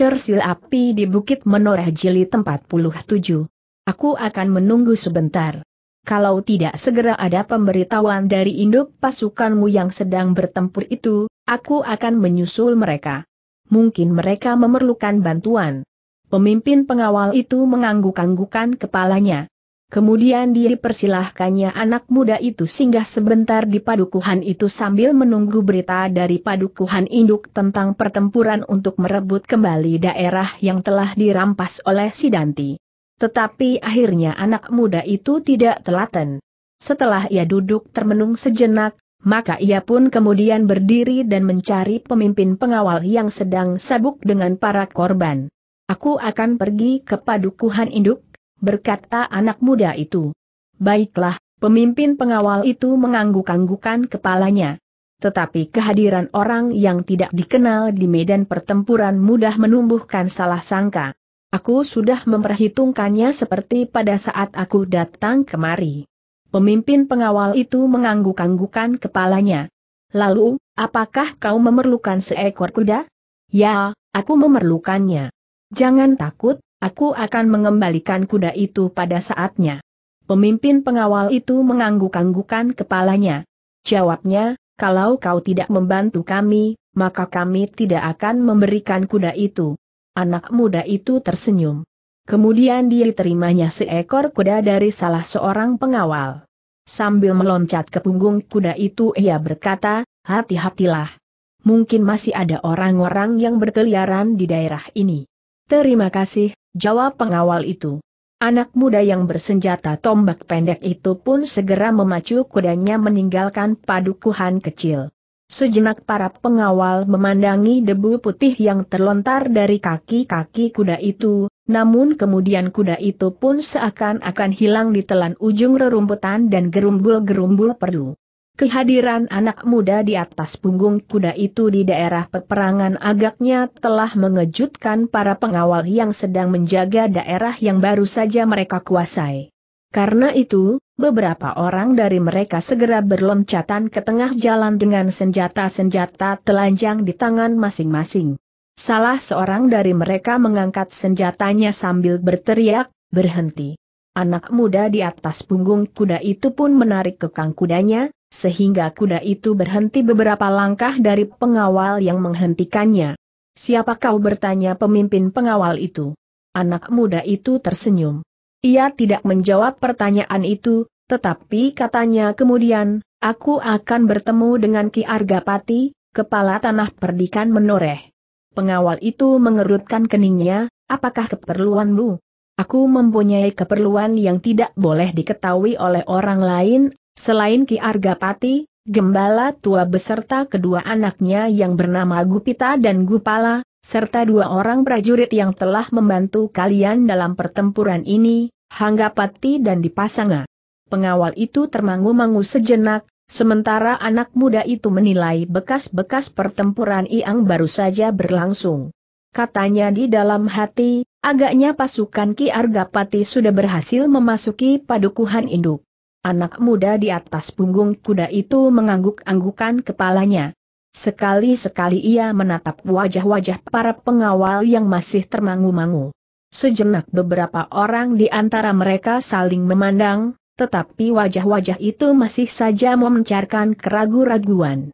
Cersil api di Bukit Menoreh Jili tempat puluh tujuh. Aku akan menunggu sebentar. Kalau tidak segera ada pemberitahuan dari induk pasukanmu yang sedang bertempur itu, aku akan menyusul mereka. Mungkin mereka memerlukan bantuan. Pemimpin pengawal itu mengangguk-anggukan kepalanya. Kemudian dipersilahkannya anak muda itu singgah sebentar di padukuhan itu sambil menunggu berita dari padukuhan induk tentang pertempuran untuk merebut kembali daerah yang telah dirampas oleh Sidanti. Tetapi akhirnya anak muda itu tidak telaten. Setelah ia duduk termenung sejenak, maka ia pun kemudian berdiri dan mencari pemimpin pengawal yang sedang sabuk dengan para korban. Aku akan pergi ke padukuhan induk, berkata anak muda itu. Baiklah, pemimpin pengawal itu mengangguk-anggukan kepalanya. Tetapi kehadiran orang yang tidak dikenal di medan pertempuran mudah menumbuhkan salah sangka. Aku sudah memperhitungkannya seperti pada saat aku datang kemari. Pemimpin pengawal itu mengangguk-anggukan kepalanya. Lalu, apakah kau memerlukan seekor kuda? Ya, aku memerlukannya. Jangan takut, Aku akan mengembalikan kuda itu pada saatnya. Pemimpin pengawal itu mengangguk-anggukan kepalanya. Jawabnya, kalau kau tidak membantu kami, maka kami tidak akan memberikan kuda itu. Anak muda itu tersenyum. Kemudian dia diterimanya seekor kuda dari salah seorang pengawal. Sambil meloncat ke punggung kuda itu ia berkata, hati-hatilah. Mungkin masih ada orang-orang yang berkeliaran di daerah ini. Terima kasih, jawab pengawal itu. Anak muda yang bersenjata tombak pendek itu pun segera memacu kudanya meninggalkan padukuhan kecil. Sejenak para pengawal memandangi debu putih yang terlontar dari kaki-kaki kuda itu, namun kemudian kuda itu pun seakan-akan hilang di telan ujung rerumputan dan gerumbul-gerumbul perdu. Kehadiran anak muda di atas punggung kuda itu di daerah peperangan agaknya telah mengejutkan para pengawal yang sedang menjaga daerah yang baru saja mereka kuasai. Karena itu, beberapa orang dari mereka segera berloncatan ke tengah jalan dengan senjata-senjata telanjang di tangan masing-masing. Salah seorang dari mereka mengangkat senjatanya sambil berteriak, berhenti. Anak muda di atas punggung kuda itu pun menarik kekang kudanya, sehingga kuda itu berhenti beberapa langkah dari pengawal yang menghentikannya. Siapa kau bertanya pemimpin pengawal itu? Anak muda itu tersenyum. Ia tidak menjawab pertanyaan itu, tetapi katanya kemudian, aku akan bertemu dengan Ki Argapati, kepala tanah perdikan menoreh. Pengawal itu mengerutkan keningnya, apakah keperluanmu? Aku mempunyai keperluan yang tidak boleh diketahui oleh orang lain, Selain Ki Argapati, Gembala tua beserta kedua anaknya yang bernama Gupita dan Gupala, serta dua orang prajurit yang telah membantu kalian dalam pertempuran ini, Hanggapati dan Dipasanga. Pengawal itu termangu-mangu sejenak, sementara anak muda itu menilai bekas-bekas pertempuran yang baru saja berlangsung. Katanya di dalam hati, agaknya pasukan Ki Argapati sudah berhasil memasuki padukuhan induk. Anak muda di atas punggung kuda itu mengangguk-anggukan kepalanya. Sekali-sekali ia menatap wajah-wajah para pengawal yang masih termangu-mangu. Sejenak beberapa orang di antara mereka saling memandang, tetapi wajah-wajah itu masih saja memancarkan keragu raguan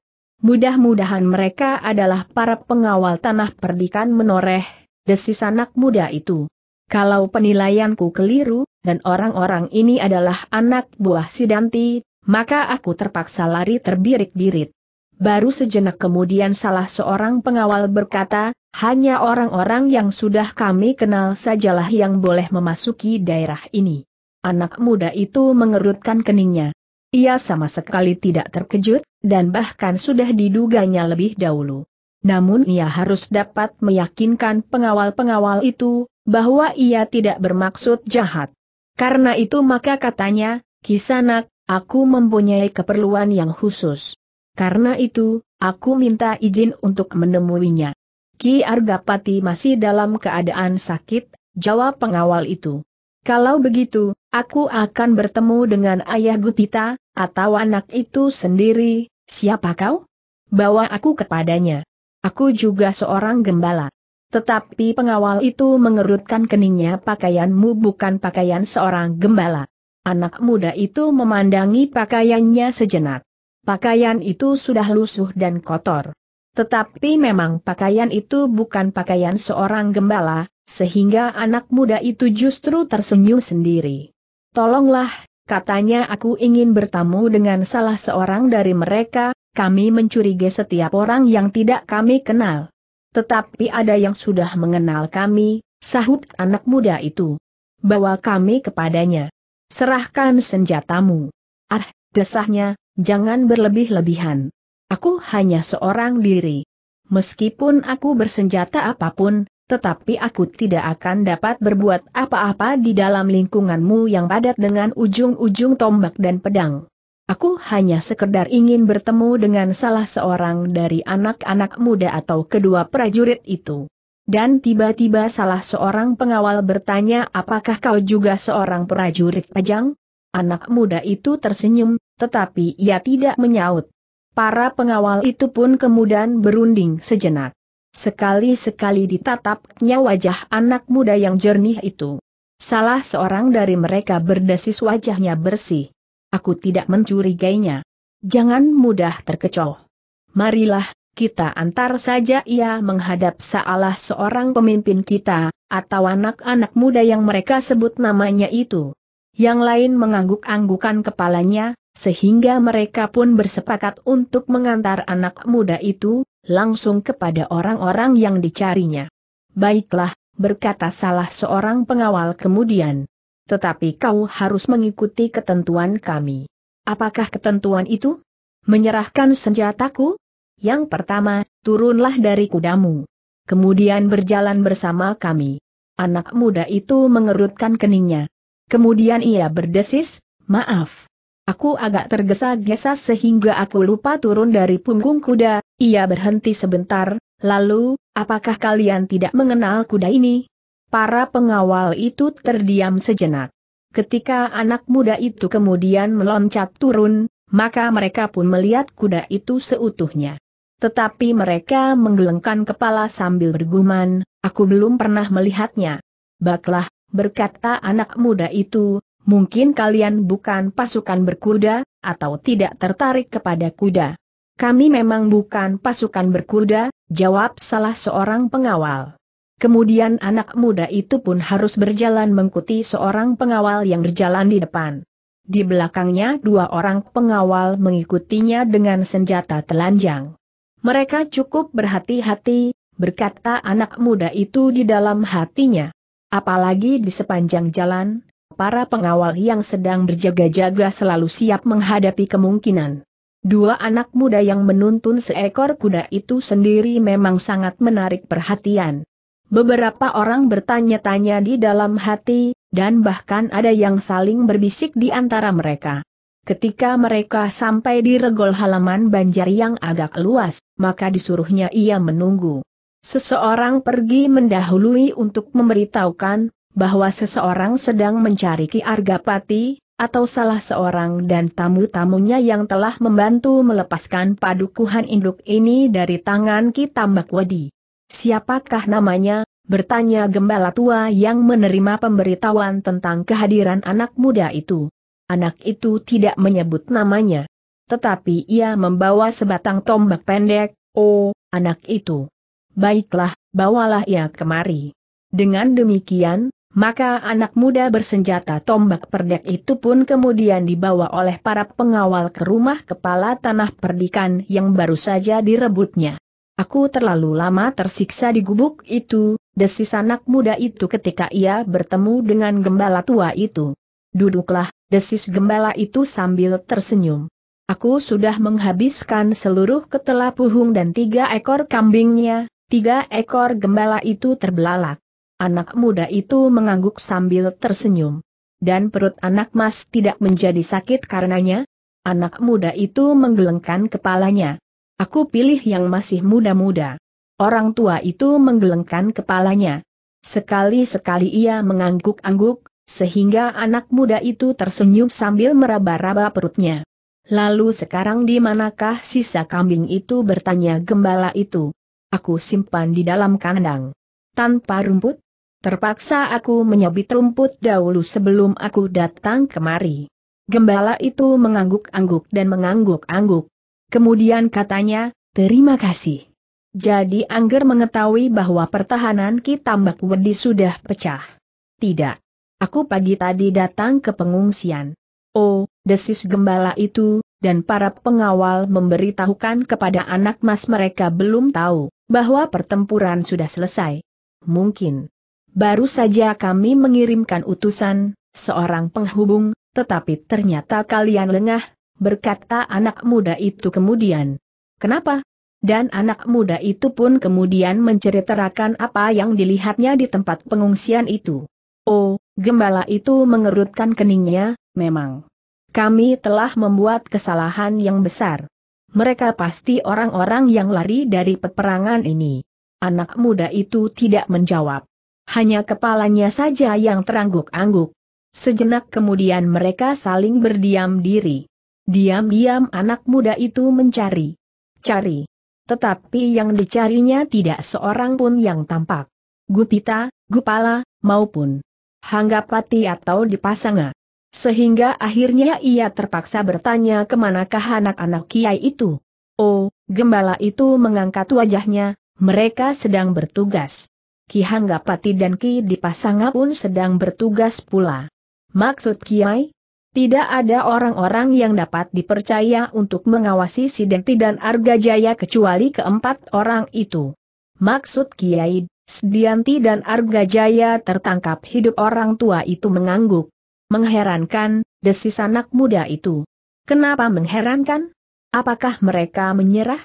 Mudah-mudahan mereka adalah para pengawal tanah perdikan menoreh, desis anak muda itu. Kalau penilaianku keliru, dan orang-orang ini adalah anak buah Sidanti, maka aku terpaksa lari terbirit-birit. Baru sejenak kemudian salah seorang pengawal berkata, hanya orang-orang yang sudah kami kenal sajalah yang boleh memasuki daerah ini. Anak muda itu mengerutkan keningnya. Ia sama sekali tidak terkejut, dan bahkan sudah diduganya lebih dahulu. Namun ia harus dapat meyakinkan pengawal-pengawal itu, bahwa ia tidak bermaksud jahat. Karena itu maka katanya, Kisanak, aku mempunyai keperluan yang khusus. Karena itu, aku minta izin untuk menemuinya. Ki Argapati masih dalam keadaan sakit, jawab pengawal itu. Kalau begitu, aku akan bertemu dengan ayah Gupita, atau anak itu sendiri, siapa kau? Bawa aku kepadanya. Aku juga seorang gembala. Tetapi pengawal itu mengerutkan keningnya pakaianmu bukan pakaian seorang gembala. Anak muda itu memandangi pakaiannya sejenak. Pakaian itu sudah lusuh dan kotor. Tetapi memang pakaian itu bukan pakaian seorang gembala, sehingga anak muda itu justru tersenyum sendiri. Tolonglah, katanya aku ingin bertamu dengan salah seorang dari mereka, kami mencurigai setiap orang yang tidak kami kenal. Tetapi ada yang sudah mengenal kami, sahut anak muda itu. Bawa kami kepadanya. Serahkan senjatamu. Ah, desahnya, jangan berlebih-lebihan. Aku hanya seorang diri. Meskipun aku bersenjata apapun, tetapi aku tidak akan dapat berbuat apa-apa di dalam lingkunganmu yang padat dengan ujung-ujung tombak dan pedang. Aku hanya sekedar ingin bertemu dengan salah seorang dari anak-anak muda atau kedua prajurit itu. Dan tiba-tiba salah seorang pengawal bertanya apakah kau juga seorang prajurit pajang? Anak muda itu tersenyum, tetapi ia tidak menyaut. Para pengawal itu pun kemudian berunding sejenak. Sekali-sekali ditatapnya wajah anak muda yang jernih itu. Salah seorang dari mereka berdesis wajahnya bersih. Aku tidak mencurigainya. Jangan mudah terkecoh. Marilah, kita antar saja ia menghadap salah seorang pemimpin kita, atau anak-anak muda yang mereka sebut namanya itu. Yang lain mengangguk-anggukan kepalanya, sehingga mereka pun bersepakat untuk mengantar anak muda itu, langsung kepada orang-orang yang dicarinya. Baiklah, berkata salah seorang pengawal kemudian tetapi kau harus mengikuti ketentuan kami. Apakah ketentuan itu? Menyerahkan senjataku? Yang pertama, turunlah dari kudamu. Kemudian berjalan bersama kami. Anak muda itu mengerutkan keningnya. Kemudian ia berdesis, maaf. Aku agak tergesa-gesa sehingga aku lupa turun dari punggung kuda, ia berhenti sebentar, lalu, apakah kalian tidak mengenal kuda ini? Para pengawal itu terdiam sejenak. Ketika anak muda itu kemudian meloncat turun, maka mereka pun melihat kuda itu seutuhnya. Tetapi mereka menggelengkan kepala sambil bergumam, aku belum pernah melihatnya. Baklah, berkata anak muda itu, mungkin kalian bukan pasukan berkuda, atau tidak tertarik kepada kuda. Kami memang bukan pasukan berkuda, jawab salah seorang pengawal. Kemudian anak muda itu pun harus berjalan mengikuti seorang pengawal yang berjalan di depan. Di belakangnya dua orang pengawal mengikutinya dengan senjata telanjang. Mereka cukup berhati-hati, berkata anak muda itu di dalam hatinya. Apalagi di sepanjang jalan, para pengawal yang sedang berjaga-jaga selalu siap menghadapi kemungkinan. Dua anak muda yang menuntun seekor kuda itu sendiri memang sangat menarik perhatian. Beberapa orang bertanya-tanya di dalam hati, dan bahkan ada yang saling berbisik di antara mereka. Ketika mereka sampai di regol halaman banjar yang agak luas, maka disuruhnya ia menunggu. Seseorang pergi mendahului untuk memberitahukan bahwa seseorang sedang mencari Ki Argapati, atau salah seorang dan tamu-tamunya yang telah membantu melepaskan padukuhan induk ini dari tangan Ki Tambakwadi. Siapakah namanya? Bertanya gembala tua yang menerima pemberitahuan tentang kehadiran anak muda itu. Anak itu tidak menyebut namanya. Tetapi ia membawa sebatang tombak pendek, oh, anak itu. Baiklah, bawalah ia kemari. Dengan demikian, maka anak muda bersenjata tombak perdek itu pun kemudian dibawa oleh para pengawal ke rumah kepala tanah perdikan yang baru saja direbutnya. Aku terlalu lama tersiksa di gubuk itu, desis anak muda itu ketika ia bertemu dengan gembala tua itu. Duduklah, desis gembala itu sambil tersenyum. Aku sudah menghabiskan seluruh ketela puhung dan tiga ekor kambingnya, tiga ekor gembala itu terbelalak. Anak muda itu mengangguk sambil tersenyum. Dan perut anak mas tidak menjadi sakit karenanya? Anak muda itu menggelengkan kepalanya. Aku pilih yang masih muda-muda. Orang tua itu menggelengkan kepalanya. Sekali-sekali ia mengangguk-angguk, sehingga anak muda itu tersenyum sambil meraba-raba perutnya. Lalu sekarang di manakah sisa kambing itu bertanya gembala itu? Aku simpan di dalam kandang. Tanpa rumput? Terpaksa aku menyabit rumput dahulu sebelum aku datang kemari. Gembala itu mengangguk-angguk dan mengangguk-angguk. Kemudian katanya, terima kasih. Jadi Angger mengetahui bahwa pertahanan kita Mbak Wedi sudah pecah. Tidak. Aku pagi tadi datang ke pengungsian. Oh, desis gembala itu, dan para pengawal memberitahukan kepada anak mas mereka belum tahu, bahwa pertempuran sudah selesai. Mungkin. Baru saja kami mengirimkan utusan, seorang penghubung, tetapi ternyata kalian lengah, berkata anak muda itu kemudian. Kenapa? Dan anak muda itu pun kemudian menceritakan apa yang dilihatnya di tempat pengungsian itu. Oh, gembala itu mengerutkan keningnya, memang. Kami telah membuat kesalahan yang besar. Mereka pasti orang-orang yang lari dari peperangan ini. Anak muda itu tidak menjawab. Hanya kepalanya saja yang terangguk-angguk. Sejenak kemudian mereka saling berdiam diri. Diam-diam anak muda itu mencari. Cari. Tetapi yang dicarinya tidak seorang pun yang tampak. Gupita, Gupala, maupun Hanggapati atau Dipasanga. Sehingga akhirnya ia terpaksa bertanya kemanakah anak-anak kiai itu. Oh, gembala itu mengangkat wajahnya, mereka sedang bertugas. Ki Hanggapati dan Ki Dipasanga pun sedang bertugas pula. Maksud Kiai, tidak ada orang-orang yang dapat dipercaya untuk mengawasi Sidenti dan Argajaya kecuali keempat orang itu. Maksud Kiai, Sedianti dan Argajaya tertangkap hidup orang tua itu mengangguk. Mengherankan, desis anak muda itu. Kenapa mengherankan? Apakah mereka menyerah?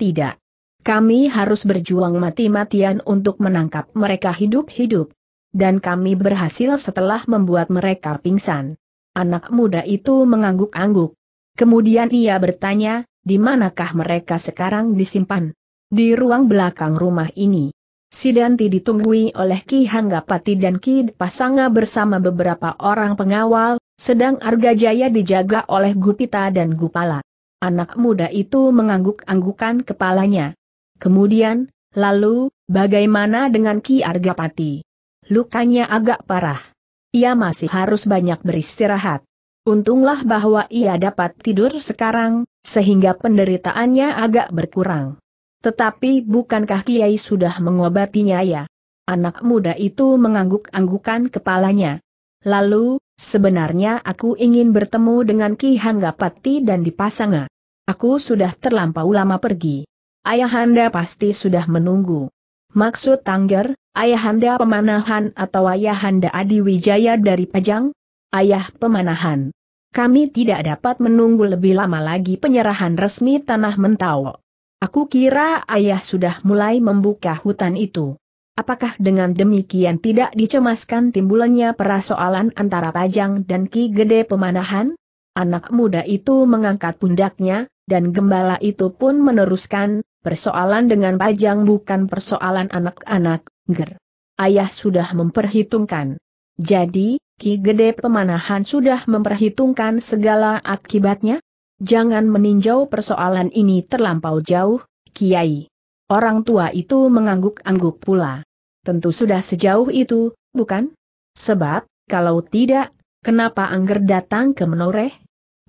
Tidak. Kami harus berjuang mati-matian untuk menangkap mereka hidup-hidup. Dan kami berhasil setelah membuat mereka pingsan. Anak muda itu mengangguk-angguk. Kemudian ia bertanya, di manakah mereka sekarang disimpan? Di ruang belakang rumah ini. Sidanti ditunggui oleh Ki Hanggapati dan Ki Pasanga bersama beberapa orang pengawal, sedang Arga Jaya dijaga oleh Gupita dan Gupala. Anak muda itu mengangguk-anggukan kepalanya. Kemudian, lalu, bagaimana dengan Ki Argapati? Lukanya agak parah ia masih harus banyak beristirahat. Untunglah bahwa ia dapat tidur sekarang, sehingga penderitaannya agak berkurang. Tetapi bukankah Kiai sudah mengobatinya ya? Anak muda itu mengangguk-anggukan kepalanya. Lalu, sebenarnya aku ingin bertemu dengan Ki Hanggapati dan dipasanga. Aku sudah terlampau lama pergi. Ayahanda pasti sudah menunggu. Maksud Tangger, ayahanda pemanahan atau ayahanda Wijaya dari Pajang? Ayah pemanahan. Kami tidak dapat menunggu lebih lama lagi penyerahan resmi Tanah mentau. Aku kira ayah sudah mulai membuka hutan itu. Apakah dengan demikian tidak dicemaskan timbulannya persoalan antara Pajang dan Ki Gede Pemanahan? Anak muda itu mengangkat pundaknya, dan gembala itu pun meneruskan, Persoalan dengan Pajang bukan persoalan anak-anak, ger. Ayah sudah memperhitungkan. Jadi, Ki Gede Pemanahan sudah memperhitungkan segala akibatnya? Jangan meninjau persoalan ini terlampau jauh, Kiai. Orang tua itu mengangguk-angguk pula. Tentu sudah sejauh itu, bukan? Sebab, kalau tidak, kenapa Angger datang ke Menoreh?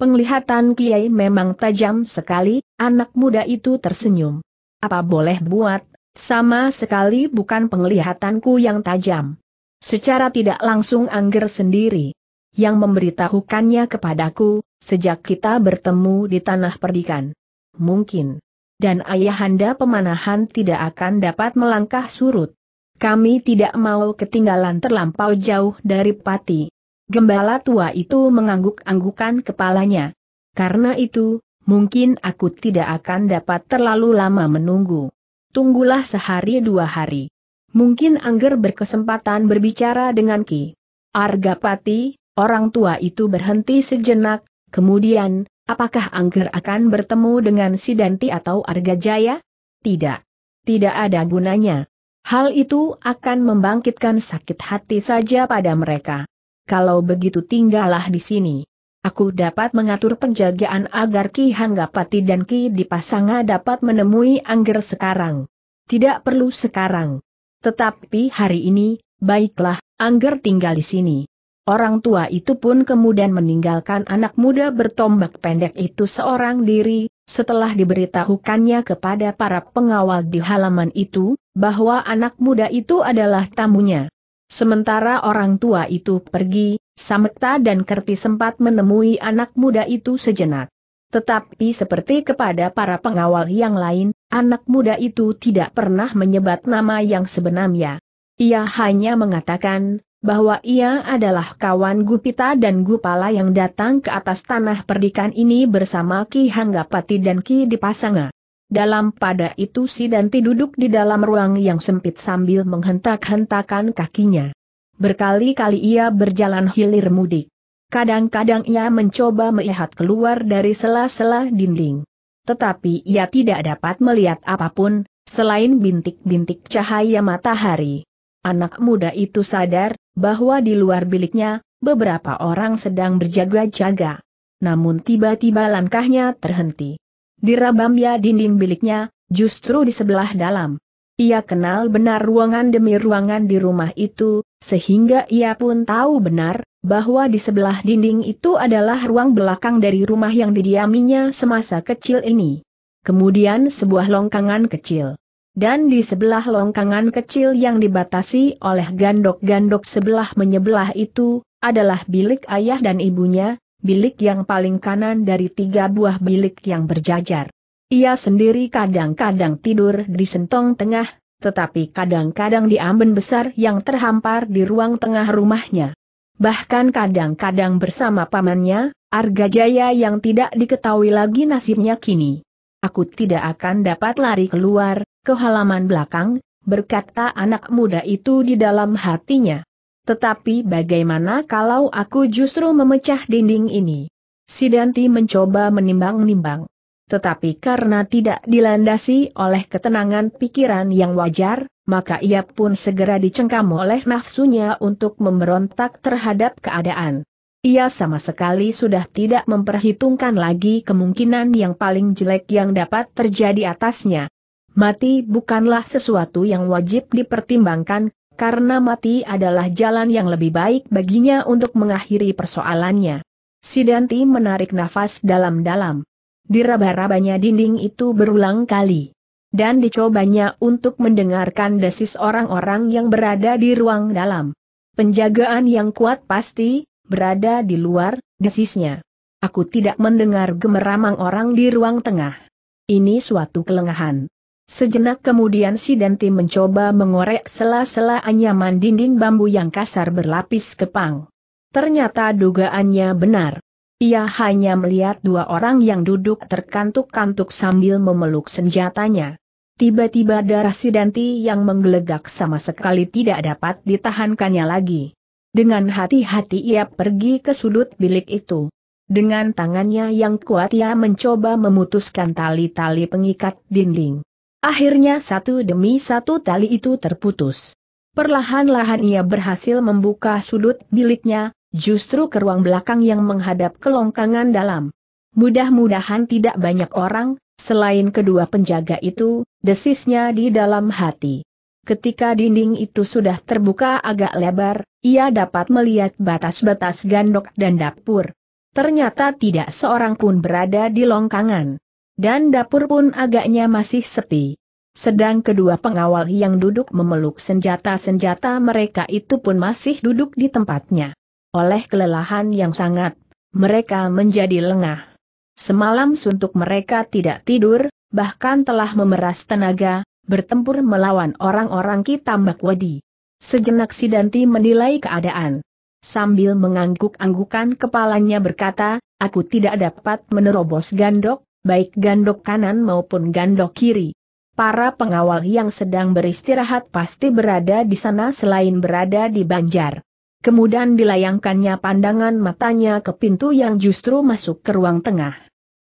Penglihatan Kiai memang tajam sekali, anak muda itu tersenyum. Apa boleh buat, sama sekali bukan penglihatanku yang tajam. Secara tidak langsung Angger sendiri. Yang memberitahukannya kepadaku, sejak kita bertemu di tanah perdikan. Mungkin. Dan ayahanda pemanahan tidak akan dapat melangkah surut. Kami tidak mau ketinggalan terlampau jauh dari pati. Gembala tua itu mengangguk-anggukan kepalanya. Karena itu, mungkin aku tidak akan dapat terlalu lama menunggu. Tunggulah sehari dua hari. Mungkin Angger berkesempatan berbicara dengan Ki. Argapati, orang tua itu berhenti sejenak, kemudian, apakah Angger akan bertemu dengan Sidanti atau Argajaya? Tidak. Tidak ada gunanya. Hal itu akan membangkitkan sakit hati saja pada mereka kalau begitu tinggallah di sini. Aku dapat mengatur penjagaan agar Ki Hanggapati dan Ki Dipasanga dapat menemui Angger sekarang. Tidak perlu sekarang. Tetapi hari ini, baiklah, Angger tinggal di sini. Orang tua itu pun kemudian meninggalkan anak muda bertombak pendek itu seorang diri, setelah diberitahukannya kepada para pengawal di halaman itu, bahwa anak muda itu adalah tamunya. Sementara orang tua itu pergi, Samekta dan Kerti sempat menemui anak muda itu sejenak. Tetapi seperti kepada para pengawal yang lain, anak muda itu tidak pernah menyebat nama yang sebenarnya. Ia hanya mengatakan, bahwa ia adalah kawan Gupita dan Gupala yang datang ke atas tanah perdikan ini bersama Ki Hanggapati dan Ki Dipasanga. Dalam pada itu si Danti duduk di dalam ruang yang sempit sambil menghentak-hentakan kakinya. Berkali-kali ia berjalan hilir mudik. Kadang-kadang ia mencoba melihat keluar dari sela-sela dinding. Tetapi ia tidak dapat melihat apapun, selain bintik-bintik cahaya matahari. Anak muda itu sadar, bahwa di luar biliknya, beberapa orang sedang berjaga-jaga. Namun tiba-tiba langkahnya terhenti. Dirabamnya dinding biliknya, justru di sebelah dalam. Ia kenal benar ruangan demi ruangan di rumah itu, sehingga ia pun tahu benar, bahwa di sebelah dinding itu adalah ruang belakang dari rumah yang didiaminya semasa kecil ini. Kemudian sebuah longkangan kecil. Dan di sebelah longkangan kecil yang dibatasi oleh gandok-gandok sebelah menyebelah itu, adalah bilik ayah dan ibunya, bilik yang paling kanan dari tiga buah bilik yang berjajar. Ia sendiri kadang-kadang tidur di sentong tengah, tetapi kadang-kadang di amben besar yang terhampar di ruang tengah rumahnya. Bahkan kadang-kadang bersama pamannya, Arga Jaya yang tidak diketahui lagi nasibnya kini. Aku tidak akan dapat lari keluar, ke halaman belakang, berkata anak muda itu di dalam hatinya. Tetapi bagaimana kalau aku justru memecah dinding ini? Sidanti mencoba menimbang-nimbang. Tetapi karena tidak dilandasi oleh ketenangan pikiran yang wajar, maka ia pun segera dicengkam oleh nafsunya untuk memberontak terhadap keadaan. Ia sama sekali sudah tidak memperhitungkan lagi kemungkinan yang paling jelek yang dapat terjadi atasnya. Mati bukanlah sesuatu yang wajib dipertimbangkan, karena mati adalah jalan yang lebih baik baginya untuk mengakhiri persoalannya. Sidanti menarik nafas dalam-dalam. Diraba-rabanya dinding itu berulang kali. Dan dicobanya untuk mendengarkan desis orang-orang yang berada di ruang dalam. Penjagaan yang kuat pasti, berada di luar, desisnya. Aku tidak mendengar gemeramang orang di ruang tengah. Ini suatu kelengahan. Sejenak kemudian si Denti mencoba mengorek sela-sela anyaman dinding bambu yang kasar berlapis kepang. Ternyata dugaannya benar. Ia hanya melihat dua orang yang duduk terkantuk-kantuk sambil memeluk senjatanya. Tiba-tiba darah Sidanti yang menggelegak sama sekali tidak dapat ditahankannya lagi. Dengan hati-hati ia pergi ke sudut bilik itu. Dengan tangannya yang kuat ia mencoba memutuskan tali-tali pengikat dinding. Akhirnya satu demi satu tali itu terputus. Perlahan-lahan ia berhasil membuka sudut biliknya, justru ke ruang belakang yang menghadap kelongkangan dalam. Mudah-mudahan tidak banyak orang, selain kedua penjaga itu, desisnya di dalam hati. Ketika dinding itu sudah terbuka agak lebar, ia dapat melihat batas-batas gandok dan dapur. Ternyata tidak seorang pun berada di longkangan dan dapur pun agaknya masih sepi. Sedang kedua pengawal yang duduk memeluk senjata-senjata mereka itu pun masih duduk di tempatnya. Oleh kelelahan yang sangat, mereka menjadi lengah. Semalam suntuk mereka tidak tidur, bahkan telah memeras tenaga, bertempur melawan orang-orang Kitambak Wadi. Sejenak Sidanti menilai keadaan. Sambil mengangguk-anggukan kepalanya berkata, aku tidak dapat menerobos gandok, baik gandok kanan maupun gandok kiri. Para pengawal yang sedang beristirahat pasti berada di sana selain berada di banjar. Kemudian dilayangkannya pandangan matanya ke pintu yang justru masuk ke ruang tengah.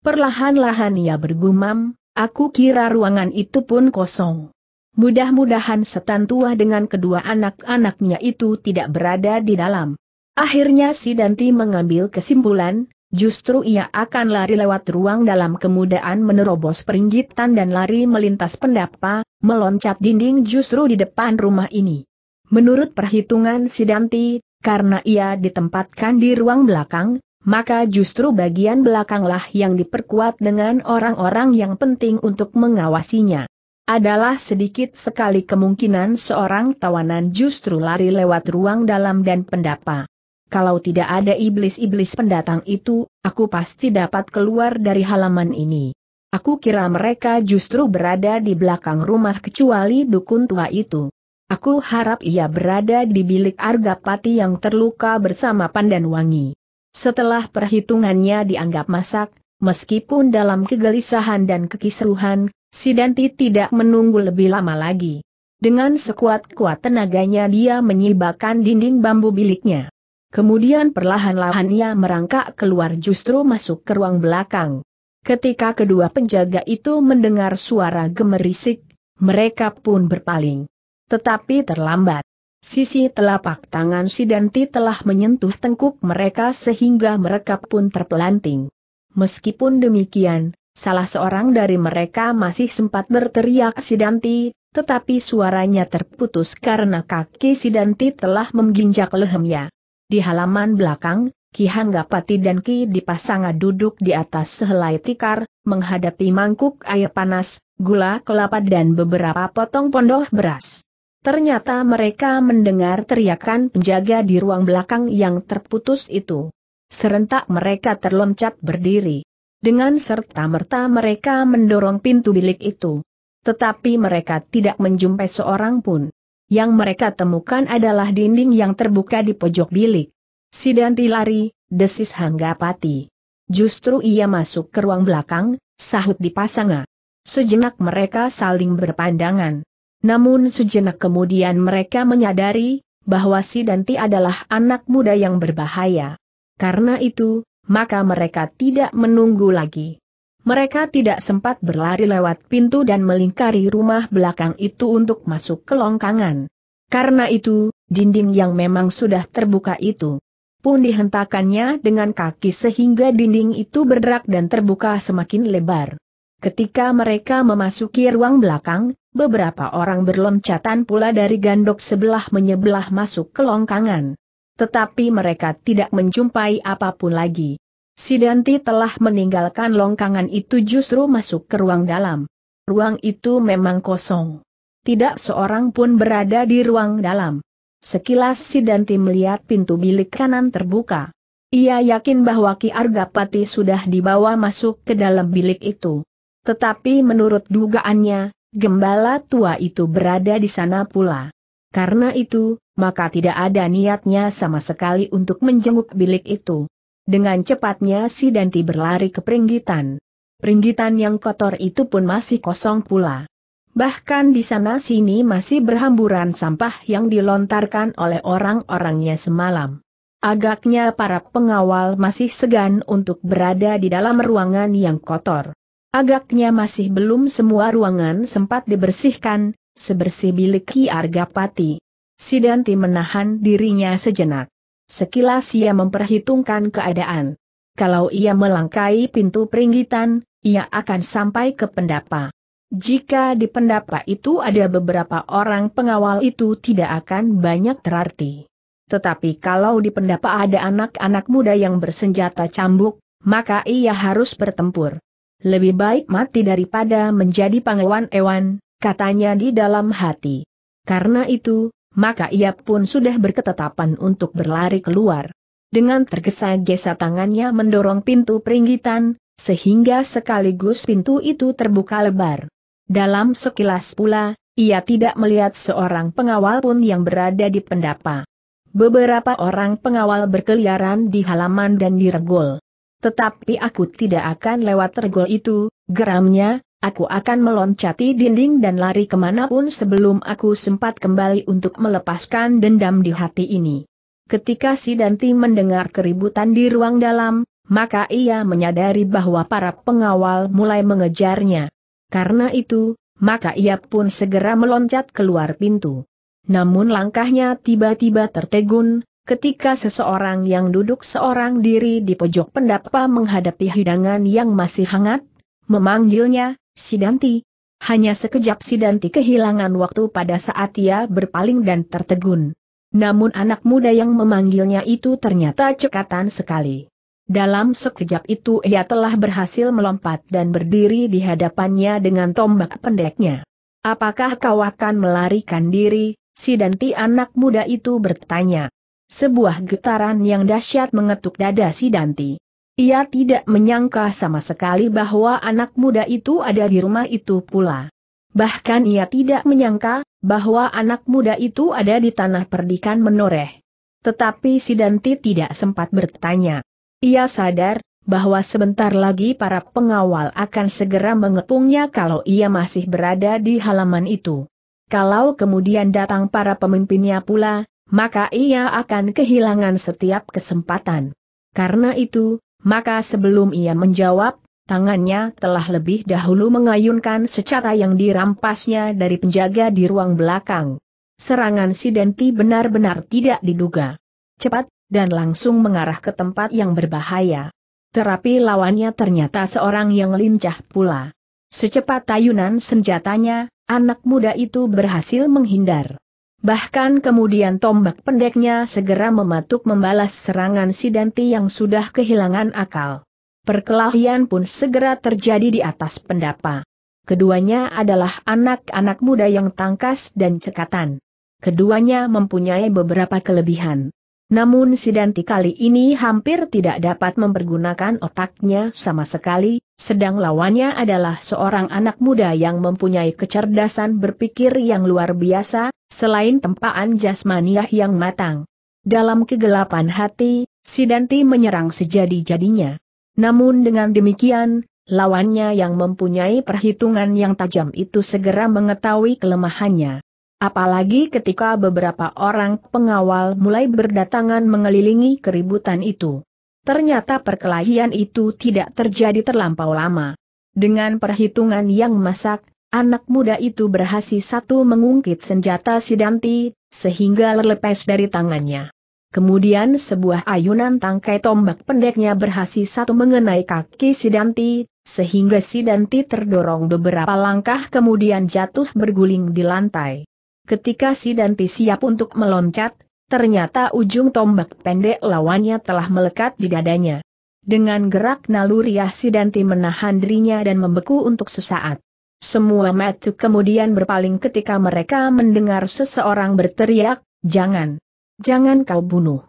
Perlahan-lahan ia bergumam, aku kira ruangan itu pun kosong. Mudah-mudahan setan tua dengan kedua anak-anaknya itu tidak berada di dalam. Akhirnya si Danti mengambil kesimpulan, Justru ia akan lari lewat ruang dalam kemudahan menerobos peringgitan dan lari melintas pendapa, meloncat dinding justru di depan rumah ini. Menurut perhitungan Sidanti, karena ia ditempatkan di ruang belakang, maka justru bagian belakanglah yang diperkuat dengan orang-orang yang penting untuk mengawasinya. Adalah sedikit sekali kemungkinan seorang tawanan justru lari lewat ruang dalam dan pendapa kalau tidak ada iblis-iblis pendatang itu, aku pasti dapat keluar dari halaman ini. Aku kira mereka justru berada di belakang rumah kecuali dukun tua itu. Aku harap ia berada di bilik Argapati yang terluka bersama pandan Wangi. Setelah perhitungannya dianggap masak, meskipun dalam kegelisahan dan kekisruhan, Sidanti tidak menunggu lebih lama lagi. Dengan sekuat-kuat tenaganya dia menyibakkan dinding bambu biliknya. Kemudian perlahan-lahan ia merangkak keluar justru masuk ke ruang belakang. Ketika kedua penjaga itu mendengar suara gemerisik, mereka pun berpaling. Tetapi terlambat. Sisi telapak tangan Sidanti telah menyentuh tengkuk mereka sehingga mereka pun terpelanting. Meskipun demikian, salah seorang dari mereka masih sempat berteriak Sidanti, tetapi suaranya terputus karena kaki Sidanti telah mengginjak lehemnya. Di halaman belakang, Ki Hanggapati dan Ki Dipasanga duduk di atas sehelai tikar, menghadapi mangkuk air panas, gula kelapa dan beberapa potong pondoh beras. Ternyata mereka mendengar teriakan penjaga di ruang belakang yang terputus itu. Serentak mereka terloncat berdiri. Dengan serta-merta mereka mendorong pintu bilik itu. Tetapi mereka tidak menjumpai seorang pun. Yang mereka temukan adalah dinding yang terbuka di pojok bilik. Sidanti lari, desis Hanggapati. Justru ia masuk ke ruang belakang, sahut pasanga. Sejenak mereka saling berpandangan. Namun sejenak kemudian mereka menyadari, bahwa Sidanti adalah anak muda yang berbahaya. Karena itu, maka mereka tidak menunggu lagi. Mereka tidak sempat berlari lewat pintu dan melingkari rumah belakang itu untuk masuk ke longkangan. Karena itu, dinding yang memang sudah terbuka itu pun dihentakannya dengan kaki sehingga dinding itu berderak dan terbuka semakin lebar. Ketika mereka memasuki ruang belakang, beberapa orang berloncatan pula dari gandok sebelah menyebelah masuk ke longkangan. Tetapi mereka tidak menjumpai apapun lagi. Si telah meninggalkan longkangan itu justru masuk ke ruang dalam. Ruang itu memang kosong. Tidak seorang pun berada di ruang dalam. Sekilas Sidanti melihat pintu bilik kanan terbuka. Ia yakin bahwa Ki Argapati sudah dibawa masuk ke dalam bilik itu. Tetapi menurut dugaannya, gembala tua itu berada di sana pula. Karena itu, maka tidak ada niatnya sama sekali untuk menjenguk bilik itu. Dengan cepatnya si Danti berlari ke peringgitan. Peringgitan yang kotor itu pun masih kosong pula. Bahkan di sana-sini masih berhamburan sampah yang dilontarkan oleh orang-orangnya semalam. Agaknya para pengawal masih segan untuk berada di dalam ruangan yang kotor. Agaknya masih belum semua ruangan sempat dibersihkan, sebersih bilik Ki Argapati. Sidanti menahan dirinya sejenak. Sekilas ia memperhitungkan keadaan. Kalau ia melangkai pintu peringgitan, ia akan sampai ke pendapa. Jika di pendapa itu ada beberapa orang pengawal itu tidak akan banyak terarti. Tetapi kalau di pendapa ada anak-anak muda yang bersenjata cambuk, maka ia harus bertempur. Lebih baik mati daripada menjadi pangewan Ewan, katanya di dalam hati. Karena itu, maka ia pun sudah berketetapan untuk berlari keluar. Dengan tergesa-gesa tangannya mendorong pintu peringgitan, sehingga sekaligus pintu itu terbuka lebar. Dalam sekilas pula, ia tidak melihat seorang pengawal pun yang berada di pendapa. Beberapa orang pengawal berkeliaran di halaman dan di regol. Tetapi aku tidak akan lewat regol itu, geramnya, Aku akan meloncati dinding dan lari kemanapun sebelum aku sempat kembali untuk melepaskan dendam di hati ini. Ketika si Danti mendengar keributan di ruang dalam, maka ia menyadari bahwa para pengawal mulai mengejarnya. Karena itu, maka ia pun segera meloncat keluar pintu. Namun langkahnya tiba-tiba tertegun, ketika seseorang yang duduk seorang diri di pojok pendapa menghadapi hidangan yang masih hangat, memanggilnya, Sidanti. Hanya sekejap Sidanti kehilangan waktu pada saat ia berpaling dan tertegun. Namun anak muda yang memanggilnya itu ternyata cekatan sekali. Dalam sekejap itu ia telah berhasil melompat dan berdiri di hadapannya dengan tombak pendeknya. Apakah kau akan melarikan diri, Sidanti anak muda itu bertanya. Sebuah getaran yang dahsyat mengetuk dada Sidanti. Ia tidak menyangka sama sekali bahwa anak muda itu ada di rumah itu pula. Bahkan ia tidak menyangka, bahwa anak muda itu ada di tanah perdikan menoreh. Tetapi Sidanti tidak sempat bertanya. Ia sadar, bahwa sebentar lagi para pengawal akan segera mengepungnya kalau ia masih berada di halaman itu. Kalau kemudian datang para pemimpinnya pula, maka ia akan kehilangan setiap kesempatan. Karena itu, maka sebelum ia menjawab, tangannya telah lebih dahulu mengayunkan secara yang dirampasnya dari penjaga di ruang belakang. Serangan si Denti benar-benar tidak diduga. Cepat, dan langsung mengarah ke tempat yang berbahaya. Terapi lawannya ternyata seorang yang lincah pula. Secepat tayunan senjatanya, anak muda itu berhasil menghindar. Bahkan kemudian tombak pendeknya segera mematuk membalas serangan Sidanti yang sudah kehilangan akal. Perkelahian pun segera terjadi di atas pendapa. Keduanya adalah anak-anak muda yang tangkas dan cekatan. Keduanya mempunyai beberapa kelebihan. Namun Sidanti kali ini hampir tidak dapat mempergunakan otaknya sama sekali, sedang lawannya adalah seorang anak muda yang mempunyai kecerdasan berpikir yang luar biasa, selain tempaan jasmaniah yang matang. Dalam kegelapan hati, Sidanti menyerang sejadi-jadinya. Namun dengan demikian, lawannya yang mempunyai perhitungan yang tajam itu segera mengetahui kelemahannya. Apalagi ketika beberapa orang pengawal mulai berdatangan mengelilingi keributan itu. Ternyata perkelahian itu tidak terjadi terlampau lama. Dengan perhitungan yang masak, anak muda itu berhasil satu mengungkit senjata Sidanti, sehingga lelepes dari tangannya. Kemudian sebuah ayunan tangkai tombak pendeknya berhasil satu mengenai kaki Sidanti, sehingga Sidanti terdorong beberapa langkah kemudian jatuh berguling di lantai. Ketika Sidanti siap untuk meloncat, Ternyata ujung tombak pendek lawannya telah melekat di dadanya. Dengan gerak naluriah Sidanti menahan dirinya dan membeku untuk sesaat. Semua matu kemudian berpaling ketika mereka mendengar seseorang berteriak, jangan, jangan kau bunuh.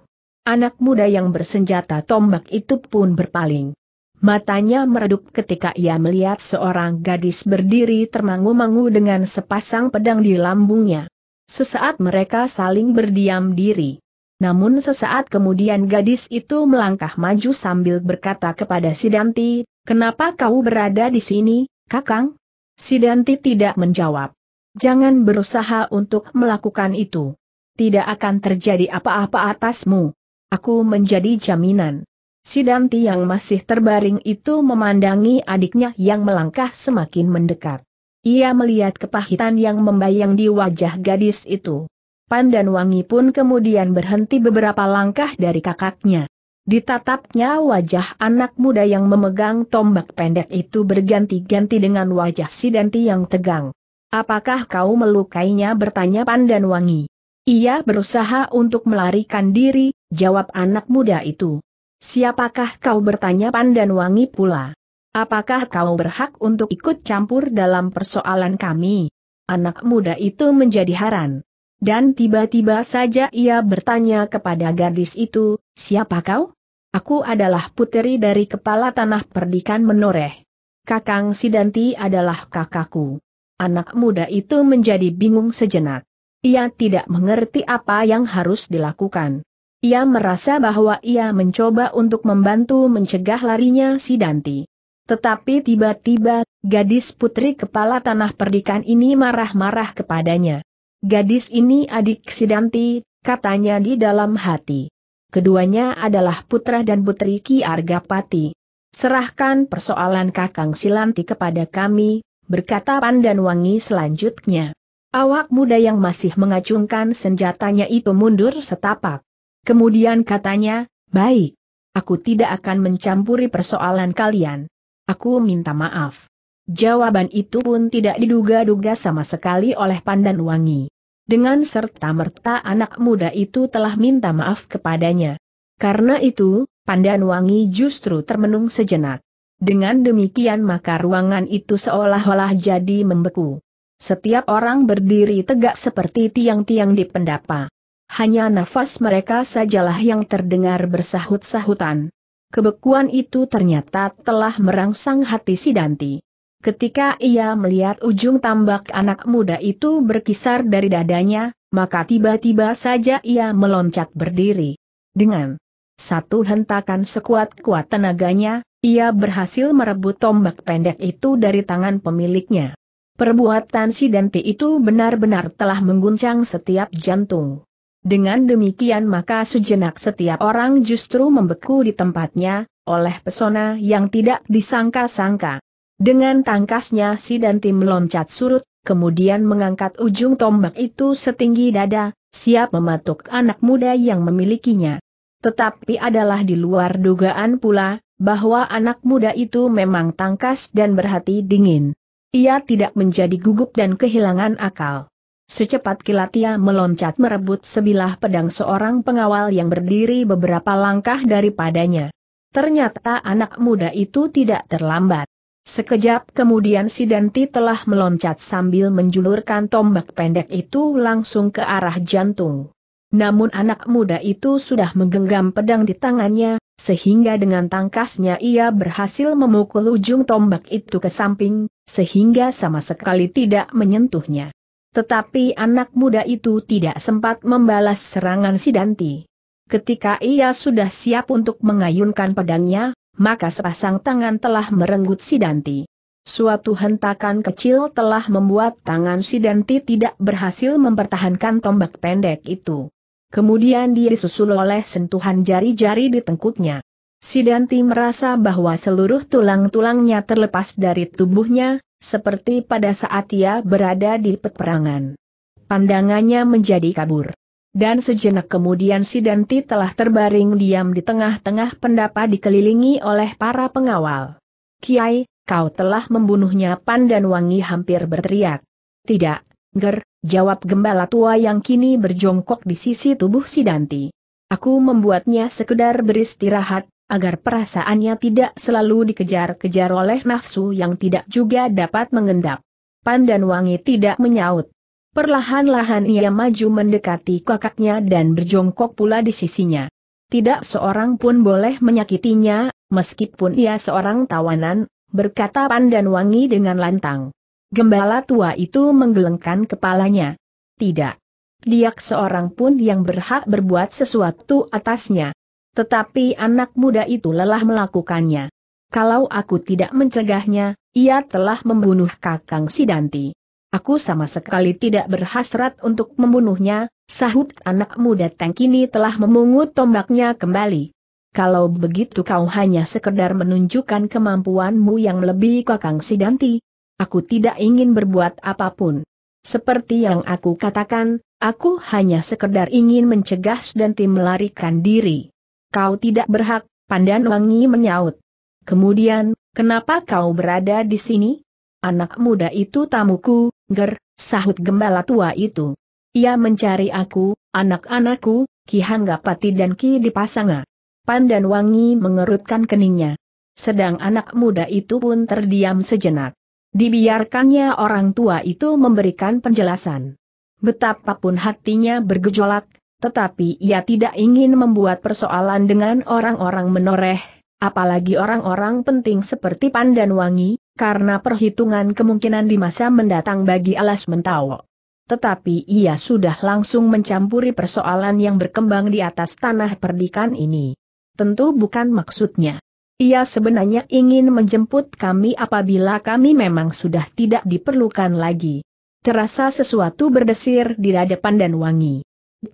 Anak muda yang bersenjata tombak itu pun berpaling. Matanya meredup ketika ia melihat seorang gadis berdiri termangu-mangu dengan sepasang pedang di lambungnya. Sesaat mereka saling berdiam diri. Namun sesaat kemudian gadis itu melangkah maju sambil berkata kepada Sidanti, kenapa kau berada di sini, kakang? Sidanti tidak menjawab. Jangan berusaha untuk melakukan itu. Tidak akan terjadi apa-apa atasmu. Aku menjadi jaminan. Sidanti yang masih terbaring itu memandangi adiknya yang melangkah semakin mendekat. Ia melihat kepahitan yang membayang di wajah gadis itu. Pandan Wangi pun kemudian berhenti beberapa langkah dari kakaknya. Ditatapnya wajah anak muda yang memegang tombak pendek itu berganti-ganti dengan wajah Sidanti yang tegang. Apakah kau melukainya bertanya Pandan Wangi. Ia berusaha untuk melarikan diri, jawab anak muda itu. Siapakah kau bertanya Pandan Wangi pula. Apakah kau berhak untuk ikut campur dalam persoalan kami? Anak muda itu menjadi haran. Dan tiba-tiba saja ia bertanya kepada gadis itu, siapa kau? Aku adalah puteri dari kepala tanah perdikan menoreh. Kakang Sidanti adalah kakakku. Anak muda itu menjadi bingung sejenak. Ia tidak mengerti apa yang harus dilakukan. Ia merasa bahwa ia mencoba untuk membantu mencegah larinya Sidanti. Tetapi tiba-tiba, gadis putri kepala tanah perdikan ini marah-marah kepadanya. Gadis ini adik Sidanti, katanya di dalam hati. Keduanya adalah putra dan putri Ki Argapati. Serahkan persoalan Kakang Silanti kepada kami, berkata Pandan Wangi selanjutnya. Awak muda yang masih mengacungkan senjatanya itu mundur setapak. Kemudian katanya, baik. Aku tidak akan mencampuri persoalan kalian. Aku minta maaf. Jawaban itu pun tidak diduga-duga sama sekali oleh Pandan Wangi. Dengan serta-merta anak muda itu telah minta maaf kepadanya. Karena itu, Pandan Wangi justru termenung sejenak. Dengan demikian maka ruangan itu seolah-olah jadi membeku. Setiap orang berdiri tegak seperti tiang-tiang di pendapa. Hanya nafas mereka sajalah yang terdengar bersahut-sahutan kebekuan itu ternyata telah merangsang hati Sidanti. Ketika ia melihat ujung tambak anak muda itu berkisar dari dadanya, maka tiba-tiba saja ia meloncat berdiri. Dengan satu hentakan sekuat-kuat tenaganya, ia berhasil merebut tombak pendek itu dari tangan pemiliknya. Perbuatan si itu benar-benar telah mengguncang setiap jantung. Dengan demikian maka sejenak setiap orang justru membeku di tempatnya, oleh pesona yang tidak disangka-sangka. Dengan tangkasnya si Danti meloncat surut, kemudian mengangkat ujung tombak itu setinggi dada, siap mematuk anak muda yang memilikinya. Tetapi adalah di luar dugaan pula, bahwa anak muda itu memang tangkas dan berhati dingin. Ia tidak menjadi gugup dan kehilangan akal. Secepat kilat ia meloncat merebut sebilah pedang seorang pengawal yang berdiri beberapa langkah daripadanya. Ternyata anak muda itu tidak terlambat. Sekejap kemudian si Danti telah meloncat sambil menjulurkan tombak pendek itu langsung ke arah jantung. Namun anak muda itu sudah menggenggam pedang di tangannya, sehingga dengan tangkasnya ia berhasil memukul ujung tombak itu ke samping, sehingga sama sekali tidak menyentuhnya. Tetapi anak muda itu tidak sempat membalas serangan Sidanti. Ketika ia sudah siap untuk mengayunkan pedangnya, maka sepasang tangan telah merenggut Sidanti. Suatu hentakan kecil telah membuat tangan Sidanti tidak berhasil mempertahankan tombak pendek itu. Kemudian dia disusul oleh sentuhan jari-jari di tengkuknya. Sidanti merasa bahwa seluruh tulang-tulangnya terlepas dari tubuhnya, seperti pada saat ia berada di peperangan. Pandangannya menjadi kabur. Dan sejenak kemudian si Danti telah terbaring diam di tengah-tengah pendapa dikelilingi oleh para pengawal. Kiai, kau telah membunuhnya Pan dan Wangi hampir berteriak. Tidak, Ger, jawab gembala tua yang kini berjongkok di sisi tubuh si Danti. Aku membuatnya sekedar beristirahat, agar perasaannya tidak selalu dikejar-kejar oleh nafsu yang tidak juga dapat mengendap. Pandan Wangi tidak menyaut. Perlahan-lahan ia maju mendekati kakaknya dan berjongkok pula di sisinya. Tidak seorang pun boleh menyakitinya, meskipun ia seorang tawanan, berkata Pandan Wangi dengan lantang. Gembala tua itu menggelengkan kepalanya. Tidak. Diak seorang pun yang berhak berbuat sesuatu atasnya. Tetapi anak muda itu lelah melakukannya. Kalau aku tidak mencegahnya, ia telah membunuh Kakang Sidanti. Aku sama sekali tidak berhasrat untuk membunuhnya, sahut anak muda Teng ini telah memungut tombaknya kembali. Kalau begitu kau hanya sekedar menunjukkan kemampuanmu yang lebih Kakang Sidanti. Aku tidak ingin berbuat apapun. Seperti yang aku katakan, aku hanya sekedar ingin mencegah Sidanti melarikan diri kau tidak berhak, Pandan Wangi menyaut. Kemudian, kenapa kau berada di sini? Anak muda itu tamuku, ger, sahut gembala tua itu. Ia mencari aku, anak-anakku, Ki Hanggapati dan Ki Dipasanga. Pandan Wangi mengerutkan keningnya. Sedang anak muda itu pun terdiam sejenak. Dibiarkannya orang tua itu memberikan penjelasan. Betapapun hatinya bergejolak, tetapi ia tidak ingin membuat persoalan dengan orang-orang menoreh, apalagi orang-orang penting seperti Pandan Wangi, karena perhitungan kemungkinan di masa mendatang bagi alas mentawa. Tetapi ia sudah langsung mencampuri persoalan yang berkembang di atas tanah perdikan ini. Tentu bukan maksudnya. Ia sebenarnya ingin menjemput kami apabila kami memang sudah tidak diperlukan lagi. Terasa sesuatu berdesir di dada Pandan Wangi.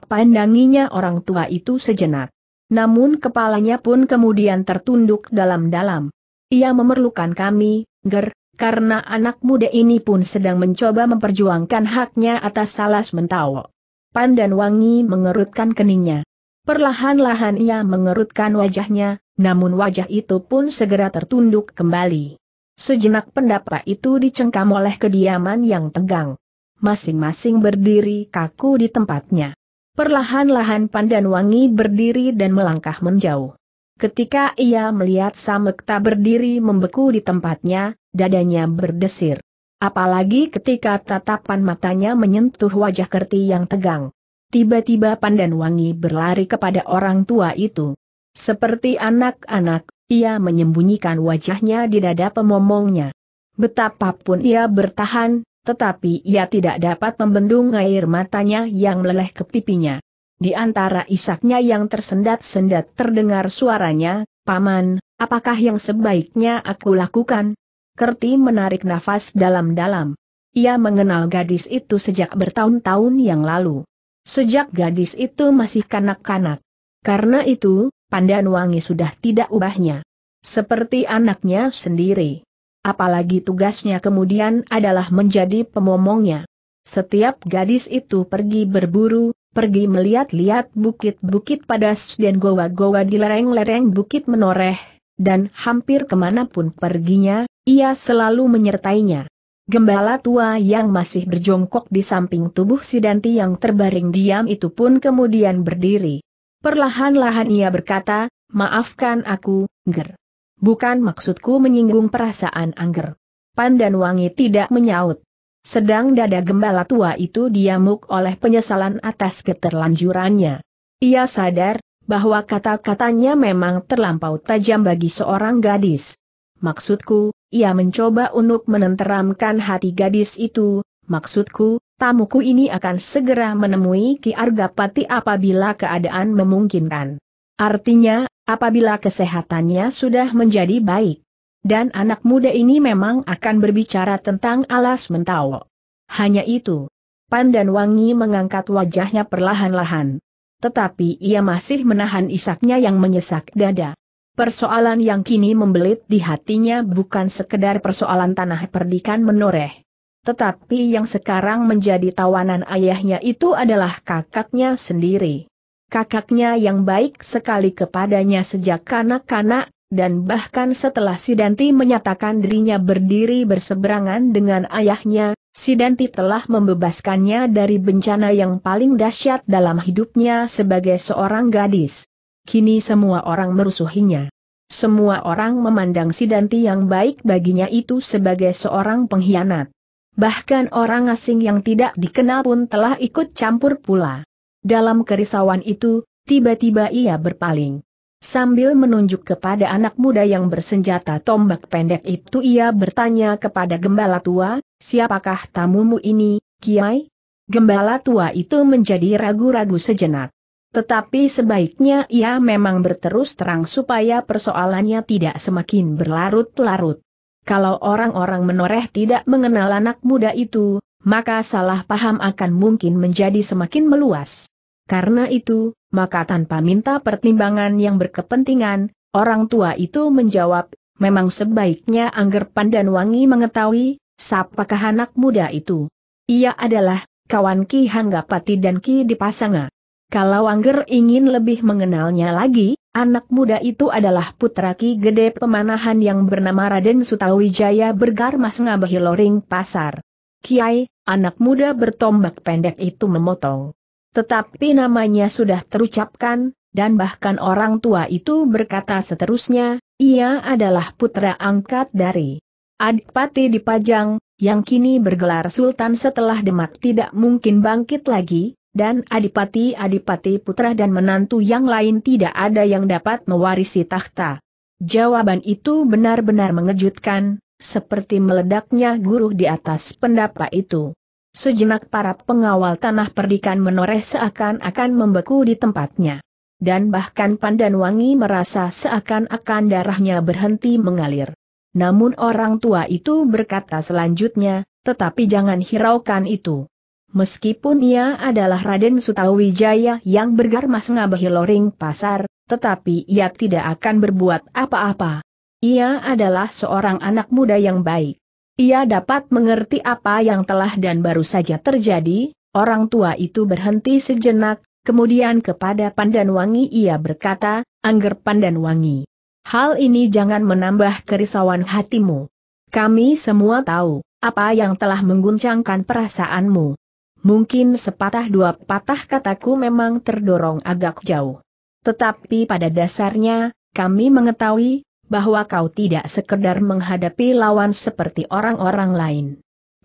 Pandanginya orang tua itu sejenak. Namun kepalanya pun kemudian tertunduk dalam-dalam. Ia memerlukan kami, Ger, karena anak muda ini pun sedang mencoba memperjuangkan haknya atas salas mentawo. Pandan Wangi mengerutkan keningnya. Perlahan-lahan ia mengerutkan wajahnya, namun wajah itu pun segera tertunduk kembali. Sejenak pendapat itu dicengkam oleh kediaman yang tegang. Masing-masing berdiri kaku di tempatnya. Perlahan-lahan Pandan Wangi berdiri dan melangkah menjauh. Ketika ia melihat Samekta berdiri membeku di tempatnya, dadanya berdesir. Apalagi ketika tatapan matanya menyentuh wajah Kerti yang tegang. Tiba-tiba Pandan Wangi berlari kepada orang tua itu. Seperti anak-anak, ia menyembunyikan wajahnya di dada pemomongnya. Betapapun ia bertahan, tetapi ia tidak dapat membendung air matanya yang meleleh ke pipinya. Di antara isaknya yang tersendat-sendat terdengar suaranya, Paman, apakah yang sebaiknya aku lakukan? Kerti menarik nafas dalam-dalam. Ia mengenal gadis itu sejak bertahun-tahun yang lalu. Sejak gadis itu masih kanak-kanak. Karena itu, wangi sudah tidak ubahnya. Seperti anaknya sendiri apalagi tugasnya kemudian adalah menjadi pemomongnya. Setiap gadis itu pergi berburu, pergi melihat-lihat bukit-bukit padas dan goa-goa di lereng-lereng bukit menoreh, dan hampir kemanapun perginya, ia selalu menyertainya. Gembala tua yang masih berjongkok di samping tubuh Sidanti yang terbaring diam itu pun kemudian berdiri. Perlahan-lahan ia berkata, maafkan aku, Ger. Bukan maksudku menyinggung perasaan Angger. Pandan Wangi tidak menyaut. Sedang dada gembala tua itu diamuk oleh penyesalan atas keterlanjurannya. Ia sadar, bahwa kata-katanya memang terlampau tajam bagi seorang gadis. Maksudku, ia mencoba untuk menenteramkan hati gadis itu, maksudku, tamuku ini akan segera menemui Ki Argapati apabila keadaan memungkinkan. Artinya, apabila kesehatannya sudah menjadi baik. Dan anak muda ini memang akan berbicara tentang alas mentawo. Hanya itu. Pan dan Wangi mengangkat wajahnya perlahan-lahan. Tetapi ia masih menahan isaknya yang menyesak dada. Persoalan yang kini membelit di hatinya bukan sekedar persoalan tanah perdikan menoreh. Tetapi yang sekarang menjadi tawanan ayahnya itu adalah kakaknya sendiri kakaknya yang baik sekali kepadanya sejak kanak-kanak, dan bahkan setelah Sidanti menyatakan dirinya berdiri berseberangan dengan ayahnya, Sidanti telah membebaskannya dari bencana yang paling dahsyat dalam hidupnya sebagai seorang gadis. Kini semua orang merusuhinya. Semua orang memandang Sidanti yang baik baginya itu sebagai seorang pengkhianat. Bahkan orang asing yang tidak dikenal pun telah ikut campur pula. Dalam kerisauan itu, tiba-tiba ia berpaling. Sambil menunjuk kepada anak muda yang bersenjata tombak pendek itu ia bertanya kepada gembala tua, siapakah tamumu ini, Kiai? Gembala tua itu menjadi ragu-ragu sejenak. Tetapi sebaiknya ia memang berterus terang supaya persoalannya tidak semakin berlarut-larut. Kalau orang-orang menoreh tidak mengenal anak muda itu, maka salah paham akan mungkin menjadi semakin meluas. Karena itu, maka tanpa minta pertimbangan yang berkepentingan, orang tua itu menjawab, memang sebaiknya Angger Pandan Wangi mengetahui, siapakah anak muda itu. Ia adalah, kawan Ki Hanggapati dan Ki Dipasanga. Kalau Angger ingin lebih mengenalnya lagi, anak muda itu adalah putra Ki Gede Pemanahan yang bernama Raden Sutawijaya Bergarmas Ngabahi Loring Pasar. Kiai, anak muda bertombak pendek itu memotong. Tetapi namanya sudah terucapkan, dan bahkan orang tua itu berkata seterusnya, ia adalah putra angkat dari Adipati Dipajang, yang kini bergelar Sultan setelah Demak tidak mungkin bangkit lagi, dan Adipati-Adipati putra dan menantu yang lain tidak ada yang dapat mewarisi takhta. Jawaban itu benar-benar mengejutkan, seperti meledaknya guru di atas pendapa itu. Sejenak para pengawal tanah perdikan menoreh seakan-akan membeku di tempatnya. Dan bahkan pandan wangi merasa seakan-akan darahnya berhenti mengalir. Namun orang tua itu berkata selanjutnya, tetapi jangan hiraukan itu. Meskipun ia adalah Raden Sutawijaya yang bergarmas ngabahi loring pasar, tetapi ia tidak akan berbuat apa-apa. Ia adalah seorang anak muda yang baik. Ia dapat mengerti apa yang telah dan baru saja terjadi, orang tua itu berhenti sejenak, kemudian kepada Pandan Wangi ia berkata, Angger Wangi, Hal ini jangan menambah kerisauan hatimu. Kami semua tahu, apa yang telah mengguncangkan perasaanmu. Mungkin sepatah dua patah kataku memang terdorong agak jauh. Tetapi pada dasarnya, kami mengetahui, bahwa kau tidak sekedar menghadapi lawan seperti orang-orang lain.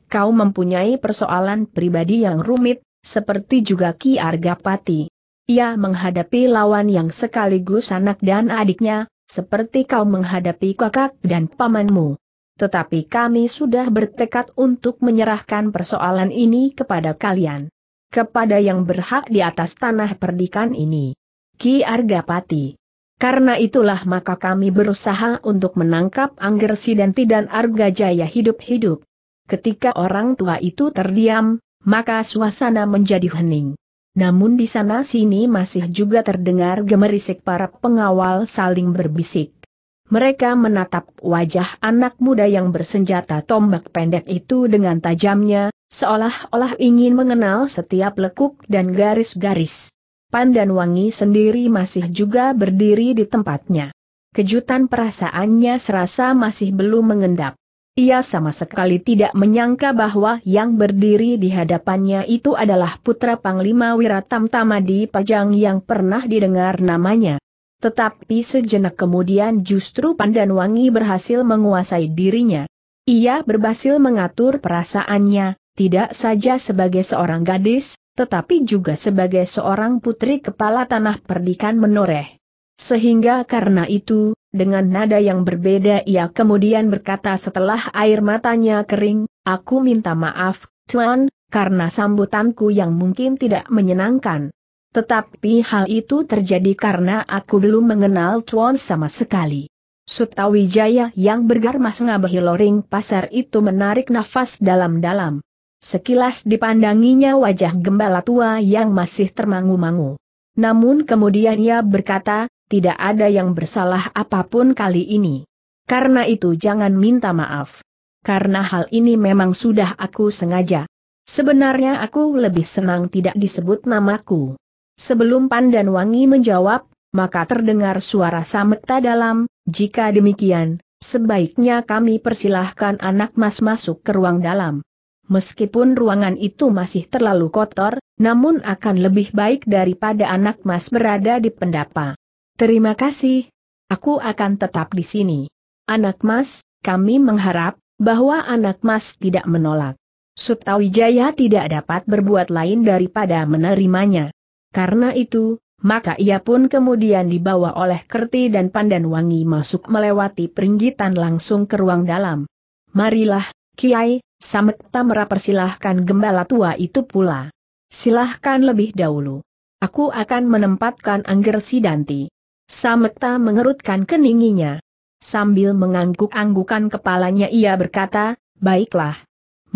Kau mempunyai persoalan pribadi yang rumit, seperti juga Ki Argapati. Ia menghadapi lawan yang sekaligus anak dan adiknya, seperti kau menghadapi kakak dan pamanmu. Tetapi kami sudah bertekad untuk menyerahkan persoalan ini kepada kalian. Kepada yang berhak di atas tanah perdikan ini. Ki Argapati karena itulah maka kami berusaha untuk menangkap Anggersi dan Arga Jaya hidup-hidup. Ketika orang tua itu terdiam, maka suasana menjadi hening. Namun di sana-sini masih juga terdengar gemerisik para pengawal saling berbisik. Mereka menatap wajah anak muda yang bersenjata tombak pendek itu dengan tajamnya, seolah-olah ingin mengenal setiap lekuk dan garis-garis. Pandan Wangi sendiri masih juga berdiri di tempatnya. Kejutan perasaannya serasa masih belum mengendap. Ia sama sekali tidak menyangka bahwa yang berdiri di hadapannya itu adalah putra Panglima Wiratam Tamadi Pajang yang pernah didengar namanya. Tetapi sejenak kemudian justru Pandan Wangi berhasil menguasai dirinya. Ia berhasil mengatur perasaannya, tidak saja sebagai seorang gadis, tetapi juga sebagai seorang putri kepala tanah perdikan menoreh. Sehingga karena itu, dengan nada yang berbeda ia kemudian berkata setelah air matanya kering, aku minta maaf, Tuan, karena sambutanku yang mungkin tidak menyenangkan. Tetapi hal itu terjadi karena aku belum mengenal Tuan sama sekali. Sutawijaya yang bergarmas ngabahi loring pasar itu menarik nafas dalam-dalam. Sekilas dipandanginya wajah gembala tua yang masih termangu-mangu. Namun kemudian ia berkata, tidak ada yang bersalah apapun kali ini. Karena itu jangan minta maaf. Karena hal ini memang sudah aku sengaja. Sebenarnya aku lebih senang tidak disebut namaku. Sebelum Pandan Wangi menjawab, maka terdengar suara Sameta dalam, jika demikian, sebaiknya kami persilahkan anak mas masuk ke ruang dalam. Meskipun ruangan itu masih terlalu kotor, namun akan lebih baik daripada anak mas berada di pendapa. Terima kasih. Aku akan tetap di sini. Anak mas, kami mengharap, bahwa anak mas tidak menolak. Sutawijaya tidak dapat berbuat lain daripada menerimanya. Karena itu, maka ia pun kemudian dibawa oleh Kerti dan Pandan Wangi masuk melewati peringgitan langsung ke ruang dalam. Marilah, Kiai, Sametta merapersilahkan gembala tua itu pula. Silahkan lebih dahulu. Aku akan menempatkan Angger Sidanti. Sametta mengerutkan keninginya. Sambil mengangguk-anggukan kepalanya ia berkata, baiklah.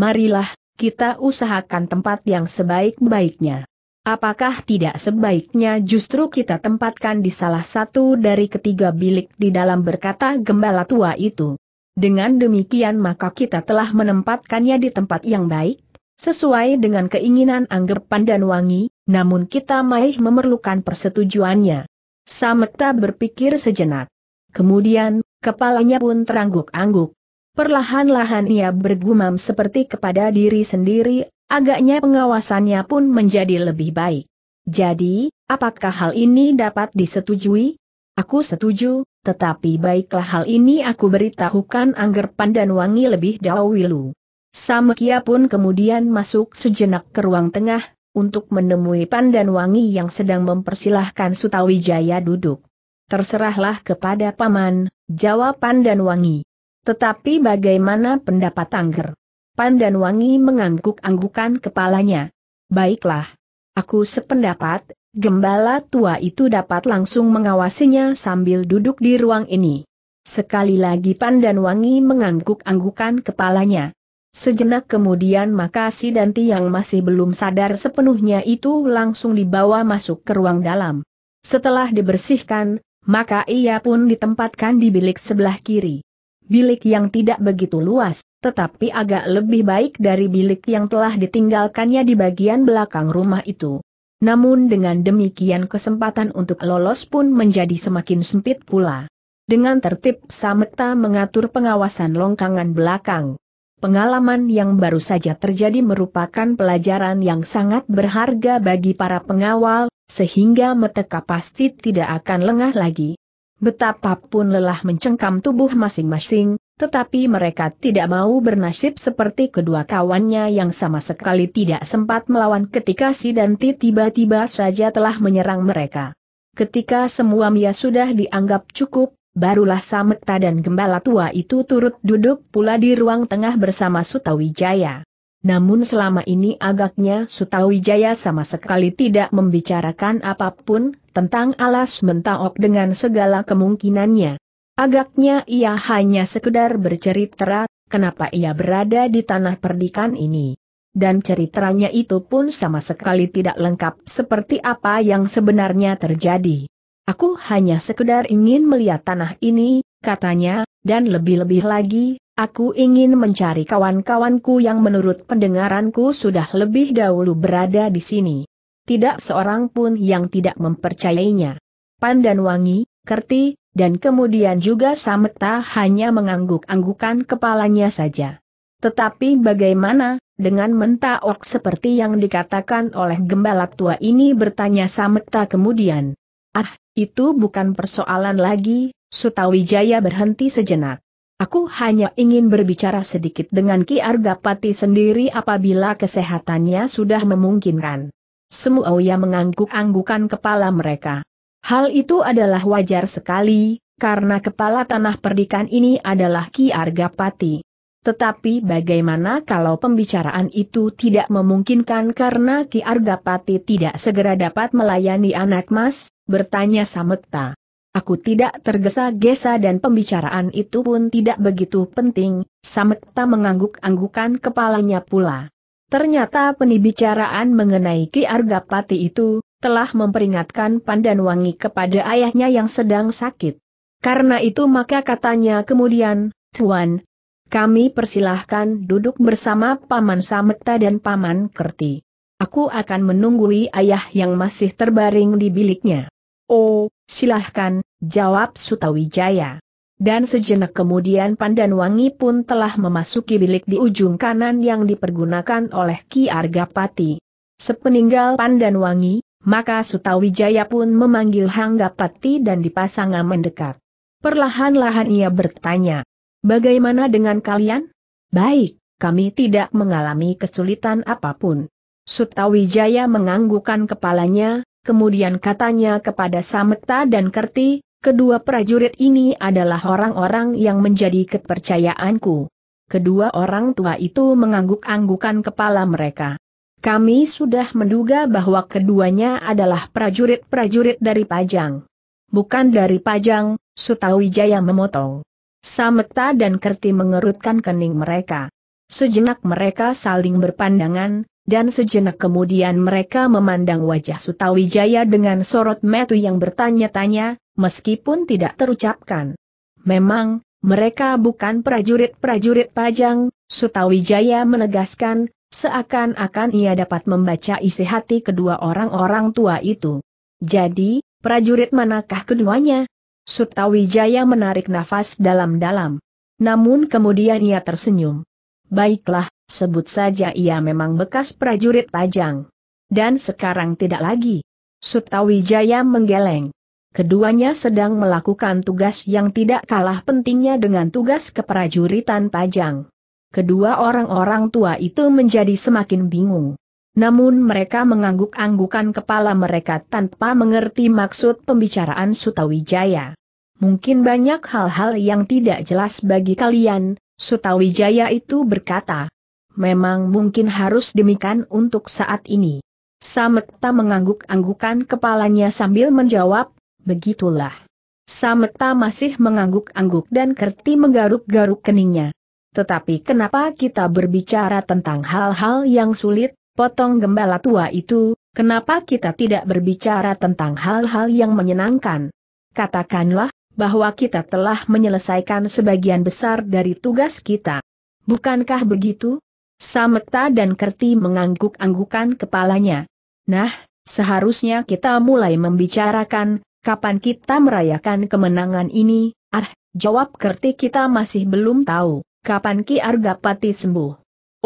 Marilah, kita usahakan tempat yang sebaik-baiknya. Apakah tidak sebaiknya justru kita tempatkan di salah satu dari ketiga bilik di dalam berkata gembala tua itu? Dengan demikian maka kita telah menempatkannya di tempat yang baik, sesuai dengan keinginan Angger Pandan Wangi, namun kita masih memerlukan persetujuannya. Samekta berpikir sejenak. Kemudian, kepalanya pun terangguk-angguk. Perlahan-lahan ia bergumam seperti kepada diri sendiri, agaknya pengawasannya pun menjadi lebih baik. Jadi, apakah hal ini dapat disetujui? Aku setuju, tetapi baiklah hal ini aku beritahukan Angger Wangi lebih dahulu. Samekia pun kemudian masuk sejenak ke ruang tengah, untuk menemui Pandan Wangi yang sedang mempersilahkan Sutawijaya duduk. Terserahlah kepada Paman, jawab Pandan Wangi. Tetapi bagaimana pendapat Angger? Pandan Wangi mengangguk-anggukan kepalanya. Baiklah. Aku sependapat, Gembala tua itu dapat langsung mengawasinya sambil duduk di ruang ini. Sekali lagi Pandan Wangi mengangguk-anggukan kepalanya. Sejenak kemudian maka si Danti yang masih belum sadar sepenuhnya itu langsung dibawa masuk ke ruang dalam. Setelah dibersihkan, maka ia pun ditempatkan di bilik sebelah kiri. Bilik yang tidak begitu luas, tetapi agak lebih baik dari bilik yang telah ditinggalkannya di bagian belakang rumah itu. Namun dengan demikian kesempatan untuk lolos pun menjadi semakin sempit pula. Dengan tertib Sameta mengatur pengawasan longkangan belakang. Pengalaman yang baru saja terjadi merupakan pelajaran yang sangat berharga bagi para pengawal, sehingga Meteka pasti tidak akan lengah lagi. Betapapun lelah mencengkam tubuh masing-masing, tetapi mereka tidak mau bernasib seperti kedua kawannya yang sama sekali tidak sempat melawan ketika si Danti tiba-tiba saja telah menyerang mereka. Ketika semua Mia sudah dianggap cukup, barulah Samekta dan Gembala Tua itu turut duduk pula di ruang tengah bersama Sutawijaya. Namun selama ini agaknya Sutawijaya sama sekali tidak membicarakan apapun tentang alas mentaok dengan segala kemungkinannya. Agaknya ia hanya sekedar bercerita, kenapa ia berada di tanah perdikan ini. Dan ceritanya itu pun sama sekali tidak lengkap seperti apa yang sebenarnya terjadi. Aku hanya sekedar ingin melihat tanah ini, katanya, dan lebih-lebih lagi, aku ingin mencari kawan-kawanku yang menurut pendengaranku sudah lebih dahulu berada di sini. Tidak seorang pun yang tidak mempercayainya. Pandan Wangi, Kerti, dan kemudian juga Sameta hanya mengangguk-anggukan kepalanya saja. Tetapi bagaimana, dengan mentaok seperti yang dikatakan oleh gembala tua ini bertanya Sameta kemudian. Ah, itu bukan persoalan lagi, Sutawijaya berhenti sejenak. Aku hanya ingin berbicara sedikit dengan Ki Argapati sendiri apabila kesehatannya sudah memungkinkan. Semua uya mengangguk-anggukan kepala mereka. Hal itu adalah wajar sekali, karena kepala tanah perdikan ini adalah Ki Argapati. Tetapi bagaimana kalau pembicaraan itu tidak memungkinkan karena Ki Argapati tidak segera dapat melayani anak mas, bertanya Samekta. Aku tidak tergesa-gesa dan pembicaraan itu pun tidak begitu penting, Samekta mengangguk-anggukan kepalanya pula. Ternyata penibicaraan mengenai Ki Argapati itu, telah memperingatkan Pandan Wangi kepada ayahnya yang sedang sakit. Karena itu maka katanya kemudian, Tuan, kami persilahkan duduk bersama Paman Samekta dan Paman Kerti. Aku akan menunggui ayah yang masih terbaring di biliknya. Oh, silahkan, jawab Sutawijaya. Dan sejenak kemudian Pandan Wangi pun telah memasuki bilik di ujung kanan yang dipergunakan oleh Ki Argapati. Sepeninggal Pandan Wangi maka Sutawijaya pun memanggil Hanggapati dan dipasang mendekat. Perlahan-lahan ia bertanya, bagaimana dengan kalian? Baik, kami tidak mengalami kesulitan apapun. Sutawijaya menganggukkan kepalanya, kemudian katanya kepada Sameta dan Kerti, kedua prajurit ini adalah orang-orang yang menjadi kepercayaanku. Kedua orang tua itu mengangguk-anggukan kepala mereka. Kami sudah menduga bahwa keduanya adalah prajurit-prajurit dari Pajang. Bukan dari Pajang, Sutawijaya memotong. Sameta dan Kerti mengerutkan kening mereka. Sejenak mereka saling berpandangan, dan sejenak kemudian mereka memandang wajah Sutawijaya dengan sorot metu yang bertanya-tanya, meskipun tidak terucapkan. Memang, mereka bukan prajurit-prajurit Pajang, Sutawijaya menegaskan, Seakan-akan ia dapat membaca isi hati kedua orang-orang tua itu. Jadi, prajurit manakah keduanya? Sutawijaya menarik nafas dalam-dalam. Namun kemudian ia tersenyum. Baiklah, sebut saja ia memang bekas prajurit Pajang. Dan sekarang tidak lagi. Sutawijaya menggeleng. Keduanya sedang melakukan tugas yang tidak kalah pentingnya dengan tugas keprajuritan Pajang kedua orang-orang tua itu menjadi semakin bingung. Namun mereka mengangguk-anggukan kepala mereka tanpa mengerti maksud pembicaraan Sutawijaya. Mungkin banyak hal-hal yang tidak jelas bagi kalian, Sutawijaya itu berkata. Memang mungkin harus demikian untuk saat ini. Samekta mengangguk-anggukan kepalanya sambil menjawab, begitulah. Samekta masih mengangguk-angguk dan Kerti menggaruk-garuk keningnya. Tetapi kenapa kita berbicara tentang hal-hal yang sulit, potong gembala tua itu, kenapa kita tidak berbicara tentang hal-hal yang menyenangkan? Katakanlah, bahwa kita telah menyelesaikan sebagian besar dari tugas kita. Bukankah begitu? Sameta dan Kerti mengangguk-anggukan kepalanya. Nah, seharusnya kita mulai membicarakan, kapan kita merayakan kemenangan ini, ah, jawab Kerti kita masih belum tahu kapan Ki Argapati sembuh?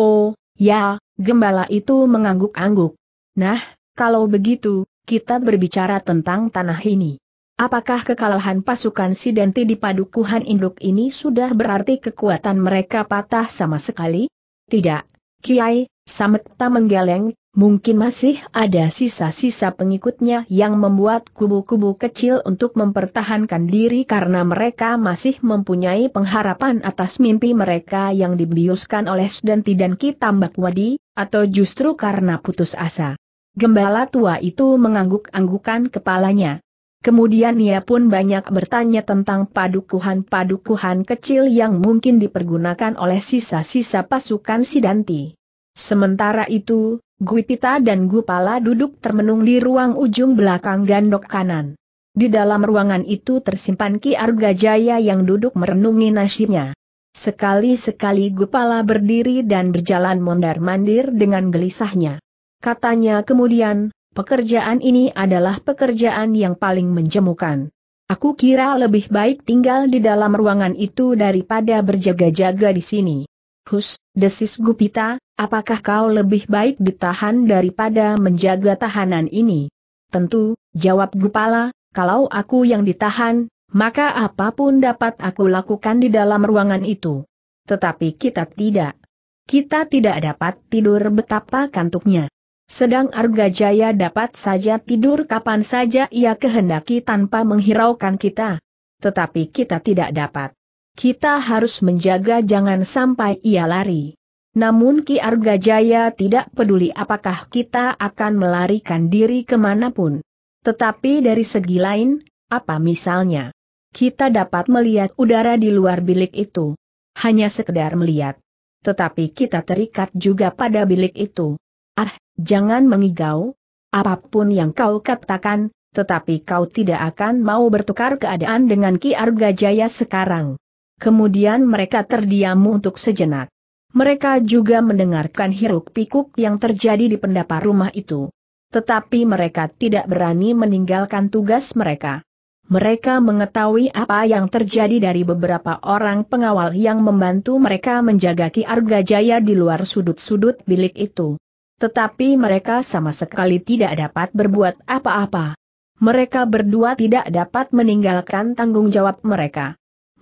Oh, ya, gembala itu mengangguk-angguk. Nah, kalau begitu, kita berbicara tentang tanah ini. Apakah kekalahan pasukan Sidenti di padukuhan induk ini sudah berarti kekuatan mereka patah sama sekali? Tidak, Kiai, Samekta menggeleng, Mungkin masih ada sisa-sisa pengikutnya yang membuat kubu-kubu kecil untuk mempertahankan diri karena mereka masih mempunyai pengharapan atas mimpi mereka yang dibiuskan oleh Sdenti dan Kitambak Wadi, atau justru karena putus asa. Gembala tua itu mengangguk-anggukan kepalanya. Kemudian ia pun banyak bertanya tentang padukuhan-padukuhan kecil yang mungkin dipergunakan oleh sisa-sisa pasukan Sidanti. Sementara itu, Guipita dan Gupala duduk termenung di ruang ujung belakang gandok kanan. Di dalam ruangan itu tersimpan Ki Arga Jaya yang duduk merenungi nasibnya. Sekali-sekali Gupala berdiri dan berjalan mondar-mandir dengan gelisahnya. Katanya kemudian, pekerjaan ini adalah pekerjaan yang paling menjemukan. Aku kira lebih baik tinggal di dalam ruangan itu daripada berjaga-jaga di sini. Hus, desis Gupita, apakah kau lebih baik ditahan daripada menjaga tahanan ini? Tentu, jawab Gupala, kalau aku yang ditahan, maka apapun dapat aku lakukan di dalam ruangan itu. Tetapi kita tidak. Kita tidak dapat tidur betapa kantuknya. Sedang Arga Jaya dapat saja tidur kapan saja ia kehendaki tanpa menghiraukan kita. Tetapi kita tidak dapat. Kita harus menjaga jangan sampai ia lari. Namun Ki Arga Jaya tidak peduli apakah kita akan melarikan diri kemanapun. Tetapi dari segi lain, apa misalnya? Kita dapat melihat udara di luar bilik itu. Hanya sekedar melihat. Tetapi kita terikat juga pada bilik itu. Ah, jangan mengigau. Apapun yang kau katakan, tetapi kau tidak akan mau bertukar keadaan dengan Ki Arga Jaya sekarang. Kemudian mereka terdiam untuk sejenak. Mereka juga mendengarkan hiruk-pikuk yang terjadi di pendapa rumah itu. Tetapi mereka tidak berani meninggalkan tugas mereka. Mereka mengetahui apa yang terjadi dari beberapa orang pengawal yang membantu mereka menjaga Ki Jaya di luar sudut-sudut bilik itu. Tetapi mereka sama sekali tidak dapat berbuat apa-apa. Mereka berdua tidak dapat meninggalkan tanggung jawab mereka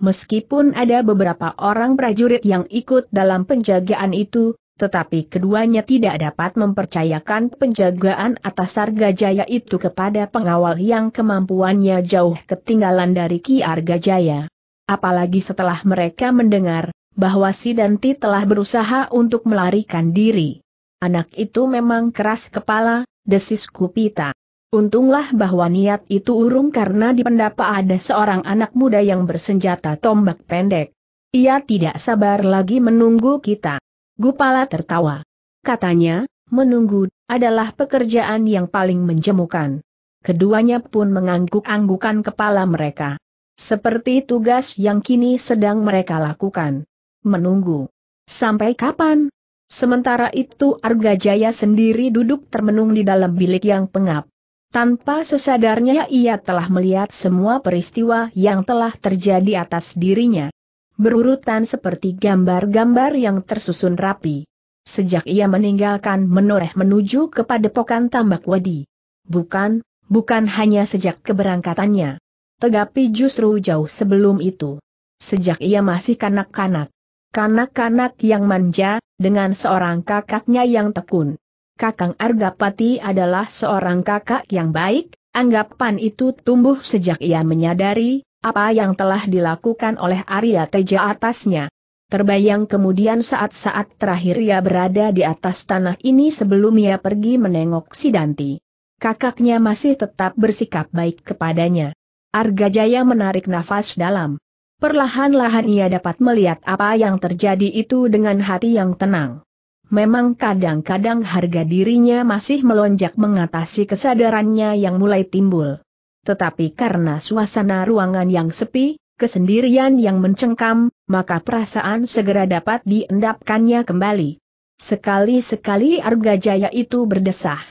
meskipun ada beberapa orang prajurit yang ikut dalam penjagaan itu, tetapi keduanya tidak dapat mempercayakan penjagaan atas Arga Jaya itu kepada pengawal yang kemampuannya jauh ketinggalan dari Ki Arga Jaya. Apalagi setelah mereka mendengar bahwa Sidanti telah berusaha untuk melarikan diri. Anak itu memang keras kepala, desis Kupita. Untunglah bahwa niat itu urung karena di pendapa ada seorang anak muda yang bersenjata tombak pendek. Ia tidak sabar lagi menunggu kita. Gupala tertawa. Katanya, menunggu adalah pekerjaan yang paling menjemukan. Keduanya pun mengangguk-anggukan kepala mereka. Seperti tugas yang kini sedang mereka lakukan. Menunggu. Sampai kapan? Sementara itu Arga Jaya sendiri duduk termenung di dalam bilik yang pengap. Tanpa sesadarnya ia telah melihat semua peristiwa yang telah terjadi atas dirinya. Berurutan seperti gambar-gambar yang tersusun rapi. Sejak ia meninggalkan menoreh menuju kepada pokan tambak wadi. Bukan, bukan hanya sejak keberangkatannya. Tetapi justru jauh sebelum itu. Sejak ia masih kanak-kanak. Kanak-kanak yang manja, dengan seorang kakaknya yang tekun. Kakang Argapati adalah seorang kakak yang baik, anggapan itu tumbuh sejak ia menyadari, apa yang telah dilakukan oleh Arya Teja atasnya. Terbayang kemudian saat-saat terakhir ia berada di atas tanah ini sebelum ia pergi menengok Sidanti. Kakaknya masih tetap bersikap baik kepadanya. Argajaya menarik nafas dalam. Perlahan-lahan ia dapat melihat apa yang terjadi itu dengan hati yang tenang memang kadang-kadang harga dirinya masih melonjak mengatasi kesadarannya yang mulai timbul. Tetapi karena suasana ruangan yang sepi, kesendirian yang mencengkam, maka perasaan segera dapat diendapkannya kembali. Sekali-sekali arga jaya itu berdesah.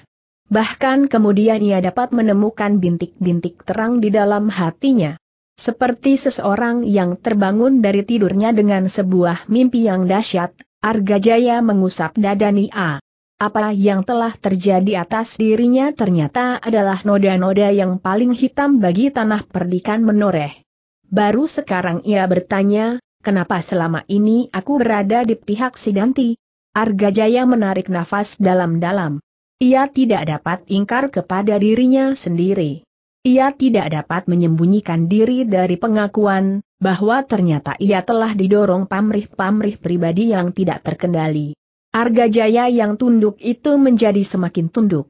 Bahkan kemudian ia dapat menemukan bintik-bintik terang di dalam hatinya. Seperti seseorang yang terbangun dari tidurnya dengan sebuah mimpi yang dahsyat, Argajaya mengusap dada Nia. Apa yang telah terjadi atas dirinya ternyata adalah noda-noda yang paling hitam bagi tanah perdikan menoreh. Baru sekarang ia bertanya, kenapa selama ini aku berada di pihak Sidanti? Argajaya menarik nafas dalam-dalam. Ia tidak dapat ingkar kepada dirinya sendiri. Ia tidak dapat menyembunyikan diri dari pengakuan, bahwa ternyata ia telah didorong pamrih-pamrih pribadi yang tidak terkendali. Arga Jaya yang tunduk itu menjadi semakin tunduk.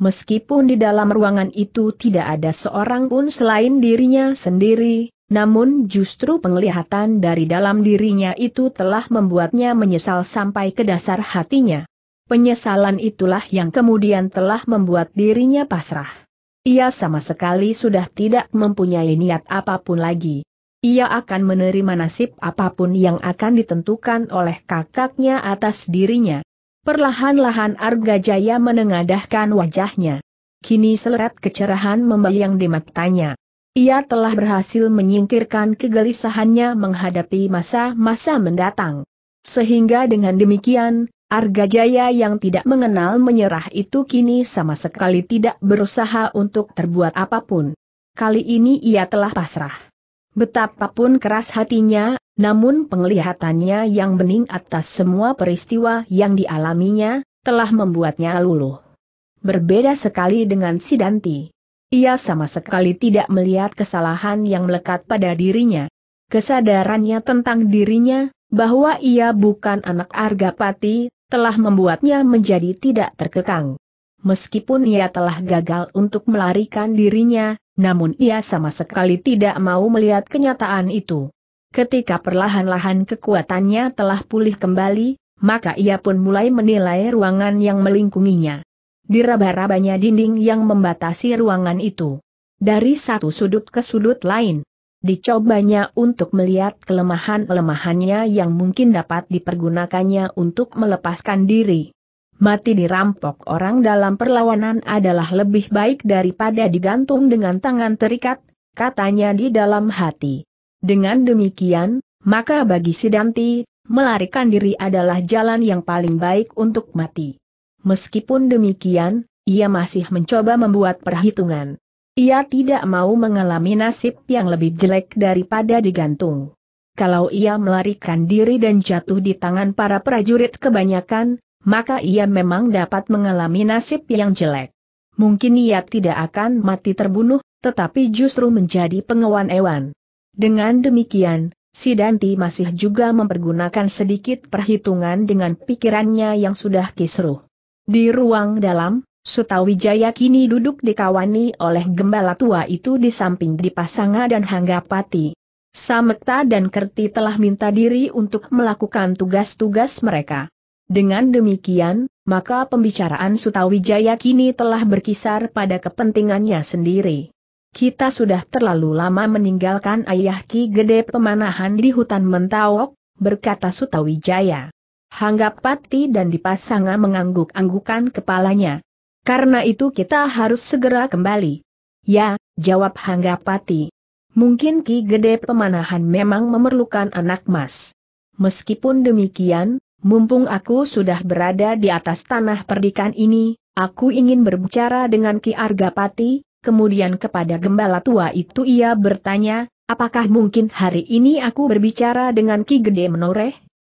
Meskipun di dalam ruangan itu tidak ada seorang pun selain dirinya sendiri, namun justru penglihatan dari dalam dirinya itu telah membuatnya menyesal sampai ke dasar hatinya. Penyesalan itulah yang kemudian telah membuat dirinya pasrah. Ia sama sekali sudah tidak mempunyai niat apapun lagi. Ia akan menerima nasib apapun yang akan ditentukan oleh kakaknya atas dirinya. Perlahan-lahan Arga Jaya menengadahkan wajahnya. Kini seleret kecerahan membayang di matanya. Ia telah berhasil menyingkirkan kegelisahannya menghadapi masa-masa mendatang. Sehingga dengan demikian, Argajaya yang tidak mengenal menyerah itu kini sama sekali tidak berusaha untuk terbuat apapun. Kali ini ia telah pasrah. Betapapun keras hatinya, namun penglihatannya yang bening atas semua peristiwa yang dialaminya, telah membuatnya luluh. Berbeda sekali dengan Sidanti. Ia sama sekali tidak melihat kesalahan yang melekat pada dirinya. Kesadarannya tentang dirinya, bahwa ia bukan anak Argapati, telah membuatnya menjadi tidak terkekang. Meskipun ia telah gagal untuk melarikan dirinya, namun ia sama sekali tidak mau melihat kenyataan itu. Ketika perlahan-lahan kekuatannya telah pulih kembali, maka ia pun mulai menilai ruangan yang melingkunginya. Diraba-rabanya dinding yang membatasi ruangan itu. Dari satu sudut ke sudut lain, Dicobanya untuk melihat kelemahan-kelemahannya yang mungkin dapat dipergunakannya untuk melepaskan diri. Mati dirampok orang dalam perlawanan adalah lebih baik daripada digantung dengan tangan terikat, katanya di dalam hati. Dengan demikian, maka bagi Sidanti, melarikan diri adalah jalan yang paling baik untuk mati. Meskipun demikian, ia masih mencoba membuat perhitungan. Ia tidak mau mengalami nasib yang lebih jelek daripada digantung. Kalau ia melarikan diri dan jatuh di tangan para prajurit kebanyakan, maka ia memang dapat mengalami nasib yang jelek. Mungkin ia tidak akan mati terbunuh, tetapi justru menjadi pengewan ewan. Dengan demikian, si Danti masih juga mempergunakan sedikit perhitungan dengan pikirannya yang sudah kisruh. Di ruang dalam, Sutawijaya kini duduk dikawani oleh gembala tua itu di samping Dipasanga dan Hanggapati. Samekta dan Kerti telah minta diri untuk melakukan tugas-tugas mereka. Dengan demikian, maka pembicaraan Sutawijaya kini telah berkisar pada kepentingannya sendiri. Kita sudah terlalu lama meninggalkan ayah Ki Gede pemanahan di hutan Mentawok, berkata Sutawijaya. Hanggapati dan Dipasanga mengangguk-anggukan kepalanya. Karena itu kita harus segera kembali. Ya, jawab Hanggapati. Mungkin Ki Gede Pemanahan memang memerlukan anak mas. Meskipun demikian, mumpung aku sudah berada di atas tanah perdikan ini, aku ingin berbicara dengan Ki Argapati, kemudian kepada gembala tua itu ia bertanya, apakah mungkin hari ini aku berbicara dengan Ki Gede Menoreh?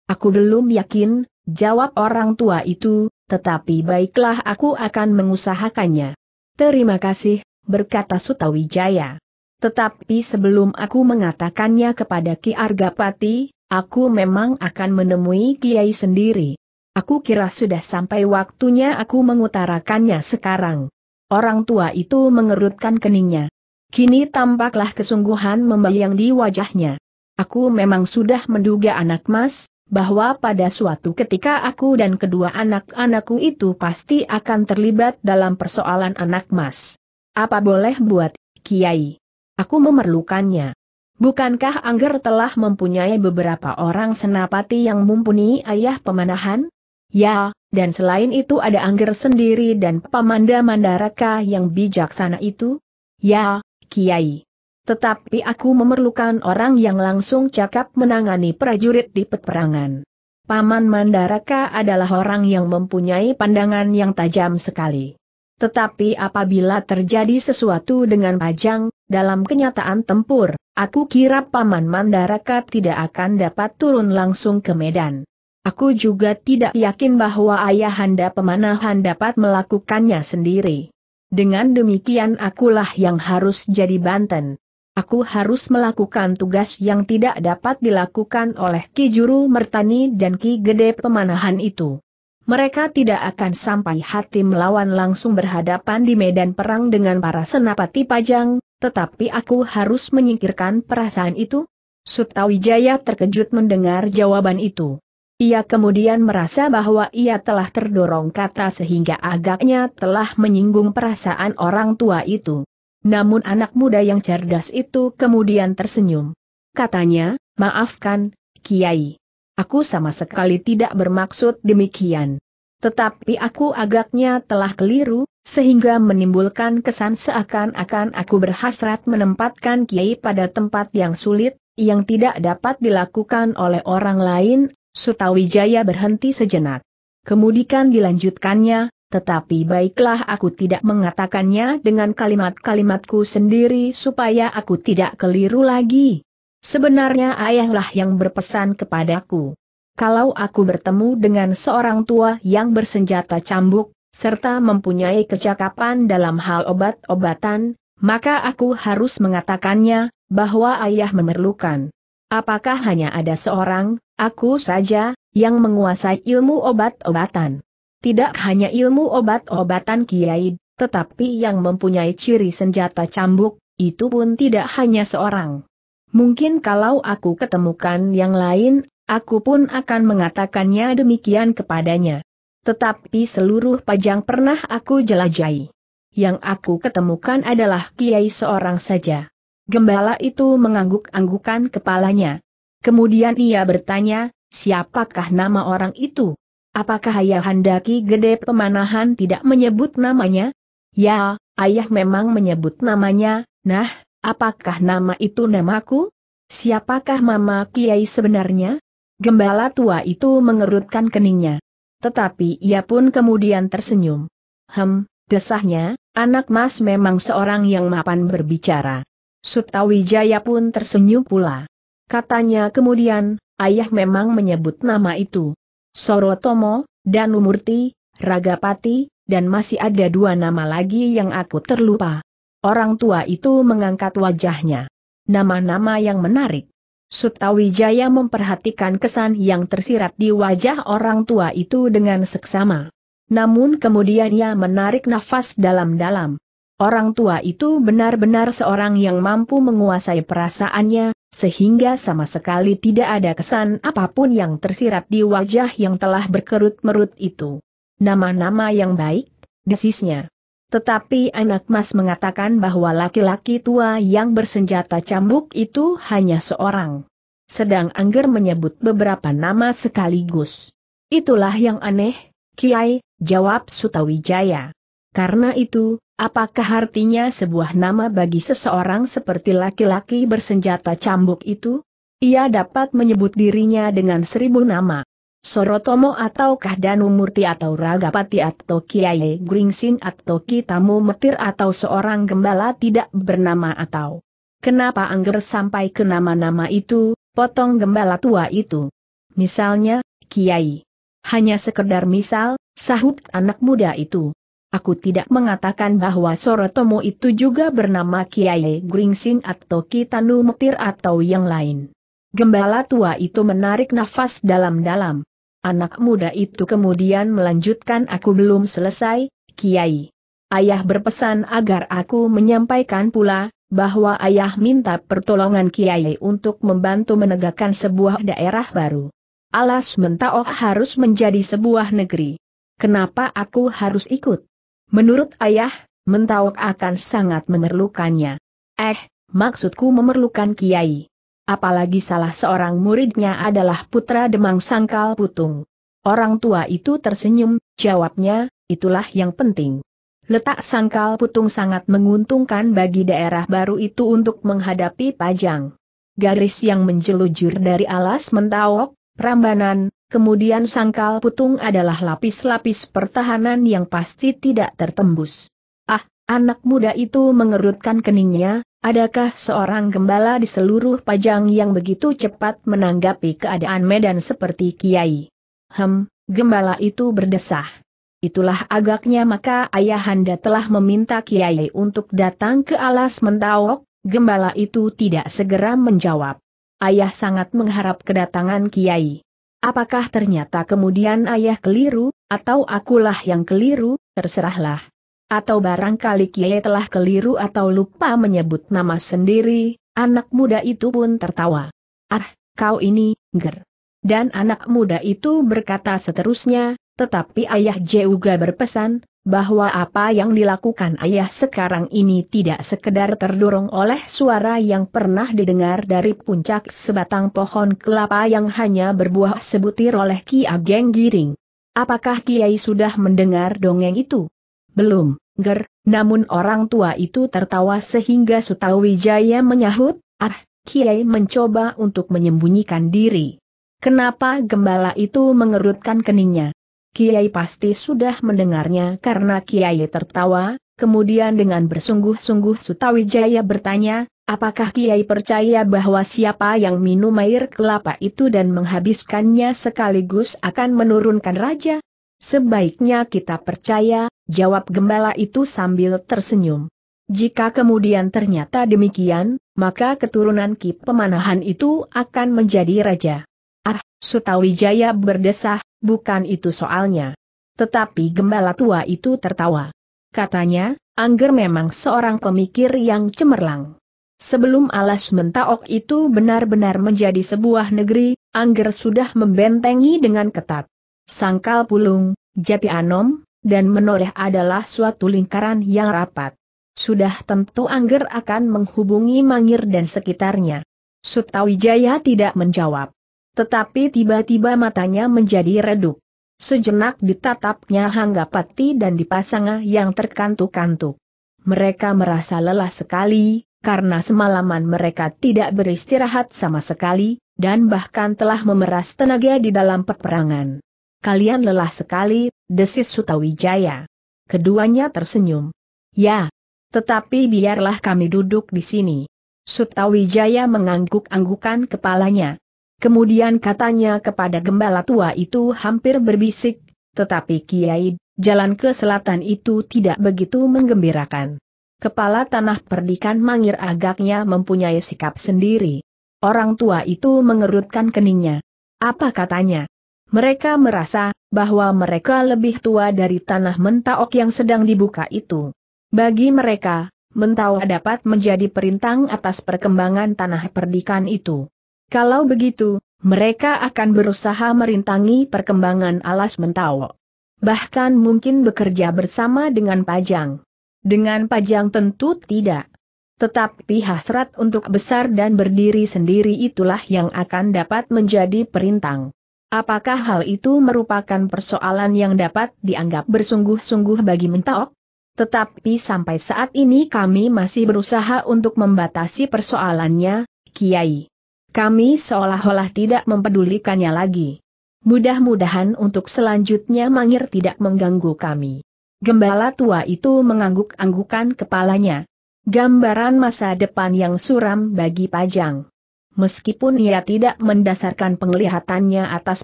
Aku belum yakin, jawab orang tua itu, tetapi baiklah aku akan mengusahakannya. Terima kasih, berkata Sutawijaya. Tetapi sebelum aku mengatakannya kepada Ki Argapati, aku memang akan menemui Kiai sendiri. Aku kira sudah sampai waktunya aku mengutarakannya sekarang. Orang tua itu mengerutkan keningnya. Kini tampaklah kesungguhan membayang di wajahnya. Aku memang sudah menduga anak mas, bahwa pada suatu ketika aku dan kedua anak-anakku itu pasti akan terlibat dalam persoalan anak mas. Apa boleh buat, Kiai? Aku memerlukannya. Bukankah Angger telah mempunyai beberapa orang senapati yang mumpuni ayah pemanahan? Ya, dan selain itu ada Angger sendiri dan Pamanda Mandaraka yang bijaksana itu? Ya, Kiai. Tetapi aku memerlukan orang yang langsung cakap menangani prajurit di peperangan. Paman Mandaraka adalah orang yang mempunyai pandangan yang tajam sekali. Tetapi apabila terjadi sesuatu dengan Pajang, dalam kenyataan tempur, aku kira Paman Mandaraka tidak akan dapat turun langsung ke Medan. Aku juga tidak yakin bahwa ayahanda pemanahan dapat melakukannya sendiri. Dengan demikian akulah yang harus jadi Banten, aku harus melakukan tugas yang tidak dapat dilakukan oleh Ki Juru Mertani dan Ki Gede Pemanahan itu. Mereka tidak akan sampai hati melawan langsung berhadapan di medan perang dengan para senapati pajang, tetapi aku harus menyingkirkan perasaan itu. Sutawijaya terkejut mendengar jawaban itu. Ia kemudian merasa bahwa ia telah terdorong kata sehingga agaknya telah menyinggung perasaan orang tua itu. Namun anak muda yang cerdas itu kemudian tersenyum. Katanya, maafkan, Kiai. Aku sama sekali tidak bermaksud demikian. Tetapi aku agaknya telah keliru, sehingga menimbulkan kesan seakan-akan aku berhasrat menempatkan Kiai pada tempat yang sulit, yang tidak dapat dilakukan oleh orang lain, Sutawijaya berhenti sejenak. Kemudian dilanjutkannya, tetapi baiklah aku tidak mengatakannya dengan kalimat-kalimatku sendiri supaya aku tidak keliru lagi. Sebenarnya ayahlah yang berpesan kepadaku. Kalau aku bertemu dengan seorang tua yang bersenjata cambuk, serta mempunyai kecakapan dalam hal obat-obatan, maka aku harus mengatakannya, bahwa ayah memerlukan. Apakah hanya ada seorang, aku saja, yang menguasai ilmu obat-obatan? Tidak hanya ilmu obat-obatan kiai, tetapi yang mempunyai ciri senjata cambuk, itu pun tidak hanya seorang. Mungkin kalau aku ketemukan yang lain, aku pun akan mengatakannya demikian kepadanya. Tetapi seluruh Pajang pernah aku jelajahi. Yang aku ketemukan adalah Kiai seorang saja. Gembala itu mengangguk-anggukan kepalanya. Kemudian ia bertanya, siapakah nama orang itu? Apakah ayah Handaki Gede Pemanahan tidak menyebut namanya? Ya, ayah memang menyebut namanya, nah, apakah nama itu namaku? Siapakah mama Kiai sebenarnya? Gembala tua itu mengerutkan keningnya. Tetapi ia pun kemudian tersenyum. Hem, desahnya, anak mas memang seorang yang mapan berbicara. Sutawijaya pun tersenyum pula. Katanya kemudian, ayah memang menyebut nama itu. Sorotomo, dan Umurti, Ragapati, dan masih ada dua nama lagi yang aku terlupa. Orang tua itu mengangkat wajahnya. Nama-nama yang menarik. Sutawijaya memperhatikan kesan yang tersirat di wajah orang tua itu dengan seksama. Namun kemudian ia menarik nafas dalam-dalam. Orang tua itu benar-benar seorang yang mampu menguasai perasaannya, sehingga sama sekali tidak ada kesan apapun yang tersirat di wajah yang telah berkerut-merut itu. Nama-nama yang baik, desisnya. Tetapi anak mas mengatakan bahwa laki-laki tua yang bersenjata cambuk itu hanya seorang. Sedang Angger menyebut beberapa nama sekaligus. Itulah yang aneh, Kiai, jawab Sutawijaya. Karena itu, Apakah artinya sebuah nama bagi seseorang seperti laki-laki bersenjata cambuk itu? Ia dapat menyebut dirinya dengan seribu nama. Sorotomo ataukah Danu Murti atau Ragapati atau Kiai Gringsin atau Kitamu Metir atau seorang gembala tidak bernama atau Kenapa Angger sampai ke nama-nama itu, potong gembala tua itu? Misalnya, Kiai. Hanya sekedar misal, sahut anak muda itu. Aku tidak mengatakan bahwa Sorotomo itu juga bernama Kiai Gringsing atau Kitanu Mutir atau yang lain. Gembala tua itu menarik nafas dalam-dalam. Anak muda itu kemudian melanjutkan aku belum selesai, Kiai. Ayah berpesan agar aku menyampaikan pula, bahwa ayah minta pertolongan Kiai untuk membantu menegakkan sebuah daerah baru. Alas mentaok oh harus menjadi sebuah negeri. Kenapa aku harus ikut? Menurut ayah, Mentawak akan sangat memerlukannya. Eh, maksudku memerlukan kiai. Apalagi salah seorang muridnya adalah putra Demang Sangkal Putung. Orang tua itu tersenyum, jawabnya, itulah yang penting. Letak Sangkal Putung sangat menguntungkan bagi daerah baru itu untuk menghadapi Pajang. Garis yang menjelujur dari alas mentawok, Prambanan, kemudian sangkal putung adalah lapis-lapis pertahanan yang pasti tidak tertembus. Ah, anak muda itu mengerutkan keningnya, adakah seorang gembala di seluruh Pajang yang begitu cepat menanggapi keadaan medan seperti Kiai? Hem, gembala itu berdesah. Itulah agaknya maka ayahanda telah meminta Kiai untuk datang ke alas mentawok, gembala itu tidak segera menjawab. Ayah sangat mengharap kedatangan Kiai. Apakah ternyata kemudian ayah keliru, atau akulah yang keliru, terserahlah. Atau barangkali Kiai telah keliru atau lupa menyebut nama sendiri, anak muda itu pun tertawa. Ah, kau ini, ger. Dan anak muda itu berkata seterusnya, tetapi ayah Juga berpesan, bahwa apa yang dilakukan ayah sekarang ini tidak sekedar terdorong oleh suara yang pernah didengar dari puncak sebatang pohon kelapa yang hanya berbuah sebutir oleh Ki Ageng Giring. Apakah Kiai sudah mendengar dongeng itu? Belum, Ger, namun orang tua itu tertawa sehingga Sutawijaya menyahut, ah, Kiai mencoba untuk menyembunyikan diri. Kenapa gembala itu mengerutkan keningnya? Kiai pasti sudah mendengarnya karena Kiai tertawa, kemudian dengan bersungguh-sungguh Sutawijaya bertanya, apakah Kiai percaya bahwa siapa yang minum air kelapa itu dan menghabiskannya sekaligus akan menurunkan raja? Sebaiknya kita percaya, jawab gembala itu sambil tersenyum. Jika kemudian ternyata demikian, maka keturunan Ki Pemanahan itu akan menjadi raja. Ah, Sutawijaya berdesah, Bukan itu soalnya. Tetapi gembala tua itu tertawa. Katanya, Angger memang seorang pemikir yang cemerlang. Sebelum alas mentaok itu benar-benar menjadi sebuah negeri, Angger sudah membentengi dengan ketat. Sangkal Pulung, Jati Anom, dan Menoreh adalah suatu lingkaran yang rapat. Sudah tentu Angger akan menghubungi Mangir dan sekitarnya. Sutawijaya tidak menjawab. Tetapi tiba-tiba matanya menjadi redup. Sejenak ditatapnya Hanggapati dan dipasangnya ah yang terkantuk-kantuk. Mereka merasa lelah sekali, karena semalaman mereka tidak beristirahat sama sekali, dan bahkan telah memeras tenaga di dalam peperangan. Kalian lelah sekali, desis Sutawijaya. Keduanya tersenyum. Ya, tetapi biarlah kami duduk di sini. Sutawijaya mengangguk-anggukan kepalanya. Kemudian katanya kepada gembala tua itu hampir berbisik, tetapi Kiai, jalan ke selatan itu tidak begitu menggembirakan. Kepala tanah perdikan mangir agaknya mempunyai sikap sendiri. Orang tua itu mengerutkan keningnya. Apa katanya? Mereka merasa bahwa mereka lebih tua dari tanah mentaok yang sedang dibuka itu. Bagi mereka, mentaok dapat menjadi perintang atas perkembangan tanah perdikan itu. Kalau begitu, mereka akan berusaha merintangi perkembangan alas mentawo. Bahkan mungkin bekerja bersama dengan Pajang. Dengan Pajang tentu tidak. Tetapi hasrat untuk besar dan berdiri sendiri itulah yang akan dapat menjadi perintang. Apakah hal itu merupakan persoalan yang dapat dianggap bersungguh-sungguh bagi mentok? Tetapi sampai saat ini kami masih berusaha untuk membatasi persoalannya, Kiai. Kami seolah-olah tidak mempedulikannya lagi. Mudah-mudahan untuk selanjutnya Mangir tidak mengganggu kami. Gembala tua itu mengangguk-anggukan kepalanya. Gambaran masa depan yang suram bagi Pajang. Meskipun ia tidak mendasarkan penglihatannya atas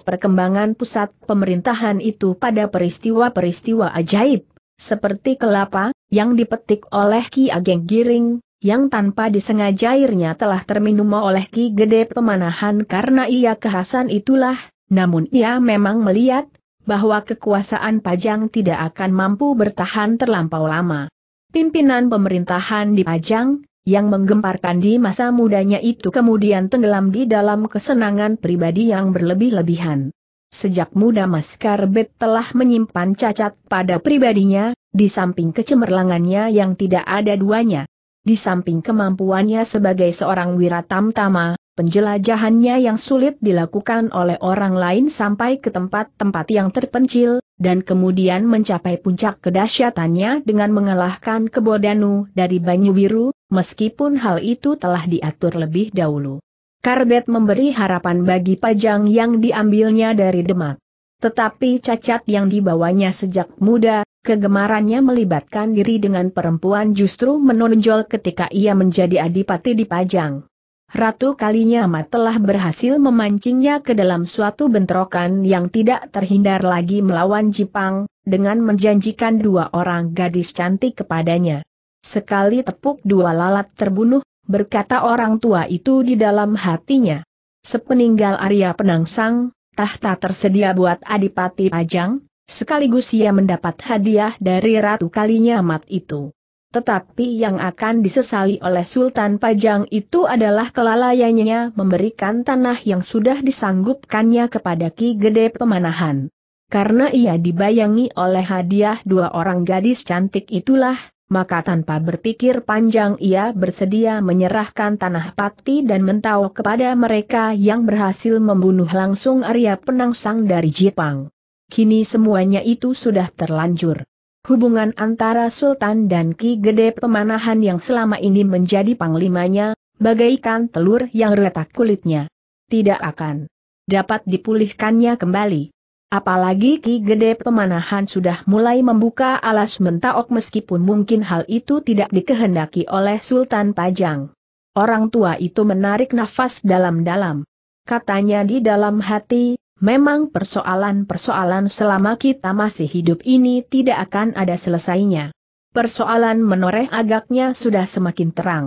perkembangan pusat pemerintahan itu pada peristiwa-peristiwa ajaib, seperti kelapa, yang dipetik oleh Ki Ageng Giring, yang tanpa disengaja airnya telah terminum oleh Ki Gede Pemanahan karena ia kehasan itulah, namun ia memang melihat, bahwa kekuasaan Pajang tidak akan mampu bertahan terlampau lama. Pimpinan pemerintahan di Pajang, yang menggemparkan di masa mudanya itu kemudian tenggelam di dalam kesenangan pribadi yang berlebih-lebihan. Sejak muda Mas Karbet telah menyimpan cacat pada pribadinya, di samping kecemerlangannya yang tidak ada duanya. Di samping kemampuannya sebagai seorang wiratamtama, penjelajahannya yang sulit dilakukan oleh orang lain sampai ke tempat-tempat yang terpencil, dan kemudian mencapai puncak kedahsyatannya dengan mengalahkan Kebodanu dari Banyu Biru, meskipun hal itu telah diatur lebih dahulu. Karbet memberi harapan bagi pajang yang diambilnya dari Demak. Tetapi cacat yang dibawanya sejak muda, Kegemarannya melibatkan diri dengan perempuan justru menonjol ketika ia menjadi adipati di Pajang. Ratu Kalinyamat telah berhasil memancingnya ke dalam suatu bentrokan yang tidak terhindar lagi melawan Jepang, dengan menjanjikan dua orang gadis cantik kepadanya. Sekali tepuk dua lalat terbunuh, berkata orang tua itu di dalam hatinya. Sepeninggal Arya Penangsang, tahta tersedia buat Adipati Pajang, Sekaligus ia mendapat hadiah dari Ratu Kalinyamat itu. Tetapi yang akan disesali oleh Sultan Pajang itu adalah kelalaiannya memberikan tanah yang sudah disanggupkannya kepada Ki Gede Pemanahan. Karena ia dibayangi oleh hadiah dua orang gadis cantik itulah, maka tanpa berpikir panjang ia bersedia menyerahkan tanah pakti dan mentau kepada mereka yang berhasil membunuh langsung Arya Penangsang dari Jepang. Kini semuanya itu sudah terlanjur. Hubungan antara Sultan dan Ki Gede Pemanahan yang selama ini menjadi panglimanya, bagaikan telur yang retak kulitnya. Tidak akan dapat dipulihkannya kembali. Apalagi Ki Gede Pemanahan sudah mulai membuka alas mentaok meskipun mungkin hal itu tidak dikehendaki oleh Sultan Pajang. Orang tua itu menarik nafas dalam-dalam. Katanya di dalam hati, Memang persoalan-persoalan selama kita masih hidup ini tidak akan ada selesainya. Persoalan menoreh agaknya sudah semakin terang.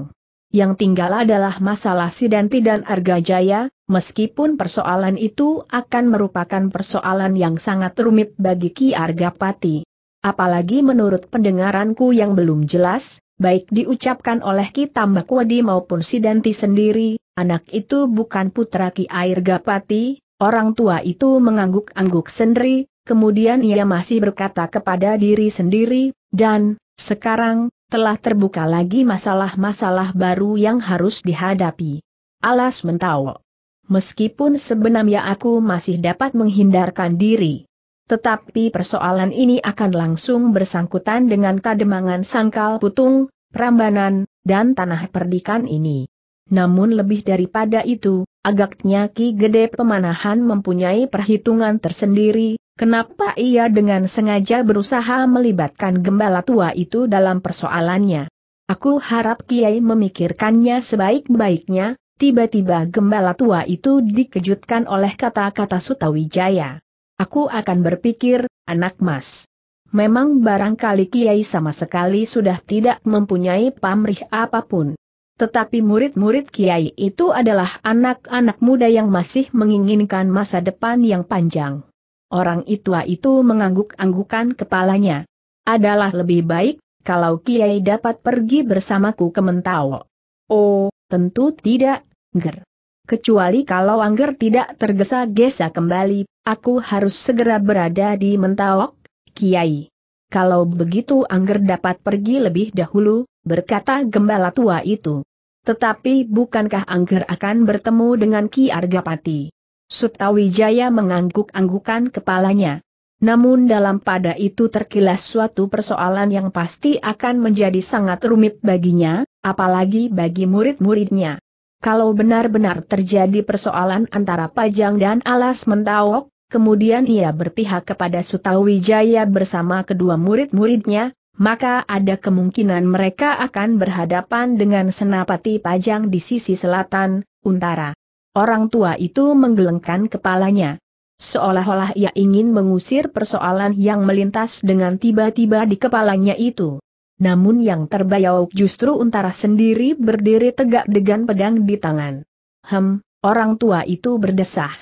Yang tinggal adalah masalah Sidanti dan Argajaya, meskipun persoalan itu akan merupakan persoalan yang sangat rumit bagi Ki Argapati. Apalagi menurut pendengaranku yang belum jelas, baik diucapkan oleh Ki Tambakwadi maupun Sidanti sendiri, anak itu bukan putra Ki Argapati, Orang tua itu mengangguk-angguk sendiri, kemudian ia masih berkata kepada diri sendiri, dan, sekarang, telah terbuka lagi masalah-masalah baru yang harus dihadapi. Alas mentawa. Meskipun sebenarnya aku masih dapat menghindarkan diri. Tetapi persoalan ini akan langsung bersangkutan dengan kademangan sangkal putung, Prambanan, dan tanah perdikan ini. Namun lebih daripada itu, Agaknya Ki Gede Pemanahan mempunyai perhitungan tersendiri, kenapa ia dengan sengaja berusaha melibatkan gembala tua itu dalam persoalannya. Aku harap Kiai memikirkannya sebaik-baiknya, tiba-tiba gembala tua itu dikejutkan oleh kata-kata Sutawijaya. Aku akan berpikir, anak mas. Memang barangkali Kiai sama sekali sudah tidak mempunyai pamrih apapun. Tetapi murid-murid Kiai itu adalah anak-anak muda yang masih menginginkan masa depan yang panjang. Orang tua itu mengangguk-anggukan kepalanya. Adalah lebih baik, kalau Kiai dapat pergi bersamaku ke Mentawok. Oh, tentu tidak, Ger. Kecuali kalau Angger tidak tergesa-gesa kembali, aku harus segera berada di Mentawok, Kiai. Kalau begitu Angger dapat pergi lebih dahulu, berkata gembala tua itu. Tetapi bukankah Angger akan bertemu dengan Ki Argapati? Sutawijaya mengangguk-anggukan kepalanya. Namun dalam pada itu terkilas suatu persoalan yang pasti akan menjadi sangat rumit baginya, apalagi bagi murid-muridnya. Kalau benar-benar terjadi persoalan antara Pajang dan Alas Mentawok, kemudian ia berpihak kepada Sutawijaya bersama kedua murid-muridnya, maka ada kemungkinan mereka akan berhadapan dengan senapati pajang di sisi selatan, untara. Orang tua itu menggelengkan kepalanya. Seolah-olah ia ingin mengusir persoalan yang melintas dengan tiba-tiba di kepalanya itu. Namun yang terbayauk justru untara sendiri berdiri tegak dengan pedang di tangan. Hem, orang tua itu berdesah.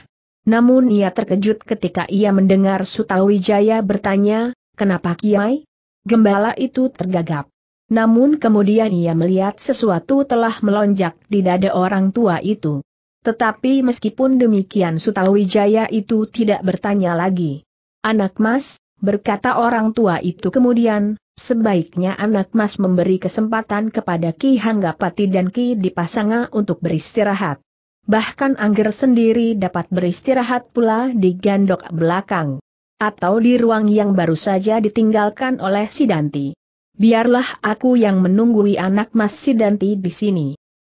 Namun ia terkejut ketika ia mendengar Sutawijaya bertanya, kenapa Kiai? Gembala itu tergagap. Namun kemudian ia melihat sesuatu telah melonjak di dada orang tua itu. Tetapi meskipun demikian Sutawijaya itu tidak bertanya lagi. Anak mas, berkata orang tua itu kemudian, sebaiknya anak mas memberi kesempatan kepada Ki Hanggapati dan Ki Dipasanga untuk beristirahat. Bahkan Angger sendiri dapat beristirahat pula di gandok belakang atau di ruang yang baru saja ditinggalkan oleh Sidanti. Biarlah aku yang menunggui anak Mas Sidanti di sini.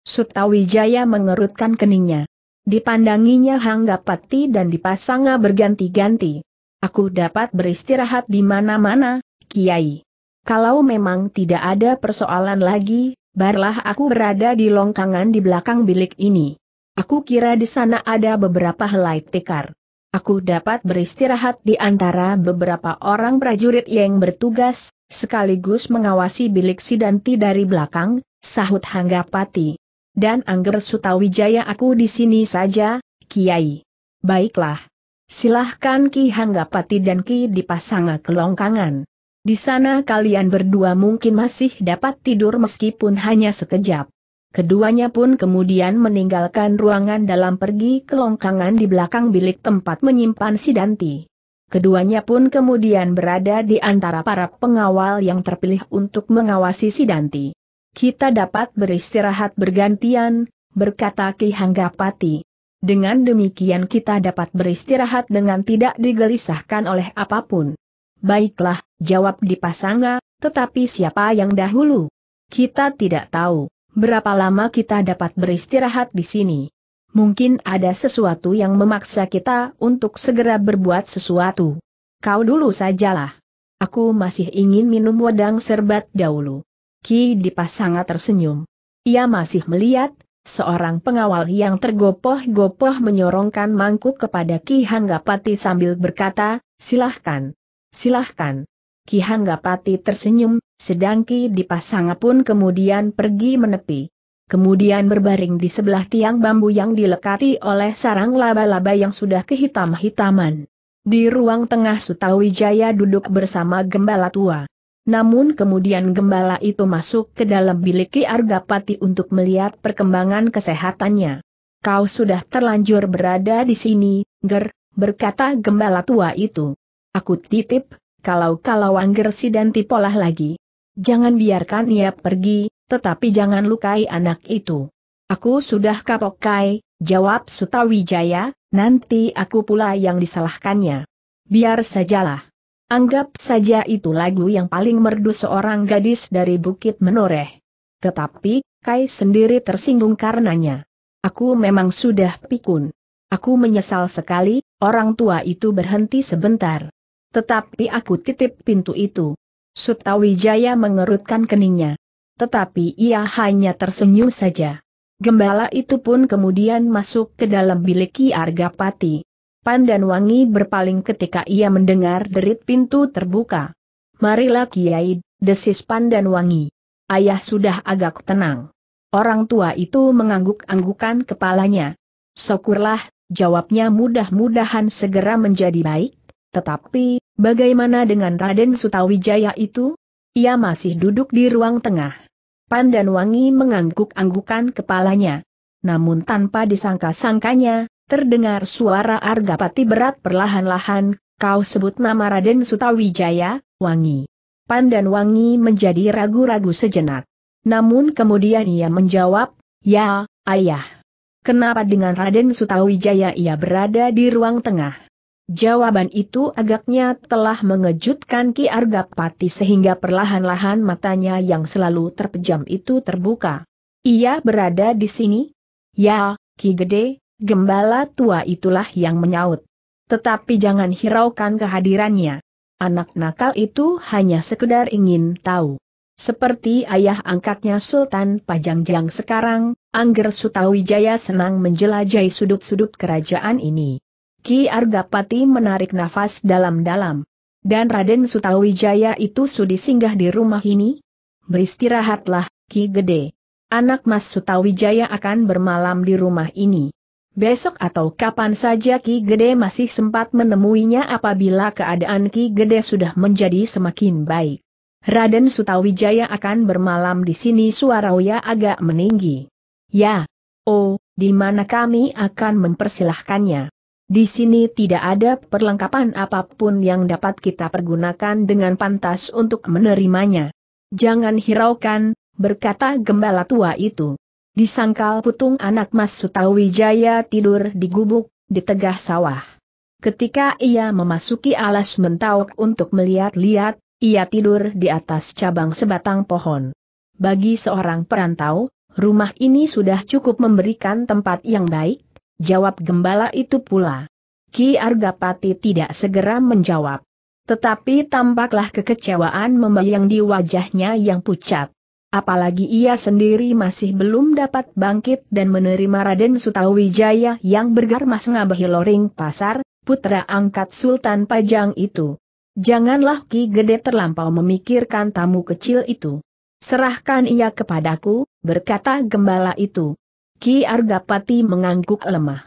Sutawijaya mengerutkan keningnya. Dipandanginya hangga Hanggapati dan dipasangnya berganti-ganti. Aku dapat beristirahat di mana-mana, Kiai. Kalau memang tidak ada persoalan lagi, barlah aku berada di longkangan di belakang bilik ini. Aku kira di sana ada beberapa helai tikar aku dapat beristirahat di antara beberapa orang prajurit yang bertugas, sekaligus mengawasi bilik Sidanti dari belakang, sahut Hanggapati. Dan Angger Sutawijaya aku di sini saja, Kiai. Baiklah. Silahkan Ki Hanggapati dan Ki dipasang kelongkangan. Di sana kalian berdua mungkin masih dapat tidur meskipun hanya sekejap. Keduanya pun kemudian meninggalkan ruangan dalam pergi ke longkangan di belakang bilik tempat menyimpan Sidanti. Keduanya pun kemudian berada di antara para pengawal yang terpilih untuk mengawasi Sidanti. Kita dapat beristirahat bergantian, berkata Ki Hanggapati. Dengan demikian kita dapat beristirahat dengan tidak digelisahkan oleh apapun. Baiklah, jawab di Dipasanga, tetapi siapa yang dahulu? Kita tidak tahu berapa lama kita dapat beristirahat di sini? Mungkin ada sesuatu yang memaksa kita untuk segera berbuat sesuatu. Kau dulu sajalah. Aku masih ingin minum wedang serbat dahulu. Ki Dipas sangat tersenyum. Ia masih melihat, seorang pengawal yang tergopoh-gopoh menyorongkan mangkuk kepada Ki Hanggapati sambil berkata, silahkan. Silahkan. Ki Hanggapati tersenyum, Sedangki Ki Dipasanga pun kemudian pergi menepi. Kemudian berbaring di sebelah tiang bambu yang dilekati oleh sarang laba-laba yang sudah kehitam-hitaman. Di ruang tengah Sutawijaya duduk bersama gembala tua. Namun kemudian gembala itu masuk ke dalam bilik Ki Argapati untuk melihat perkembangan kesehatannya. Kau sudah terlanjur berada di sini, Ger, berkata gembala tua itu. Aku titip, kalau-kalau Angger Sidanti tipolah lagi, Jangan biarkan ia pergi, tetapi jangan lukai anak itu. Aku sudah kapok kai, jawab Sutawijaya, nanti aku pula yang disalahkannya. Biar sajalah. Anggap saja itu lagu yang paling merdu seorang gadis dari Bukit Menoreh. Tetapi, Kai sendiri tersinggung karenanya. Aku memang sudah pikun. Aku menyesal sekali, orang tua itu berhenti sebentar. Tetapi aku titip pintu itu. Sutawijaya mengerutkan keningnya. Tetapi ia hanya tersenyum saja. Gembala itu pun kemudian masuk ke dalam bilik Ki Argapati. Wangi berpaling ketika ia mendengar derit pintu terbuka. Marilah Kiai, desis Wangi. Ayah sudah agak tenang. Orang tua itu mengangguk-anggukan kepalanya. Syukurlah, jawabnya mudah-mudahan segera menjadi baik, tetapi, Bagaimana dengan Raden Sutawijaya itu? Ia masih duduk di ruang tengah. Pandan Wangi mengangguk-anggukan kepalanya. Namun tanpa disangka-sangkanya, terdengar suara Argapati berat perlahan-lahan, kau sebut nama Raden Sutawijaya, Wangi. Pandan Wangi menjadi ragu-ragu sejenak. Namun kemudian ia menjawab, ya, ayah. Kenapa dengan Raden Sutawijaya ia berada di ruang tengah? Jawaban itu agaknya telah mengejutkan Ki Argapati sehingga perlahan-lahan matanya yang selalu terpejam itu terbuka. Ia berada di sini? Ya, Ki Gede, gembala tua itulah yang menyaut. Tetapi jangan hiraukan kehadirannya. Anak nakal itu hanya sekedar ingin tahu. Seperti ayah angkatnya Sultan Pajangjang sekarang, Angger Sutawijaya senang menjelajahi sudut-sudut kerajaan ini. Ki Argapati menarik nafas dalam-dalam. Dan Raden Sutawijaya itu sudi singgah di rumah ini? Beristirahatlah, Ki Gede. Anak Mas Sutawijaya akan bermalam di rumah ini. Besok atau kapan saja Ki Gede masih sempat menemuinya apabila keadaan Ki Gede sudah menjadi semakin baik. Raden Sutawijaya akan bermalam di sini suara Uya agak meninggi. Ya. Oh, di mana kami akan mempersilahkannya. Di sini tidak ada perlengkapan apapun yang dapat kita pergunakan dengan pantas untuk menerimanya. Jangan hiraukan, berkata gembala tua itu. Disangkal putung anak Mas Sutawijaya tidur di gubuk, di tegah sawah. Ketika ia memasuki alas mentauk untuk melihat-lihat, ia tidur di atas cabang sebatang pohon. Bagi seorang perantau, rumah ini sudah cukup memberikan tempat yang baik, Jawab gembala itu pula. Ki Argapati tidak segera menjawab. Tetapi tampaklah kekecewaan membayang di wajahnya yang pucat. Apalagi ia sendiri masih belum dapat bangkit dan menerima Raden Sutawijaya yang bergarmas ngabahi loring pasar, putra angkat Sultan Pajang itu. Janganlah Ki Gede terlampau memikirkan tamu kecil itu. Serahkan ia kepadaku, berkata gembala itu. Ki Argapati mengangguk lemah.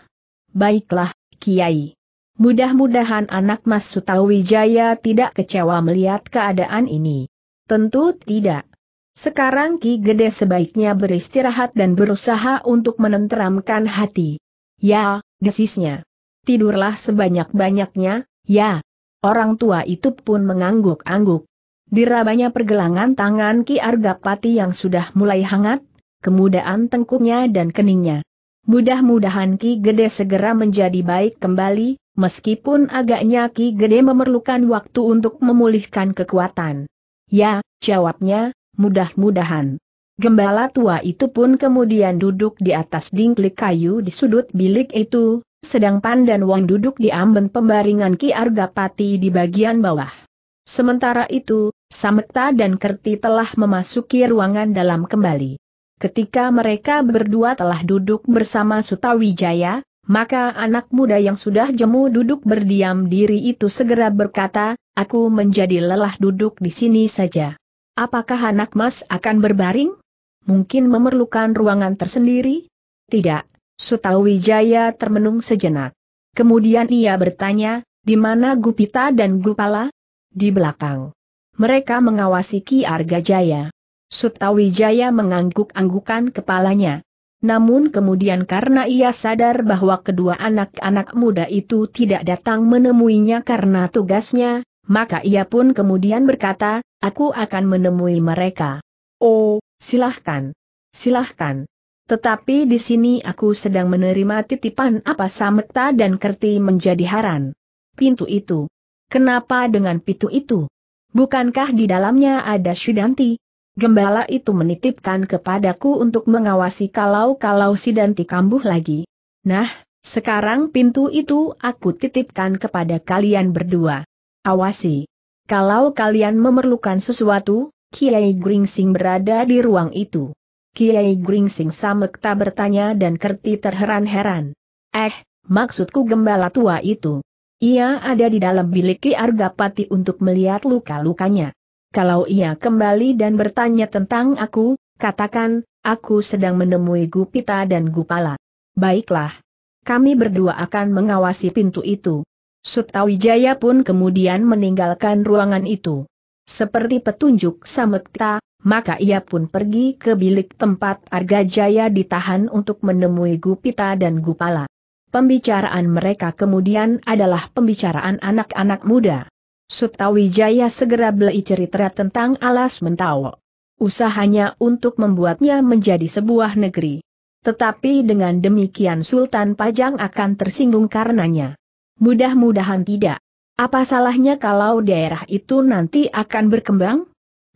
Baiklah, Kiai. Mudah-mudahan anak Mas Sutawijaya tidak kecewa melihat keadaan ini. Tentu tidak. Sekarang Ki Gede sebaiknya beristirahat dan berusaha untuk menenteramkan hati. Ya, desisnya. Tidurlah sebanyak-banyaknya, ya. Orang tua itu pun mengangguk-angguk. Dirabanya pergelangan tangan Ki Argapati yang sudah mulai hangat, Kemudahan tengkuknya dan keningnya. Mudah-mudahan Ki Gede segera menjadi baik kembali, meskipun agaknya Ki Gede memerlukan waktu untuk memulihkan kekuatan. Ya, jawabnya, mudah-mudahan. Gembala tua itu pun kemudian duduk di atas dingklik kayu di sudut bilik itu, sedang Pan dan Wang duduk di amben pembaringan Ki Argapati di bagian bawah. Sementara itu, Sametta dan Kerti telah memasuki ruangan dalam kembali. Ketika mereka berdua telah duduk bersama Sutawijaya, maka anak muda yang sudah jemu duduk berdiam diri itu segera berkata, aku menjadi lelah duduk di sini saja. Apakah anak mas akan berbaring? Mungkin memerlukan ruangan tersendiri? Tidak, Sutawijaya termenung sejenak. Kemudian ia bertanya, di mana Gupita dan Gupala? Di belakang. Mereka mengawasi Ki Arga Jaya. Sutawijaya mengangguk-anggukan kepalanya. Namun kemudian karena ia sadar bahwa kedua anak-anak muda itu tidak datang menemuinya karena tugasnya, maka ia pun kemudian berkata, aku akan menemui mereka. Oh, silahkan. Silahkan. Tetapi di sini aku sedang menerima titipan apa Samekta dan Kerti menjadi haran. Pintu itu. Kenapa dengan pintu itu? Bukankah di dalamnya ada Shudanti? Gembala itu menitipkan kepadaku untuk mengawasi kalau-kalau si Danti kambuh lagi. Nah, sekarang pintu itu aku titipkan kepada kalian berdua. Awasi. Kalau kalian memerlukan sesuatu, Kiai Gringsing berada di ruang itu. Kiai Gringsing samekta bertanya dan Kerti terheran-heran. Eh, maksudku gembala tua itu. Ia ada di dalam bilik Ki Argapati untuk melihat luka-lukanya. Kalau ia kembali dan bertanya tentang aku, katakan, aku sedang menemui Gupita dan Gupala. Baiklah. Kami berdua akan mengawasi pintu itu. Sutawijaya pun kemudian meninggalkan ruangan itu. Seperti petunjuk Samekta, maka ia pun pergi ke bilik tempat Arga Jaya ditahan untuk menemui Gupita dan Gupala. Pembicaraan mereka kemudian adalah pembicaraan anak-anak muda. Sutawijaya segera beli cerita tentang alas mentawo. Usahanya untuk membuatnya menjadi sebuah negeri. Tetapi dengan demikian Sultan Pajang akan tersinggung karenanya. Mudah-mudahan tidak. Apa salahnya kalau daerah itu nanti akan berkembang?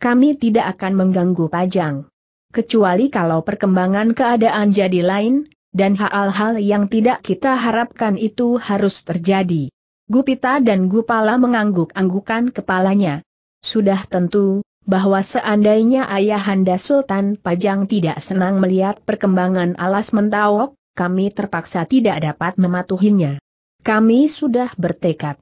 Kami tidak akan mengganggu Pajang. Kecuali kalau perkembangan keadaan jadi lain, dan hal-hal yang tidak kita harapkan itu harus terjadi. Gupita dan Gupala mengangguk-anggukan kepalanya. Sudah tentu, bahwa seandainya Ayahanda Sultan Pajang tidak senang melihat perkembangan alas mentawok, kami terpaksa tidak dapat mematuhinya. Kami sudah bertekad.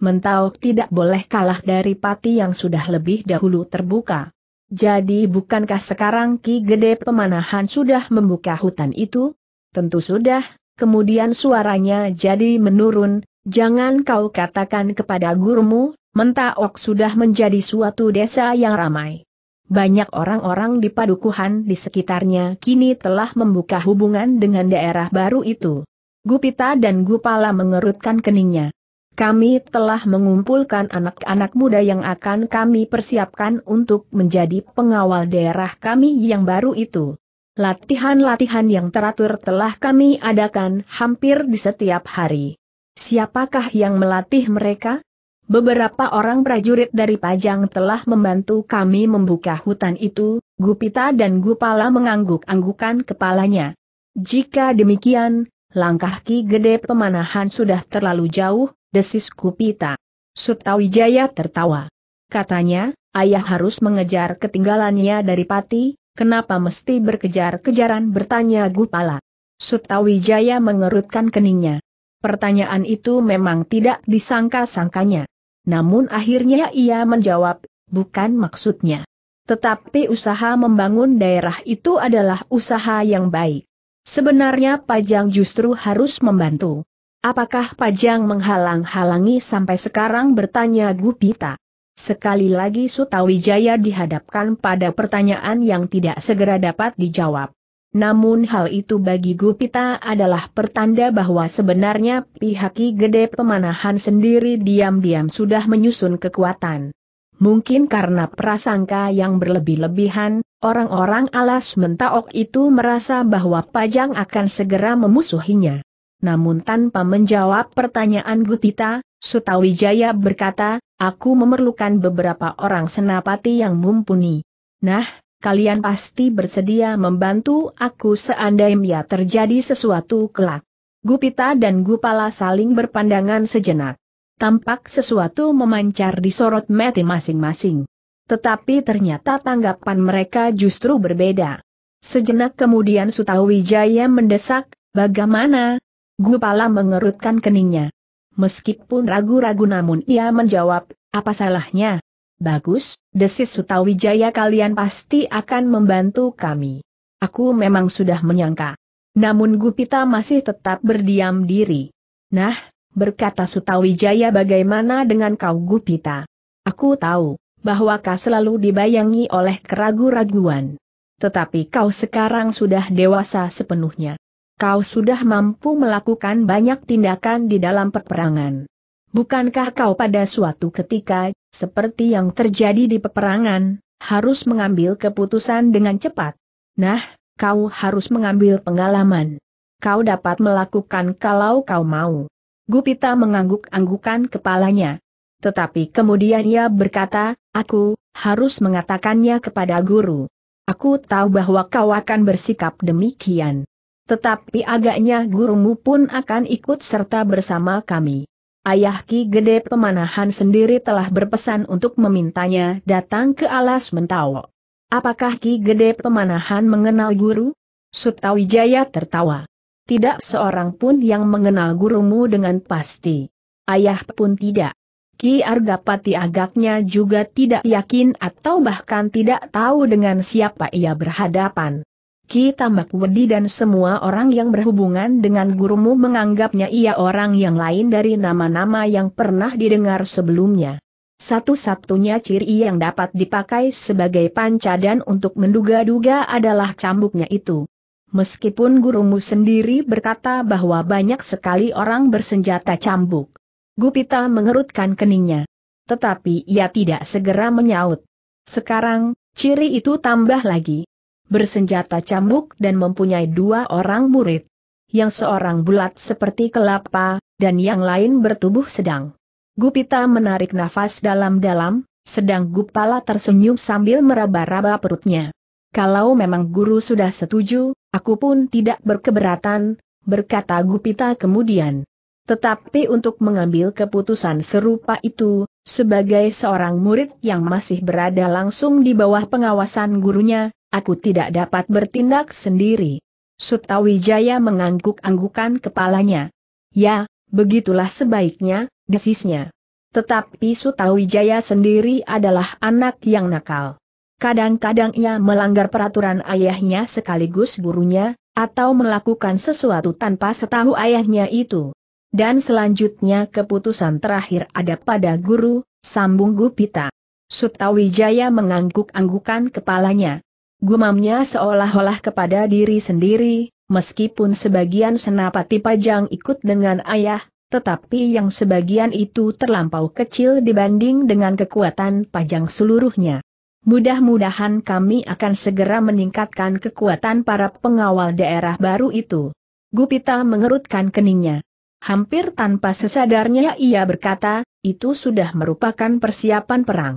mentawok tidak boleh kalah dari pati yang sudah lebih dahulu terbuka. Jadi bukankah sekarang Ki Gede Pemanahan sudah membuka hutan itu? Tentu sudah, kemudian suaranya jadi menurun, Jangan kau katakan kepada gurumu, Mentaok sudah menjadi suatu desa yang ramai. Banyak orang-orang di padukuhan di sekitarnya kini telah membuka hubungan dengan daerah baru itu. Gupita dan Gupala mengerutkan keningnya. Kami telah mengumpulkan anak-anak muda yang akan kami persiapkan untuk menjadi pengawal daerah kami yang baru itu. Latihan-latihan yang teratur telah kami adakan hampir di setiap hari. Siapakah yang melatih mereka? Beberapa orang prajurit dari Pajang telah membantu kami membuka hutan itu, Gupita dan Gupala mengangguk-anggukan kepalanya. Jika demikian, langkah Ki Gede Pemanahan sudah terlalu jauh, desis Gupita. Sutawijaya tertawa. Katanya, ayah harus mengejar ketinggalannya dari pati, kenapa mesti berkejar-kejaran bertanya Gupala. Sutawijaya mengerutkan keningnya. Pertanyaan itu memang tidak disangka-sangkanya. Namun akhirnya ia menjawab, bukan maksudnya. Tetapi usaha membangun daerah itu adalah usaha yang baik. Sebenarnya Pajang justru harus membantu. Apakah Pajang menghalang-halangi sampai sekarang bertanya Gupita? Sekali lagi Sutawijaya dihadapkan pada pertanyaan yang tidak segera dapat dijawab. Namun hal itu bagi Gupita adalah pertanda bahwa sebenarnya pihak Ki Gede Pemanahan sendiri diam-diam sudah menyusun kekuatan. Mungkin karena prasangka yang berlebih-lebihan, orang-orang alas mentaok itu merasa bahwa Pajang akan segera memusuhinya. Namun tanpa menjawab pertanyaan Gupita, Sutawijaya berkata, aku memerlukan beberapa orang senapati yang mumpuni. Nah, kalian pasti bersedia membantu aku seandainya terjadi sesuatu kelak. Gupita dan Gupala saling berpandangan sejenak. Tampak sesuatu memancar di sorot mati masing-masing. Tetapi ternyata tanggapan mereka justru berbeda. Sejenak kemudian Sutawijaya mendesak, bagaimana? Gupala mengerutkan keningnya. Meskipun ragu-ragu namun ia menjawab, apa salahnya? Bagus, desis Sutawijaya kalian pasti akan membantu kami. Aku memang sudah menyangka. Namun Gupita masih tetap berdiam diri. Nah, berkata Sutawijaya bagaimana dengan kau Gupita? Aku tahu, bahwa kau selalu dibayangi oleh keragu-raguan. Tetapi kau sekarang sudah dewasa sepenuhnya. Kau sudah mampu melakukan banyak tindakan di dalam peperangan. Bukankah kau pada suatu ketika, seperti yang terjadi di peperangan, harus mengambil keputusan dengan cepat? Nah, kau harus mengambil pengalaman. Kau dapat melakukan kalau kau mau. Gupita mengangguk-anggukan kepalanya. Tetapi kemudian ia berkata, aku, harus mengatakannya kepada guru. Aku tahu bahwa kau akan bersikap demikian. Tetapi agaknya gurumu pun akan ikut serta bersama kami ayah Ki Gede Pemanahan sendiri telah berpesan untuk memintanya datang ke alas mentawa. Apakah Ki Gede Pemanahan mengenal guru? Sutawijaya tertawa. Tidak seorang pun yang mengenal gurumu dengan pasti. Ayah pun tidak. Ki Argapati agaknya juga tidak yakin atau bahkan tidak tahu dengan siapa ia berhadapan. Ki Tambak Wedi dan semua orang yang berhubungan dengan gurumu menganggapnya ia orang yang lain dari nama-nama yang pernah didengar sebelumnya. Satu-satunya ciri yang dapat dipakai sebagai pancadan untuk menduga-duga adalah cambuknya itu. Meskipun gurumu sendiri berkata bahwa banyak sekali orang bersenjata cambuk. Gupita mengerutkan keningnya. Tetapi ia tidak segera menyaut. Sekarang, ciri itu tambah lagi bersenjata cambuk dan mempunyai dua orang murid. Yang seorang bulat seperti kelapa, dan yang lain bertubuh sedang. Gupita menarik nafas dalam-dalam, sedang Gupala tersenyum sambil meraba-raba perutnya. Kalau memang guru sudah setuju, aku pun tidak berkeberatan, berkata Gupita kemudian. Tetapi untuk mengambil keputusan serupa itu, sebagai seorang murid yang masih berada langsung di bawah pengawasan gurunya, aku tidak dapat bertindak sendiri. Sutawijaya mengangguk-anggukan kepalanya. Ya, begitulah sebaiknya, desisnya. Tetapi Sutawijaya sendiri adalah anak yang nakal. Kadang-kadang ia melanggar peraturan ayahnya sekaligus gurunya, atau melakukan sesuatu tanpa setahu ayahnya itu. Dan selanjutnya keputusan terakhir ada pada guru, sambung Gupita. Sutawijaya mengangguk-anggukan kepalanya. Gumamnya seolah-olah kepada diri sendiri, meskipun sebagian senapati pajang ikut dengan ayah, tetapi yang sebagian itu terlampau kecil dibanding dengan kekuatan pajang seluruhnya. Mudah-mudahan kami akan segera meningkatkan kekuatan para pengawal daerah baru itu. Gupita mengerutkan keningnya. Hampir tanpa sesadarnya ia berkata, itu sudah merupakan persiapan perang.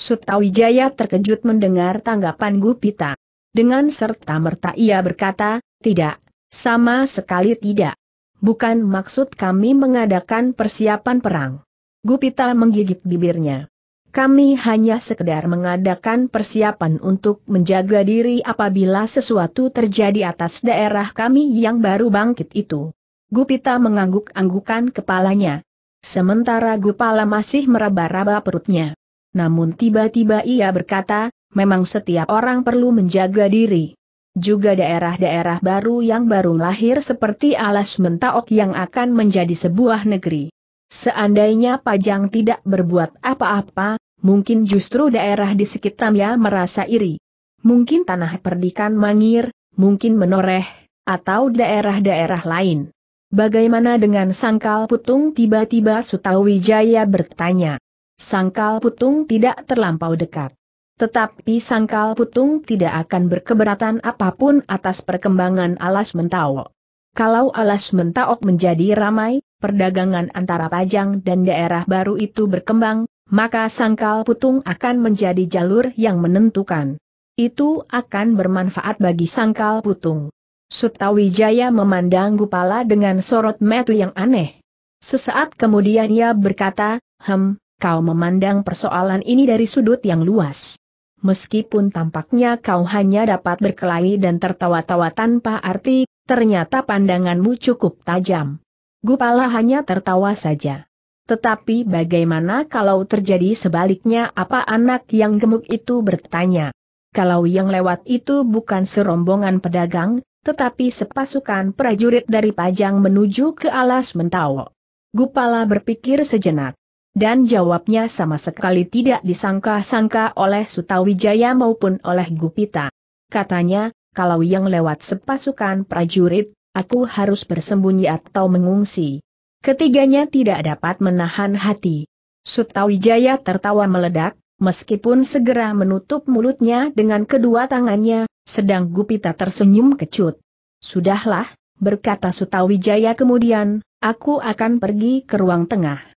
Sutawijaya terkejut mendengar tanggapan Gupita. Dengan serta-merta ia berkata, tidak, sama sekali tidak. Bukan maksud kami mengadakan persiapan perang. Gupita menggigit bibirnya. Kami hanya sekedar mengadakan persiapan untuk menjaga diri apabila sesuatu terjadi atas daerah kami yang baru bangkit itu. Gupita mengangguk-anggukan kepalanya. Sementara Gupala masih meraba-raba perutnya. Namun tiba-tiba ia berkata, memang setiap orang perlu menjaga diri. Juga daerah-daerah baru yang baru lahir seperti alas mentaok yang akan menjadi sebuah negeri. Seandainya Pajang tidak berbuat apa-apa, mungkin justru daerah di sekitarnya merasa iri. Mungkin tanah perdikan mangir, mungkin menoreh, atau daerah-daerah lain. Bagaimana dengan sangkal putung tiba-tiba Sutawijaya bertanya sangkal putung tidak terlampau dekat. Tetapi sangkal putung tidak akan berkeberatan apapun atas perkembangan alas Mentawok. Kalau alas mentaok menjadi ramai, perdagangan antara Pajang dan daerah baru itu berkembang, maka sangkal putung akan menjadi jalur yang menentukan. Itu akan bermanfaat bagi sangkal putung. Sutawijaya memandang Gupala dengan sorot metu yang aneh. Sesaat kemudian ia berkata, Hem, kau memandang persoalan ini dari sudut yang luas. Meskipun tampaknya kau hanya dapat berkelahi dan tertawa-tawa tanpa arti, ternyata pandanganmu cukup tajam. Gupala hanya tertawa saja. Tetapi bagaimana kalau terjadi sebaliknya apa anak yang gemuk itu bertanya. Kalau yang lewat itu bukan serombongan pedagang, tetapi sepasukan prajurit dari Pajang menuju ke alas mentawa. Gupala berpikir sejenak dan jawabnya sama sekali tidak disangka-sangka oleh Sutawijaya maupun oleh Gupita. Katanya, kalau yang lewat sepasukan prajurit, aku harus bersembunyi atau mengungsi. Ketiganya tidak dapat menahan hati. Sutawijaya tertawa meledak, meskipun segera menutup mulutnya dengan kedua tangannya, sedang Gupita tersenyum kecut. Sudahlah, berkata Sutawijaya kemudian, aku akan pergi ke ruang tengah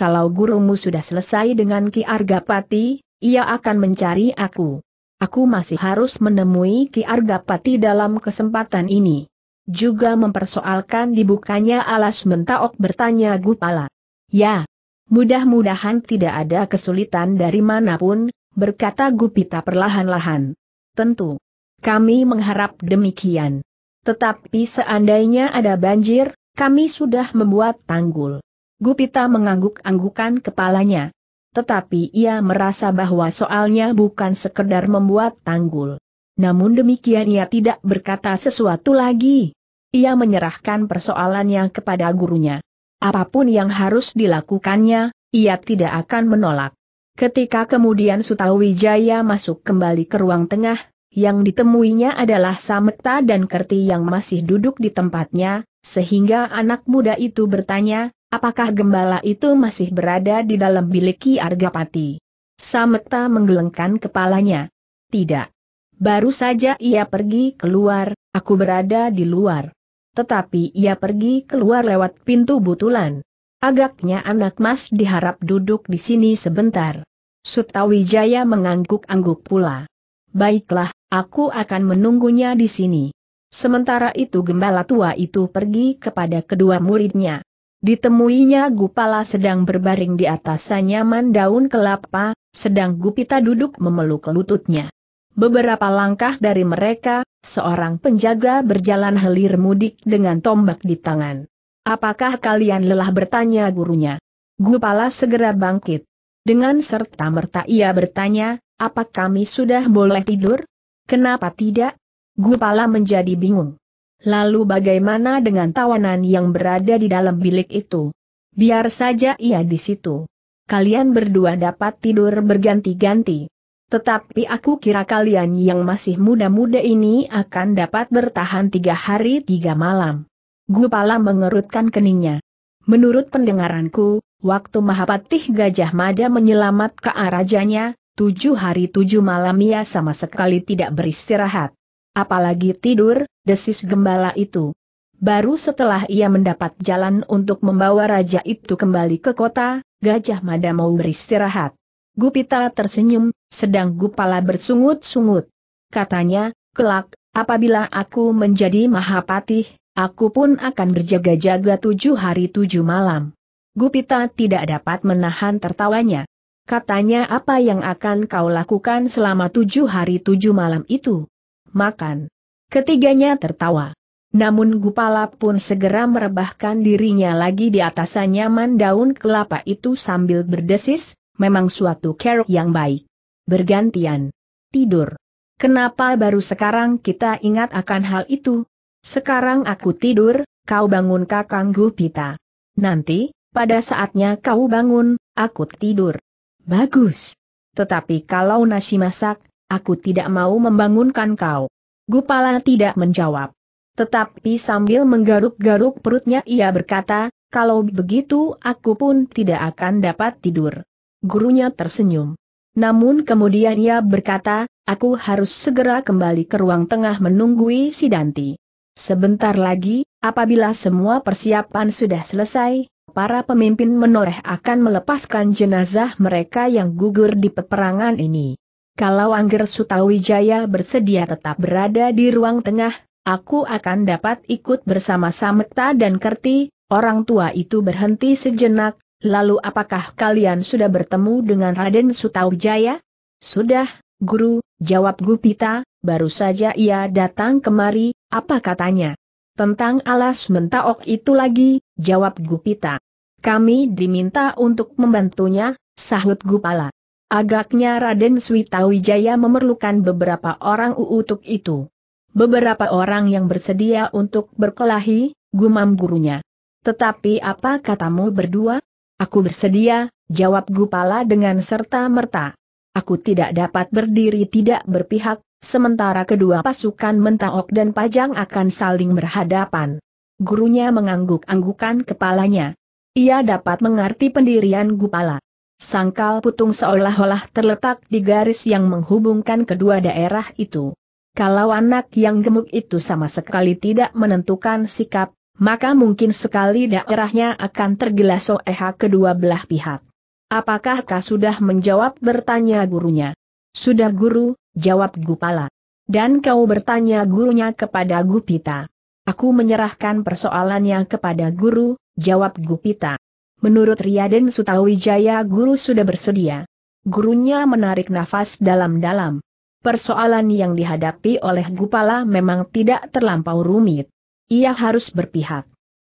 kalau gurumu sudah selesai dengan Ki Argapati, ia akan mencari aku. Aku masih harus menemui Ki Argapati dalam kesempatan ini. Juga mempersoalkan dibukanya alas mentaok bertanya Gupala. Ya, mudah-mudahan tidak ada kesulitan dari manapun, berkata Gupita perlahan-lahan. Tentu. Kami mengharap demikian. Tetapi seandainya ada banjir, kami sudah membuat tanggul. Gupita mengangguk-anggukan kepalanya. Tetapi ia merasa bahwa soalnya bukan sekedar membuat tanggul. Namun demikian ia tidak berkata sesuatu lagi. Ia menyerahkan persoalannya kepada gurunya. Apapun yang harus dilakukannya, ia tidak akan menolak. Ketika kemudian Sutawijaya masuk kembali ke ruang tengah, yang ditemuinya adalah Samekta dan Kerti yang masih duduk di tempatnya, sehingga anak muda itu bertanya, Apakah gembala itu masih berada di dalam bilik Ki Argapati? Sameta menggelengkan kepalanya. Tidak. Baru saja ia pergi keluar, aku berada di luar. Tetapi ia pergi keluar lewat pintu butulan. Agaknya anak mas diharap duduk di sini sebentar. Sutawijaya mengangguk-angguk pula. Baiklah, aku akan menunggunya di sini. Sementara itu gembala tua itu pergi kepada kedua muridnya. Ditemuinya Gupala sedang berbaring di atas sanyaman daun kelapa, sedang Gupita duduk memeluk lututnya. Beberapa langkah dari mereka, seorang penjaga berjalan helir mudik dengan tombak di tangan. Apakah kalian lelah bertanya gurunya? Gupala segera bangkit. Dengan serta-merta ia bertanya, apa kami sudah boleh tidur? Kenapa tidak? Gupala menjadi bingung. Lalu bagaimana dengan tawanan yang berada di dalam bilik itu? Biar saja ia di situ. Kalian berdua dapat tidur berganti-ganti. Tetapi aku kira kalian yang masih muda-muda ini akan dapat bertahan tiga hari tiga malam. Gupala mengerutkan keningnya. Menurut pendengaranku, waktu Mahapatih Gajah Mada menyelamat ke arajanya, tujuh hari tujuh malam ia sama sekali tidak beristirahat. Apalagi tidur, desis gembala itu. Baru setelah ia mendapat jalan untuk membawa raja itu kembali ke kota, Gajah Mada mau beristirahat. Gupita tersenyum, sedang Gupala bersungut-sungut. Katanya, kelak, apabila aku menjadi Mahapatih, aku pun akan berjaga-jaga tujuh hari tujuh malam. Gupita tidak dapat menahan tertawanya. Katanya apa yang akan kau lakukan selama tujuh hari tujuh malam itu? makan. Ketiganya tertawa. Namun Gupala pun segera merebahkan dirinya lagi di atas anyaman daun kelapa itu sambil berdesis, memang suatu care yang baik. Bergantian. Tidur. Kenapa baru sekarang kita ingat akan hal itu? Sekarang aku tidur, kau bangun kakang Gupita. Nanti, pada saatnya kau bangun, aku tidur. Bagus. Tetapi kalau nasi masak, Aku tidak mau membangunkan kau. Gupala tidak menjawab. Tetapi sambil menggaruk-garuk perutnya ia berkata, kalau begitu aku pun tidak akan dapat tidur. Gurunya tersenyum. Namun kemudian ia berkata, aku harus segera kembali ke ruang tengah menunggui si Danti. Sebentar lagi, apabila semua persiapan sudah selesai, para pemimpin menoreh akan melepaskan jenazah mereka yang gugur di peperangan ini. Kalau Angger Sutawijaya bersedia tetap berada di ruang tengah, aku akan dapat ikut bersama Samekta dan Kerti, orang tua itu berhenti sejenak, lalu apakah kalian sudah bertemu dengan Raden Sutawijaya? Sudah, Guru, jawab Gupita, baru saja ia datang kemari, apa katanya? Tentang alas mentaok itu lagi, jawab Gupita. Kami diminta untuk membantunya, sahut Gupala. Agaknya Raden Switawijaya memerlukan beberapa orang untuk itu. Beberapa orang yang bersedia untuk berkelahi, gumam gurunya. Tetapi apa katamu berdua? Aku bersedia, jawab Gupala dengan serta merta. Aku tidak dapat berdiri tidak berpihak, sementara kedua pasukan mentaok dan pajang akan saling berhadapan. Gurunya mengangguk-anggukan kepalanya. Ia dapat mengerti pendirian Gupala. Sangkal Putung seolah-olah terletak di garis yang menghubungkan kedua daerah itu. Kalau anak yang gemuk itu sama sekali tidak menentukan sikap, maka mungkin sekali daerahnya akan tergelas oleh kedua belah pihak. Apakah kau sudah menjawab bertanya gurunya? Sudah guru, jawab Gupala. Dan kau bertanya gurunya kepada Gupita. Aku menyerahkan persoalannya kepada guru, jawab Gupita. Menurut Riaden Sutawijaya guru sudah bersedia. Gurunya menarik nafas dalam-dalam. Persoalan yang dihadapi oleh Gupala memang tidak terlampau rumit. Ia harus berpihak.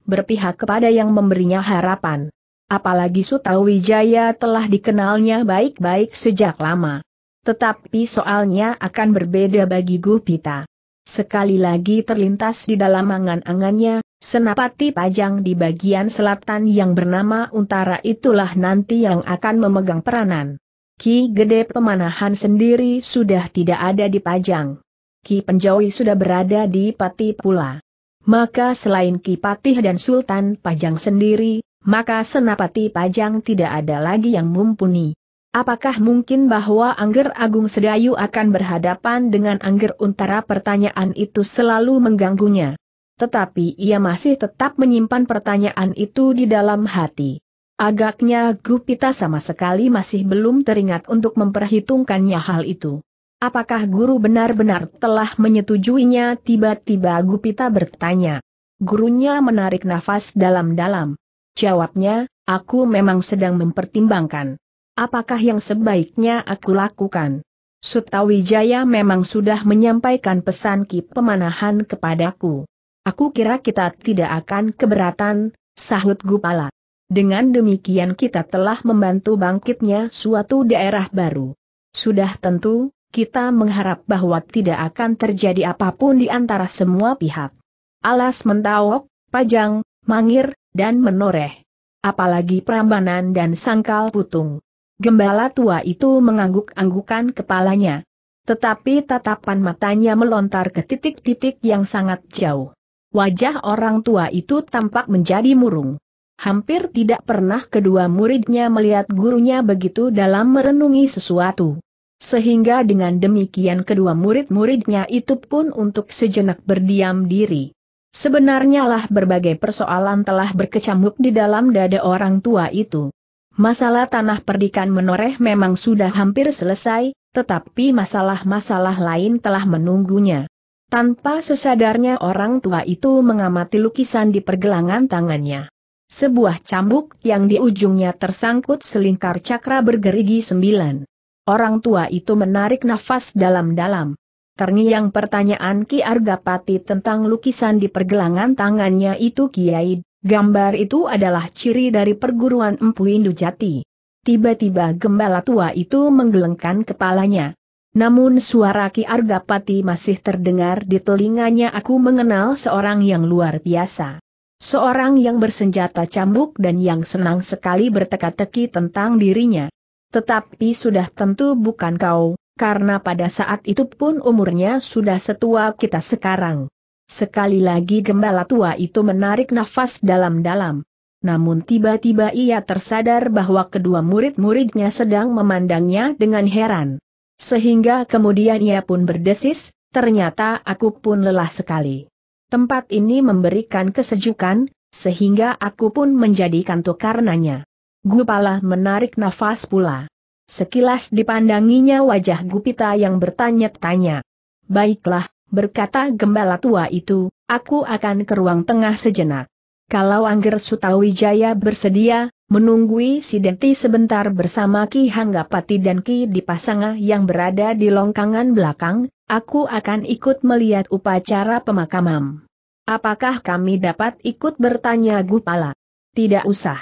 Berpihak kepada yang memberinya harapan. Apalagi Sutawijaya telah dikenalnya baik-baik sejak lama. Tetapi soalnya akan berbeda bagi Gupita. Sekali lagi terlintas di dalam angan-angannya, senapati pajang di bagian selatan yang bernama Untara itulah nanti yang akan memegang peranan. Ki Gede Pemanahan sendiri sudah tidak ada di Pajang. Ki Penjawi sudah berada di Pati pula. Maka selain Ki Patih dan Sultan Pajang sendiri, maka senapati Pajang tidak ada lagi yang mumpuni. Apakah mungkin bahwa Angger Agung Sedayu akan berhadapan dengan Angger Untara pertanyaan itu selalu mengganggunya. Tetapi ia masih tetap menyimpan pertanyaan itu di dalam hati. Agaknya Gupita sama sekali masih belum teringat untuk memperhitungkannya hal itu. Apakah guru benar-benar telah menyetujuinya tiba-tiba Gupita bertanya. Gurunya menarik nafas dalam-dalam. Jawabnya, aku memang sedang mempertimbangkan apakah yang sebaiknya aku lakukan? Sutawijaya memang sudah menyampaikan pesan Ki Pemanahan kepadaku. Aku kira kita tidak akan keberatan, sahut Gupala. Dengan demikian kita telah membantu bangkitnya suatu daerah baru. Sudah tentu, kita mengharap bahwa tidak akan terjadi apapun di antara semua pihak. Alas mentawok, pajang, mangir, dan menoreh. Apalagi Prambanan dan Sangkal Putung. Gembala tua itu mengangguk-anggukan kepalanya. Tetapi tatapan matanya melontar ke titik-titik yang sangat jauh. Wajah orang tua itu tampak menjadi murung. Hampir tidak pernah kedua muridnya melihat gurunya begitu dalam merenungi sesuatu. Sehingga dengan demikian kedua murid-muridnya itu pun untuk sejenak berdiam diri. Sebenarnya lah berbagai persoalan telah berkecamuk di dalam dada orang tua itu. Masalah tanah perdikan menoreh memang sudah hampir selesai, tetapi masalah-masalah lain telah menunggunya. Tanpa sesadarnya orang tua itu mengamati lukisan di pergelangan tangannya. Sebuah cambuk yang di ujungnya tersangkut selingkar cakra bergerigi sembilan. Orang tua itu menarik nafas dalam-dalam. Terngiang pertanyaan Ki Argapati tentang lukisan di pergelangan tangannya itu Kiai Gambar itu adalah ciri dari perguruan Empu Jati. Tiba-tiba gembala tua itu menggelengkan kepalanya. Namun suara Ki Argapati masih terdengar di telinganya aku mengenal seorang yang luar biasa. Seorang yang bersenjata cambuk dan yang senang sekali berteka-teki tentang dirinya. Tetapi sudah tentu bukan kau, karena pada saat itu pun umurnya sudah setua kita sekarang. Sekali lagi gembala tua itu menarik nafas dalam-dalam. Namun tiba-tiba ia tersadar bahwa kedua murid-muridnya sedang memandangnya dengan heran. Sehingga kemudian ia pun berdesis, ternyata aku pun lelah sekali. Tempat ini memberikan kesejukan, sehingga aku pun menjadi kantuk karenanya. Gupala menarik nafas pula. Sekilas dipandanginya wajah Gupita yang bertanya-tanya. Baiklah, berkata gembala tua itu, aku akan ke ruang tengah sejenak. Kalau Angger Sutawijaya bersedia, menunggui Sidenti sebentar bersama Ki Hanggapati dan Ki Dipasanga yang berada di longkangan belakang, aku akan ikut melihat upacara pemakaman. Apakah kami dapat ikut bertanya Gupala? Tidak usah.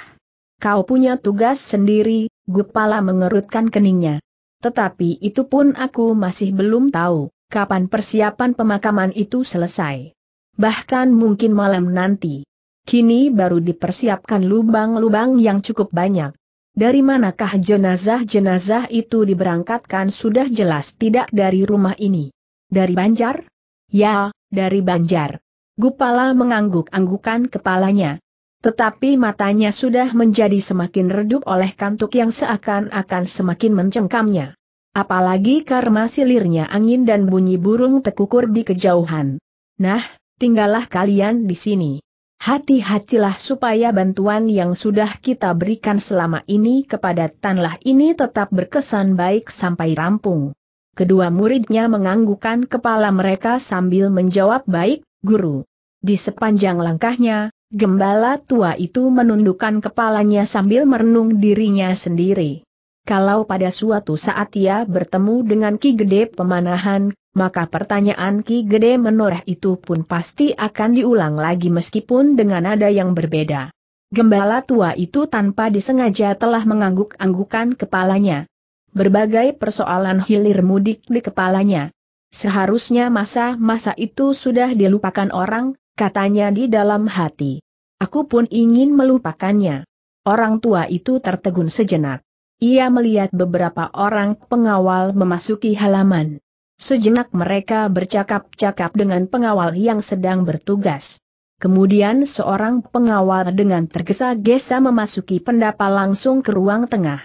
Kau punya tugas sendiri, Gupala mengerutkan keningnya. Tetapi itu pun aku masih belum tahu kapan persiapan pemakaman itu selesai. Bahkan mungkin malam nanti. Kini baru dipersiapkan lubang-lubang yang cukup banyak. Dari manakah jenazah-jenazah itu diberangkatkan sudah jelas tidak dari rumah ini. Dari Banjar? Ya, dari Banjar. Gupala mengangguk-anggukan kepalanya. Tetapi matanya sudah menjadi semakin redup oleh kantuk yang seakan-akan semakin mencengkamnya. Apalagi karma silirnya angin dan bunyi burung tekukur di kejauhan. Nah, tinggallah kalian di sini. Hati-hatilah supaya bantuan yang sudah kita berikan selama ini kepada tanlah ini tetap berkesan baik sampai rampung. Kedua muridnya menganggukkan kepala mereka sambil menjawab baik, guru. Di sepanjang langkahnya, gembala tua itu menundukkan kepalanya sambil merenung dirinya sendiri. Kalau pada suatu saat ia bertemu dengan Ki Gede pemanahan, maka pertanyaan Ki Gede menoreh itu pun pasti akan diulang lagi meskipun dengan nada yang berbeda. Gembala tua itu tanpa disengaja telah mengangguk-anggukan kepalanya. Berbagai persoalan hilir mudik di kepalanya. Seharusnya masa-masa itu sudah dilupakan orang, katanya di dalam hati. Aku pun ingin melupakannya. Orang tua itu tertegun sejenak. Ia melihat beberapa orang pengawal memasuki halaman. Sejenak mereka bercakap-cakap dengan pengawal yang sedang bertugas. Kemudian seorang pengawal dengan tergesa-gesa memasuki pendapa langsung ke ruang tengah.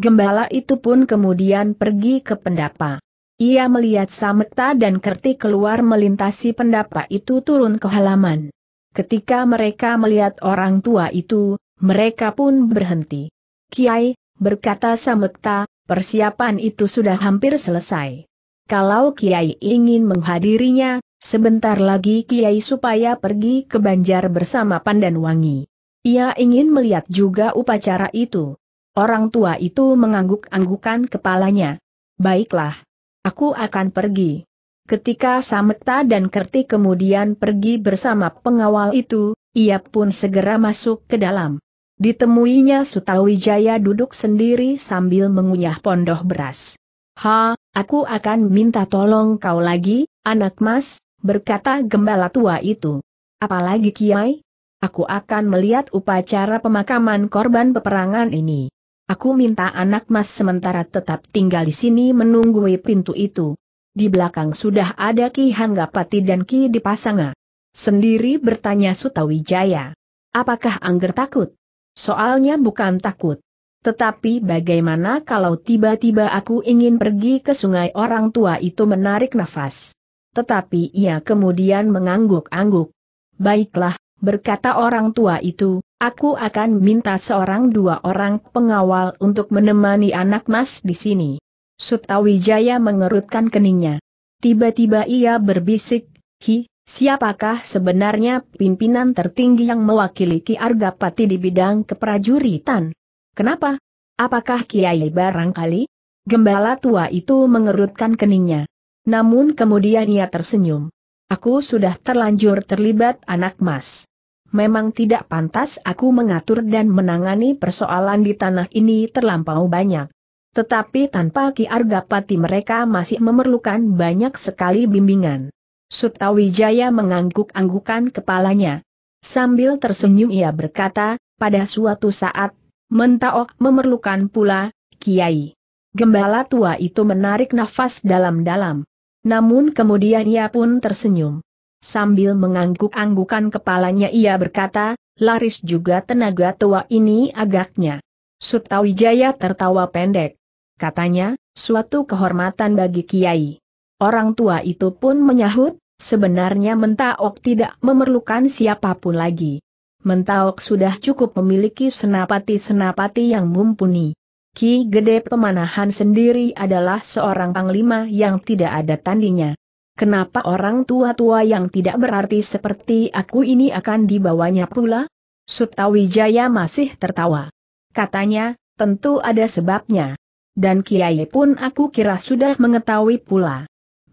Gembala itu pun kemudian pergi ke pendapa. Ia melihat Samekta dan Kerti keluar melintasi pendapa itu turun ke halaman. Ketika mereka melihat orang tua itu, mereka pun berhenti. Kiai, berkata Samekta, persiapan itu sudah hampir selesai. Kalau Kiai ingin menghadirinya, sebentar lagi Kiai supaya pergi ke Banjar bersama Pandanwangi. Ia ingin melihat juga upacara itu. Orang tua itu mengangguk-anggukan kepalanya. Baiklah. Aku akan pergi. Ketika Samekta dan Kerti kemudian pergi bersama pengawal itu, ia pun segera masuk ke dalam. Ditemuinya Sutawijaya duduk sendiri sambil mengunyah pondoh beras. Ha, aku akan minta tolong kau lagi, anak mas, berkata gembala tua itu. Apalagi Kiai? Aku akan melihat upacara pemakaman korban peperangan ini. Aku minta anak mas sementara tetap tinggal di sini menunggui pintu itu. Di belakang sudah ada Ki Hanggapati dan Ki Dipasanga. Sendiri bertanya Sutawijaya. Apakah Angger takut? Soalnya bukan takut. Tetapi bagaimana kalau tiba-tiba aku ingin pergi ke sungai orang tua itu menarik nafas. Tetapi ia kemudian mengangguk-angguk. Baiklah, berkata orang tua itu, aku akan minta seorang dua orang pengawal untuk menemani anak mas di sini. Sutawijaya mengerutkan keningnya. Tiba-tiba ia berbisik, hi, Siapakah sebenarnya pimpinan tertinggi yang mewakili Ki Argapati di bidang keprajuritan? Kenapa? Apakah Kiai barangkali? Gembala tua itu mengerutkan keningnya. Namun kemudian ia tersenyum. Aku sudah terlanjur terlibat anak mas. Memang tidak pantas aku mengatur dan menangani persoalan di tanah ini terlampau banyak. Tetapi tanpa Ki Argapati mereka masih memerlukan banyak sekali bimbingan. Sutawijaya mengangguk-anggukan kepalanya. Sambil tersenyum ia berkata, pada suatu saat, mentaok memerlukan pula, Kiai. Gembala tua itu menarik nafas dalam-dalam. Namun kemudian ia pun tersenyum. Sambil mengangguk-anggukan kepalanya ia berkata, laris juga tenaga tua ini agaknya. Sutawijaya tertawa pendek. Katanya, suatu kehormatan bagi Kiai. Orang tua itu pun menyahut, sebenarnya Mentaok tidak memerlukan siapapun lagi. Mentaok sudah cukup memiliki senapati-senapati yang mumpuni. Ki Gede Pemanahan sendiri adalah seorang panglima yang tidak ada tandingnya. Kenapa orang tua-tua yang tidak berarti seperti aku ini akan dibawanya pula? Sutawijaya masih tertawa. Katanya, tentu ada sebabnya. Dan Kiai pun aku kira sudah mengetahui pula.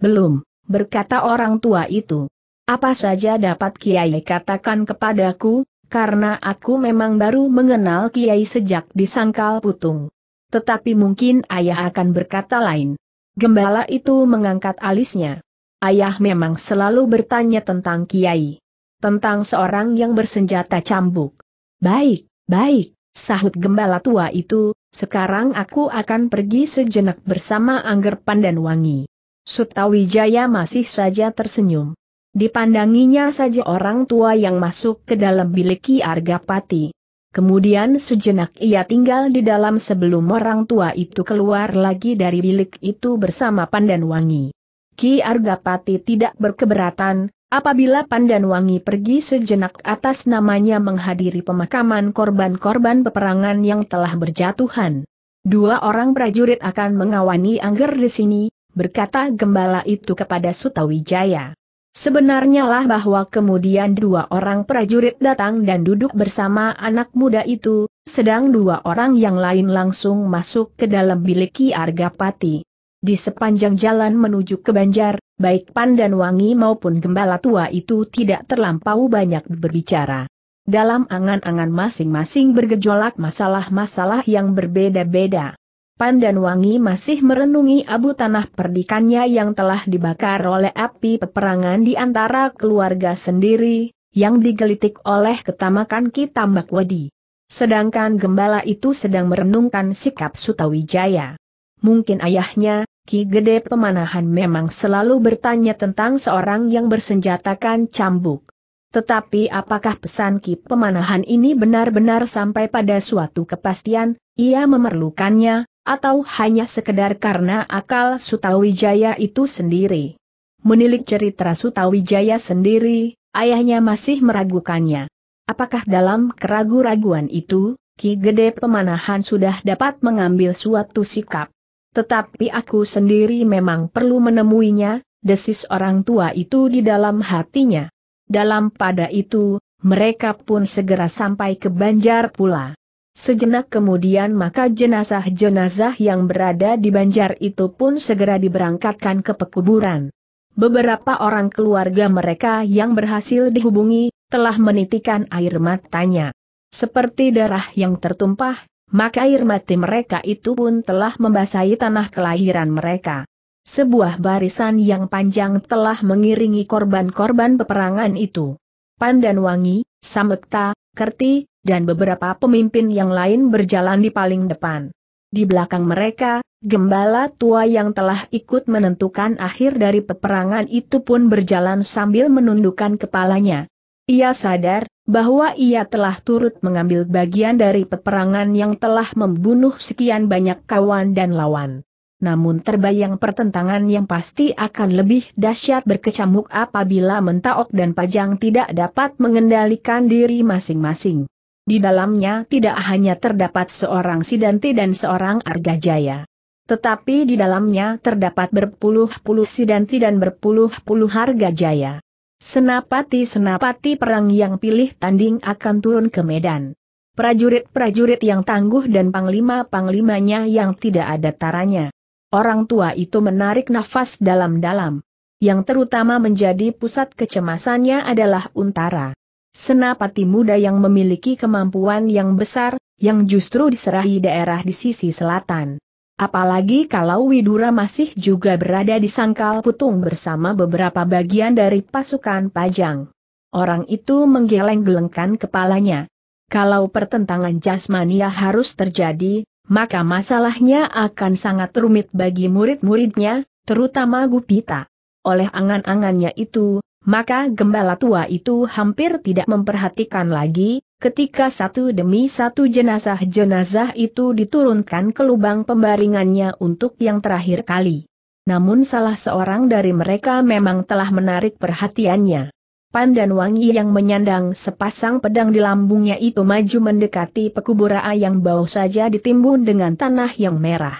Belum, berkata orang tua itu. Apa saja dapat Kiai katakan kepadaku, karena aku memang baru mengenal Kiai sejak di Sangkal Putung. Tetapi mungkin ayah akan berkata lain. Gembala itu mengangkat alisnya. Ayah memang selalu bertanya tentang Kiai. Tentang seorang yang bersenjata cambuk. Baik, baik, sahut gembala tua itu, sekarang aku akan pergi sejenak bersama Angger Pandan Wangi. Sutawijaya masih saja tersenyum. Dipandanginya saja orang tua yang masuk ke dalam bilik Ki Argapati. Kemudian sejenak ia tinggal di dalam sebelum orang tua itu keluar lagi dari bilik itu bersama Pandanwangi. Ki Argapati tidak berkeberatan, apabila Pandanwangi pergi sejenak atas namanya menghadiri pemakaman korban-korban peperangan yang telah berjatuhan. Dua orang prajurit akan mengawani angger di sini, berkata gembala itu kepada Sutawijaya. Sebenarnya lah bahwa kemudian dua orang prajurit datang dan duduk bersama anak muda itu, sedang dua orang yang lain langsung masuk ke dalam bilik Ki Argapati. Di sepanjang jalan menuju ke Banjar, baik Pandan Wangi maupun gembala tua itu tidak terlampau banyak berbicara. Dalam angan-angan masing-masing bergejolak masalah-masalah yang berbeda-beda. Pandan Wangi masih merenungi abu tanah perdikannya yang telah dibakar oleh api peperangan di antara keluarga sendiri, yang digelitik oleh ketamakan Kitambak Wedi. Sedangkan gembala itu sedang merenungkan sikap Sutawijaya. Mungkin ayahnya, Ki Gede Pemanahan memang selalu bertanya tentang seorang yang bersenjatakan cambuk. Tetapi apakah pesan Ki Pemanahan ini benar-benar sampai pada suatu kepastian, ia memerlukannya, atau hanya sekedar karena akal Sutawijaya itu sendiri. Menilik cerita Sutawijaya sendiri, ayahnya masih meragukannya. Apakah dalam keragu-raguan itu, Ki Gede Pemanahan sudah dapat mengambil suatu sikap? Tetapi aku sendiri memang perlu menemuinya, desis orang tua itu di dalam hatinya. Dalam pada itu, mereka pun segera sampai ke Banjar pula. Sejenak kemudian maka jenazah-jenazah yang berada di banjar itu pun segera diberangkatkan ke pekuburan. Beberapa orang keluarga mereka yang berhasil dihubungi, telah menitikan air matanya. Seperti darah yang tertumpah, maka air mati mereka itu pun telah membasahi tanah kelahiran mereka. Sebuah barisan yang panjang telah mengiringi korban-korban peperangan itu. Pandan Wangi, Samekta, Kerti, dan beberapa pemimpin yang lain berjalan di paling depan. Di belakang mereka, gembala tua yang telah ikut menentukan akhir dari peperangan itu pun berjalan sambil menundukkan kepalanya. Ia sadar bahwa ia telah turut mengambil bagian dari peperangan yang telah membunuh sekian banyak kawan dan lawan. Namun terbayang pertentangan yang pasti akan lebih dahsyat berkecamuk apabila mentaok dan pajang tidak dapat mengendalikan diri masing-masing. Di dalamnya tidak hanya terdapat seorang Sidanti dan seorang Argajaya. Tetapi di dalamnya terdapat berpuluh-puluh Sidanti dan berpuluh-puluh Argajaya. Senapati-senapati perang yang pilih tanding akan turun ke medan. Prajurit-prajurit yang tangguh dan panglima-panglimanya yang tidak ada taranya. Orang tua itu menarik nafas dalam-dalam. Yang terutama menjadi pusat kecemasannya adalah Untara. Senapati muda yang memiliki kemampuan yang besar, yang justru diserahi daerah di sisi selatan. Apalagi kalau Widura masih juga berada di sangkal putung bersama beberapa bagian dari pasukan pajang. Orang itu menggeleng-gelengkan kepalanya. Kalau pertentangan jasmania harus terjadi, maka masalahnya akan sangat rumit bagi murid-muridnya, terutama Gupita. Oleh angan-angannya itu, maka gembala tua itu hampir tidak memperhatikan lagi, ketika satu demi satu jenazah-jenazah itu diturunkan ke lubang pembaringannya untuk yang terakhir kali. Namun salah seorang dari mereka memang telah menarik perhatiannya. Pan dan wangi yang menyandang sepasang pedang di lambungnya itu maju mendekati pekuburan yang bau saja ditimbun dengan tanah yang merah.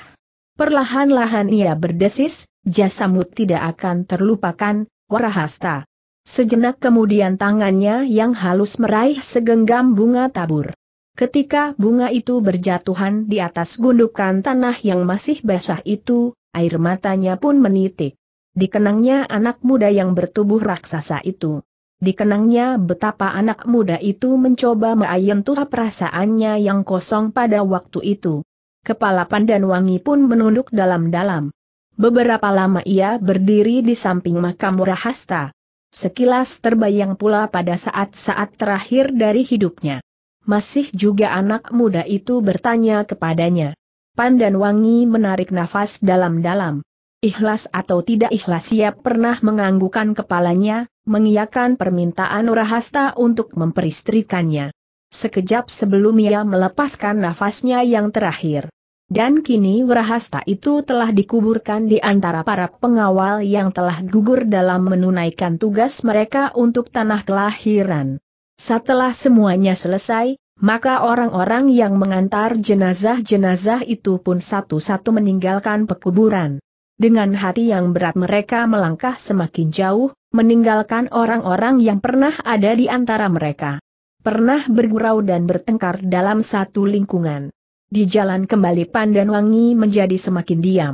Perlahan-lahan ia berdesis, "Jasamu tidak akan terlupakan, Warahasta, Sejenak kemudian tangannya yang halus meraih segenggam bunga tabur. Ketika bunga itu berjatuhan di atas gundukan tanah yang masih basah itu, air matanya pun menitik. Dikenangnya anak muda yang bertubuh raksasa itu. Dikenangnya betapa anak muda itu mencoba meayentuh perasaannya yang kosong pada waktu itu. Kepala Pandan Wangi pun menunduk dalam-dalam. Beberapa lama ia berdiri di samping makam Rahasta, Sekilas terbayang pula pada saat-saat terakhir dari hidupnya. Masih juga anak muda itu bertanya kepadanya. Pandan Wangi menarik nafas dalam-dalam. Ikhlas atau tidak ikhlas siap pernah menganggukan kepalanya, mengiyakan permintaan Urahasta untuk memperistrikannya. Sekejap sebelum ia melepaskan nafasnya yang terakhir, dan kini Wrahasta itu telah dikuburkan di antara para pengawal yang telah gugur dalam menunaikan tugas mereka untuk tanah kelahiran. Setelah semuanya selesai, maka orang-orang yang mengantar jenazah-jenazah itu pun satu-satu meninggalkan pekuburan. Dengan hati yang berat mereka melangkah semakin jauh, meninggalkan orang-orang yang pernah ada di antara mereka. Pernah bergurau dan bertengkar dalam satu lingkungan. Di jalan kembali Wangi menjadi semakin diam.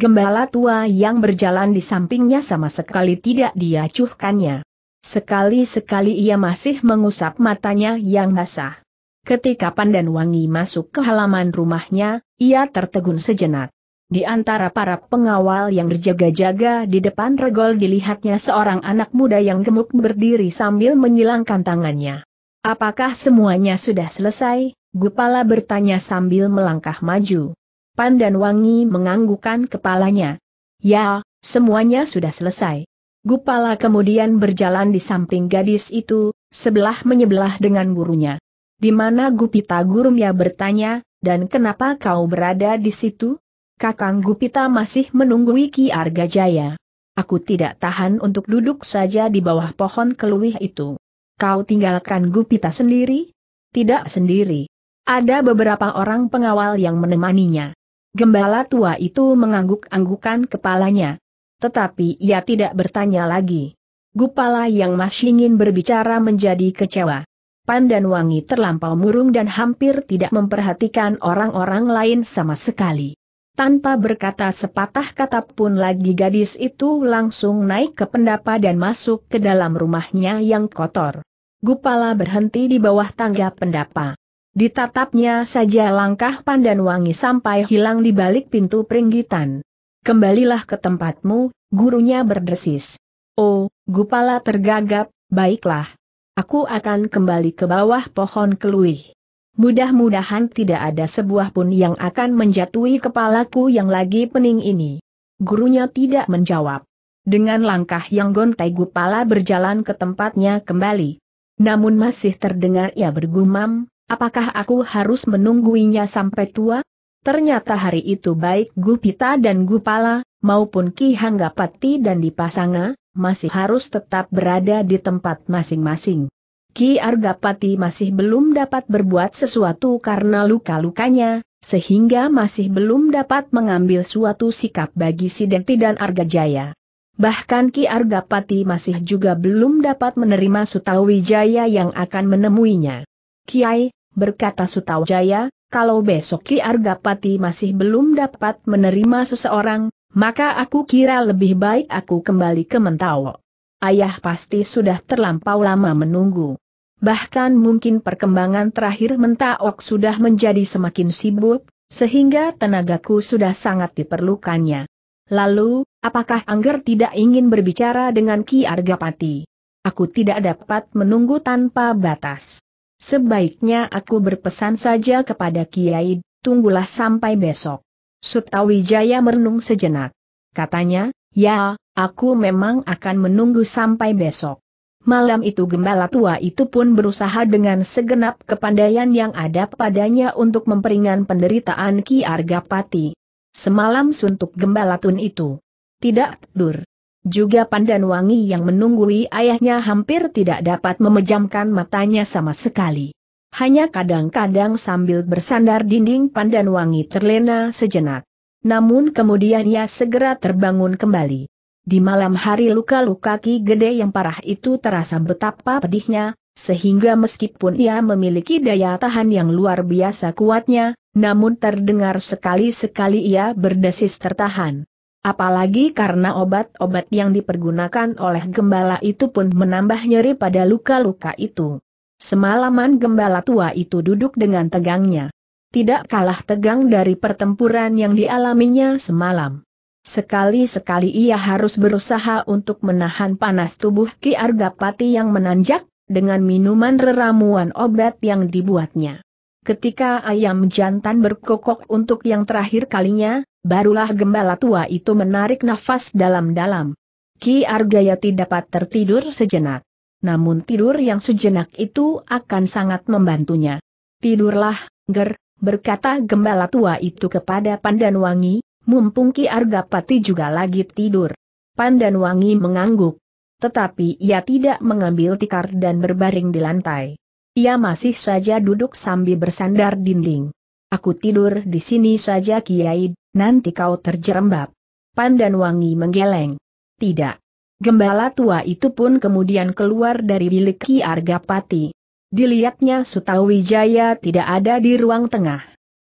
Gembala tua yang berjalan di sampingnya sama sekali tidak diacuhkannya. Sekali-sekali ia masih mengusap matanya yang basah. Ketika Wangi masuk ke halaman rumahnya, ia tertegun sejenak. Di antara para pengawal yang berjaga-jaga di depan regol dilihatnya seorang anak muda yang gemuk berdiri sambil menyilangkan tangannya. Apakah semuanya sudah selesai? Gupala bertanya sambil melangkah maju. Pandan Wangi menganggukan kepalanya. Ya, semuanya sudah selesai. Gupala kemudian berjalan di samping gadis itu, sebelah menyebelah dengan gurunya. Di mana Gupita ya bertanya, dan kenapa kau berada di situ? Kakang Gupita masih menunggui Ki Arga Jaya. Aku tidak tahan untuk duduk saja di bawah pohon keluih itu. Kau tinggalkan Gupita sendiri? Tidak sendiri. Ada beberapa orang pengawal yang menemaninya. Gembala tua itu mengangguk-anggukan kepalanya. Tetapi ia tidak bertanya lagi. Gupala yang masih ingin berbicara menjadi kecewa. Wangi terlampau murung dan hampir tidak memperhatikan orang-orang lain sama sekali. Tanpa berkata sepatah kata pun lagi gadis itu langsung naik ke pendapa dan masuk ke dalam rumahnya yang kotor. Gupala berhenti di bawah tangga pendapa. Ditatapnya saja langkah pandan wangi sampai hilang di balik pintu peringgitan. Kembalilah ke tempatmu, gurunya berdesis. Oh, Gupala tergagap, baiklah. Aku akan kembali ke bawah pohon keluih. Mudah-mudahan tidak ada sebuah pun yang akan menjatuhi kepalaku yang lagi pening ini. Gurunya tidak menjawab. Dengan langkah yang gontai Gupala berjalan ke tempatnya kembali. Namun masih terdengar ia bergumam, Apakah aku harus menungguinya sampai tua? Ternyata hari itu baik Gupita dan Gupala, maupun Ki Hanggapati dan Dipasanga, masih harus tetap berada di tempat masing-masing. Ki Argapati masih belum dapat berbuat sesuatu karena luka-lukanya, sehingga masih belum dapat mengambil suatu sikap bagi Sidenti dan Argajaya. Bahkan Ki Argapati masih juga belum dapat menerima Sutawijaya yang akan menemuinya. Kiai, berkata Sutawjaya, kalau besok Ki Argapati masih belum dapat menerima seseorang, maka aku kira lebih baik aku kembali ke mentawo Ayah pasti sudah terlampau lama menunggu. Bahkan mungkin perkembangan terakhir Mentaok sudah menjadi semakin sibuk, sehingga tenagaku sudah sangat diperlukannya. Lalu, apakah Angger tidak ingin berbicara dengan Ki Argapati? Aku tidak dapat menunggu tanpa batas. Sebaiknya aku berpesan saja kepada Kiai, tunggulah sampai besok. Sutawijaya merenung sejenak. Katanya, ya, aku memang akan menunggu sampai besok. Malam itu gembala tua itu pun berusaha dengan segenap kepandaian yang ada padanya untuk memperingan penderitaan Ki Argapati. Semalam suntuk gembala tun itu. Tidak Dur juga Pandan Wangi yang menunggui ayahnya hampir tidak dapat memejamkan matanya sama sekali. Hanya kadang-kadang sambil bersandar dinding Pandan Wangi terlena sejenak. Namun kemudian ia segera terbangun kembali. Di malam hari luka-luka Ki Gede yang parah itu terasa betapa pedihnya, sehingga meskipun ia memiliki daya tahan yang luar biasa kuatnya, namun terdengar sekali-sekali ia berdesis tertahan apalagi karena obat-obat yang dipergunakan oleh gembala itu pun menambah nyeri pada luka-luka itu. Semalaman gembala tua itu duduk dengan tegangnya. Tidak kalah tegang dari pertempuran yang dialaminya semalam. Sekali-sekali ia harus berusaha untuk menahan panas tubuh Ki Argapati yang menanjak, dengan minuman reramuan obat yang dibuatnya. Ketika ayam jantan berkokok untuk yang terakhir kalinya, barulah gembala tua itu menarik nafas dalam-dalam. Ki Argayati dapat tertidur sejenak. Namun tidur yang sejenak itu akan sangat membantunya. Tidurlah, Ger, berkata gembala tua itu kepada Pandanwangi, mumpung Ki Argapati juga lagi tidur. Pandanwangi mengangguk. Tetapi ia tidak mengambil tikar dan berbaring di lantai. Ia masih saja duduk sambil bersandar dinding. Aku tidur di sini saja Kiai, nanti kau terjerembab. Pandan wangi menggeleng. Tidak. Gembala tua itu pun kemudian keluar dari bilik Ki Argapati. Dilihatnya Sutawijaya tidak ada di ruang tengah.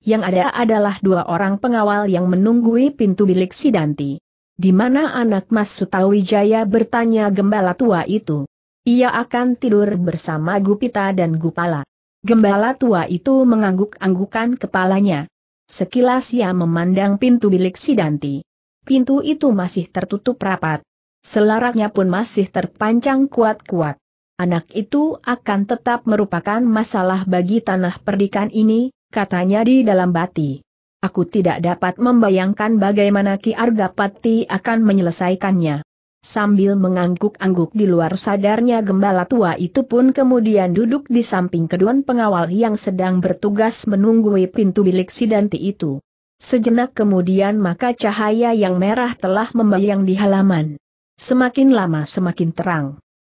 Yang ada adalah dua orang pengawal yang menunggui pintu bilik Sidanti. Di mana anak Mas Sutawijaya bertanya gembala tua itu. Ia akan tidur bersama Gupita dan Gupala. Gembala tua itu mengangguk-anggukan kepalanya. Sekilas ia memandang pintu bilik Sidanti. Pintu itu masih tertutup rapat. Selaraknya pun masih terpanjang kuat-kuat. Anak itu akan tetap merupakan masalah bagi tanah perdikan ini, katanya di dalam bati. Aku tidak dapat membayangkan bagaimana Ki Argapati akan menyelesaikannya. Sambil mengangguk-angguk di luar sadarnya gembala tua itu pun kemudian duduk di samping kedua pengawal yang sedang bertugas menunggui pintu bilik Sidanti itu. Sejenak kemudian maka cahaya yang merah telah membayang di halaman. Semakin lama semakin terang.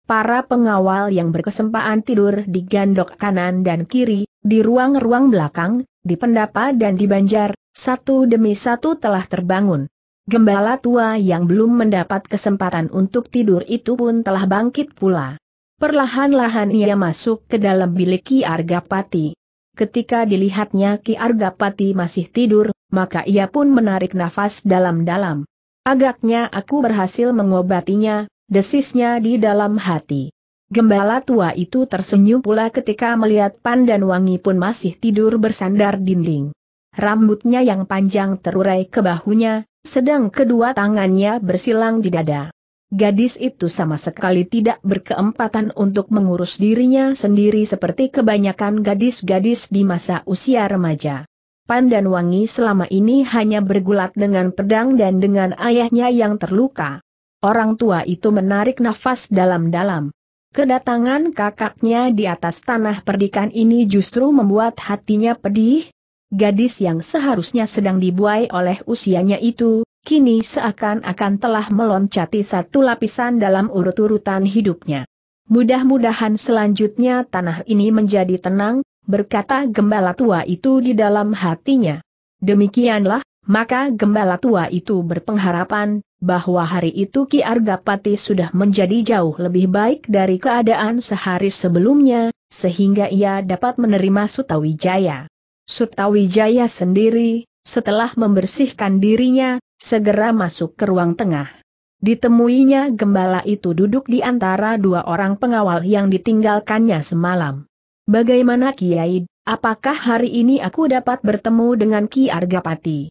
Para pengawal yang berkesempatan tidur di gandok kanan dan kiri, di ruang-ruang belakang, di pendapa dan di banjar, satu demi satu telah terbangun Gembala tua yang belum mendapat kesempatan untuk tidur itu pun telah bangkit pula. Perlahan-lahan ia masuk ke dalam bilik Ki Argapati. Ketika dilihatnya Ki Argapati masih tidur, maka ia pun menarik nafas dalam-dalam. Agaknya aku berhasil mengobatinya, desisnya di dalam hati. Gembala tua itu tersenyum pula ketika melihat Pandan Wangi pun masih tidur bersandar dinding. Rambutnya yang panjang terurai ke bahunya, sedang kedua tangannya bersilang di dada. Gadis itu sama sekali tidak berkeempatan untuk mengurus dirinya sendiri seperti kebanyakan gadis-gadis di masa usia remaja. Pandan Wangi selama ini hanya bergulat dengan pedang dan dengan ayahnya yang terluka. Orang tua itu menarik nafas dalam-dalam. Kedatangan kakaknya di atas tanah perdikan ini justru membuat hatinya pedih, gadis yang seharusnya sedang dibuai oleh usianya itu, kini seakan-akan telah meloncati satu lapisan dalam urut-urutan hidupnya. Mudah-mudahan selanjutnya tanah ini menjadi tenang, berkata gembala tua itu di dalam hatinya. Demikianlah, maka gembala tua itu berpengharapan bahwa hari itu Ki Argapati sudah menjadi jauh lebih baik dari keadaan sehari sebelumnya, sehingga ia dapat menerima Sutawijaya. Sutawijaya sendiri, setelah membersihkan dirinya, segera masuk ke ruang tengah. Ditemuinya gembala itu duduk di antara dua orang pengawal yang ditinggalkannya semalam. Bagaimana Kiai, apakah hari ini aku dapat bertemu dengan Ki Argapati?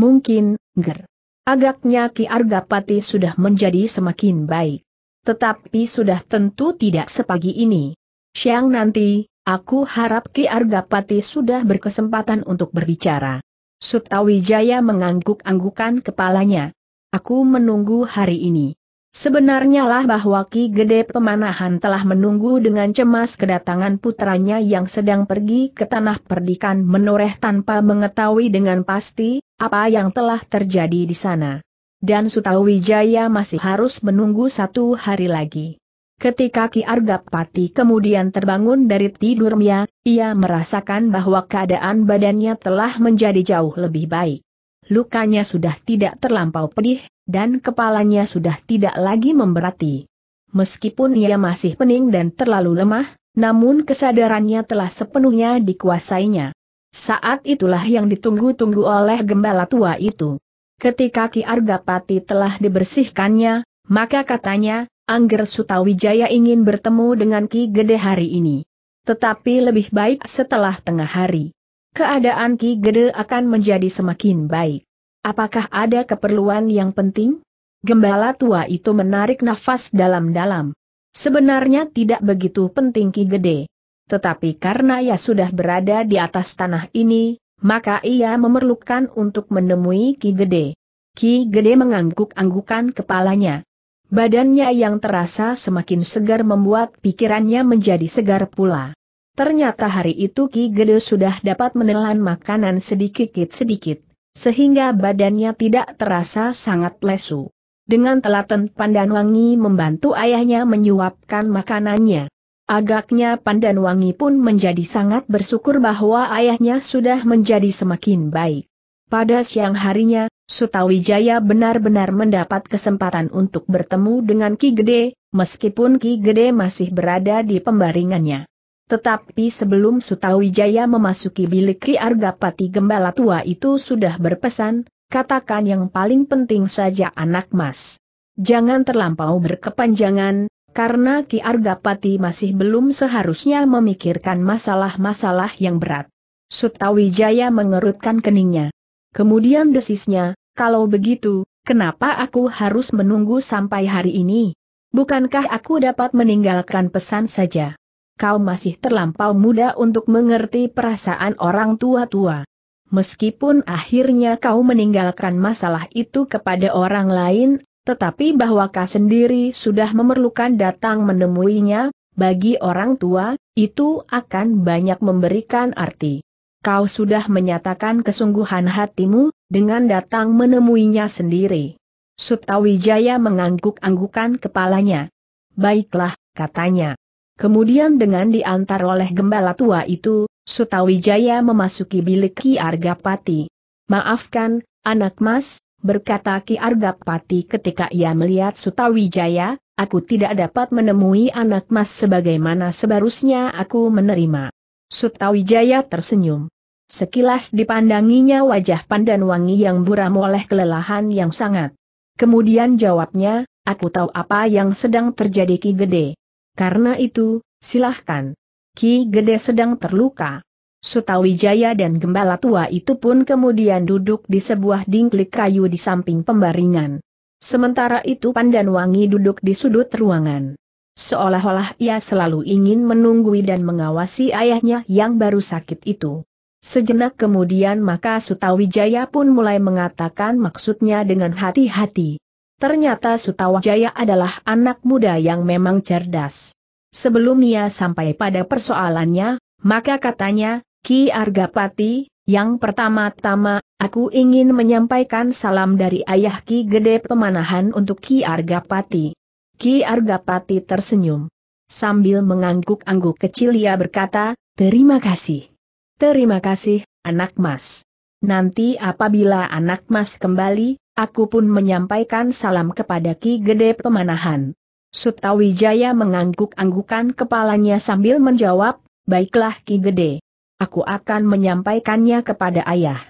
Mungkin, ger. Agaknya Ki Argapati sudah menjadi semakin baik. Tetapi sudah tentu tidak sepagi ini. Siang nanti, Aku harap Ki Argapati sudah berkesempatan untuk berbicara. Sutawijaya mengangguk-anggukan kepalanya. Aku menunggu hari ini. Sebenarnya lah bahwa Ki Gede Pemanahan telah menunggu dengan cemas kedatangan putranya yang sedang pergi ke tanah perdikan menoreh tanpa mengetahui dengan pasti, apa yang telah terjadi di sana. Dan Sutawijaya masih harus menunggu satu hari lagi. Ketika Ki Argapati kemudian terbangun dari tidurnya, ia merasakan bahwa keadaan badannya telah menjadi jauh lebih baik. Lukanya sudah tidak terlampau pedih, dan kepalanya sudah tidak lagi memberati. Meskipun ia masih pening dan terlalu lemah, namun kesadarannya telah sepenuhnya dikuasainya. Saat itulah yang ditunggu-tunggu oleh gembala tua itu. Ketika Ki Argapati telah dibersihkannya, maka katanya, Angger Sutawijaya ingin bertemu dengan Ki Gede hari ini. Tetapi lebih baik setelah tengah hari. Keadaan Ki Gede akan menjadi semakin baik. Apakah ada keperluan yang penting? Gembala tua itu menarik nafas dalam-dalam. Sebenarnya tidak begitu penting Ki Gede. Tetapi karena ia sudah berada di atas tanah ini, maka ia memerlukan untuk menemui Ki Gede. Ki Gede mengangguk-anggukan kepalanya. Badannya yang terasa semakin segar membuat pikirannya menjadi segar pula. Ternyata hari itu Ki Gede sudah dapat menelan makanan sedikit-sedikit, sehingga badannya tidak terasa sangat lesu. Dengan telaten Pandanwangi membantu ayahnya menyuapkan makanannya. Agaknya Pandanwangi pun menjadi sangat bersyukur bahwa ayahnya sudah menjadi semakin baik. Pada siang harinya, Sutawijaya benar-benar mendapat kesempatan untuk bertemu dengan Ki Gede, meskipun Ki Gede masih berada di pembaringannya. Tetapi sebelum Sutawijaya memasuki bilik Ki Argapati Gembala Tua itu sudah berpesan, katakan yang paling penting saja anak mas. Jangan terlampau berkepanjangan, karena Ki Argapati masih belum seharusnya memikirkan masalah-masalah yang berat. Sutawijaya mengerutkan keningnya. Kemudian desisnya, kalau begitu, kenapa aku harus menunggu sampai hari ini? Bukankah aku dapat meninggalkan pesan saja? Kau masih terlampau muda untuk mengerti perasaan orang tua-tua. Meskipun akhirnya kau meninggalkan masalah itu kepada orang lain, tetapi bahwa kau sendiri sudah memerlukan datang menemuinya, bagi orang tua, itu akan banyak memberikan arti. Kau sudah menyatakan kesungguhan hatimu, dengan datang menemuinya sendiri. Sutawijaya mengangguk-anggukan kepalanya. Baiklah, katanya. Kemudian dengan diantar oleh gembala tua itu, Sutawijaya memasuki bilik Ki Argapati. Maafkan, anak mas, berkata Ki Argapati ketika ia melihat Sutawijaya, aku tidak dapat menemui anak mas sebagaimana seharusnya aku menerima. Sutawijaya tersenyum. Sekilas dipandanginya wajah Pandan Wangi yang buram oleh kelelahan yang sangat. Kemudian jawabnya, aku tahu apa yang sedang terjadi Ki Gede. Karena itu, silahkan. Ki Gede sedang terluka. Sutawijaya dan Gembala Tua itu pun kemudian duduk di sebuah dingklik kayu di samping pembaringan. Sementara itu Pandan Wangi duduk di sudut ruangan. Seolah-olah ia selalu ingin menunggui dan mengawasi ayahnya yang baru sakit itu. Sejenak kemudian maka Sutawijaya pun mulai mengatakan maksudnya dengan hati-hati. Ternyata Sutawijaya adalah anak muda yang memang cerdas. Sebelum ia sampai pada persoalannya, maka katanya, Ki Argapati, yang pertama-tama, aku ingin menyampaikan salam dari ayah Ki Gede Pemanahan untuk Ki Argapati. Ki Argapati tersenyum. Sambil mengangguk-angguk kecil ia berkata, terima kasih. Terima kasih, anak mas. Nanti apabila anak mas kembali, aku pun menyampaikan salam kepada Ki Gede Pemanahan. Sutawijaya mengangguk-anggukan kepalanya sambil menjawab, baiklah Ki Gede. Aku akan menyampaikannya kepada ayah.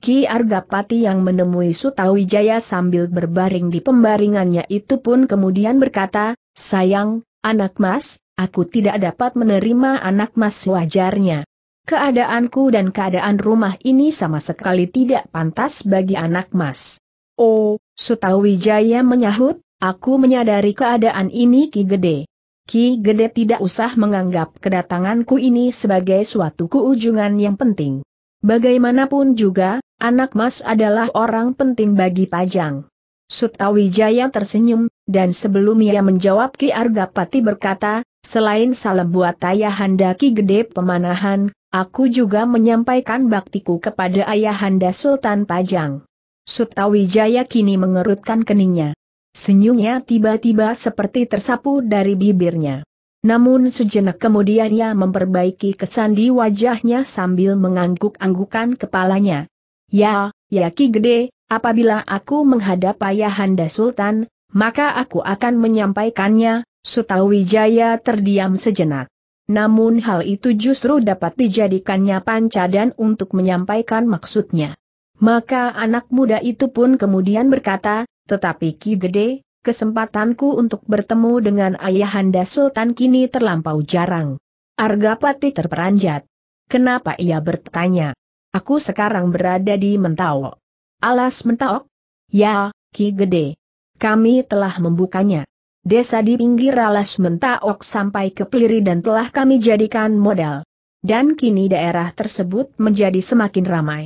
Ki Argapati yang menemui Sutawijaya sambil berbaring di pembaringannya itu pun kemudian berkata, sayang, anak mas, aku tidak dapat menerima anak mas wajarnya. Keadaanku dan keadaan rumah ini sama sekali tidak pantas bagi anak mas. Oh, Sutawijaya menyahut, aku menyadari keadaan ini Ki Gede. Ki Gede tidak usah menganggap kedatanganku ini sebagai suatu keujungan yang penting. Bagaimanapun juga, anak mas adalah orang penting bagi Pajang. Sutawijaya tersenyum, dan sebelum ia menjawab Ki Argapati berkata, selain salam buat ayahanda Ki Gede Pemanahan, Aku juga menyampaikan baktiku kepada Ayahanda Sultan Pajang. Sutawijaya kini mengerutkan keningnya. Senyumnya tiba-tiba seperti tersapu dari bibirnya. Namun sejenak kemudian ia memperbaiki kesan di wajahnya sambil mengangguk-anggukan kepalanya. Ya, ya Ki Gede, apabila aku menghadap Ayahanda Sultan, maka aku akan menyampaikannya, Sutawijaya terdiam sejenak. Namun hal itu justru dapat dijadikannya pancadan untuk menyampaikan maksudnya. Maka anak muda itu pun kemudian berkata, tetapi Ki Gede, kesempatanku untuk bertemu dengan ayahanda Sultan kini terlampau jarang. Argapati terperanjat. Kenapa ia bertanya? Aku sekarang berada di Mentaok. Alas Mentaok? Ya, Ki Gede. Kami telah membukanya. Desa di pinggir alas mentaok sampai ke peliri dan telah kami jadikan modal. Dan kini daerah tersebut menjadi semakin ramai.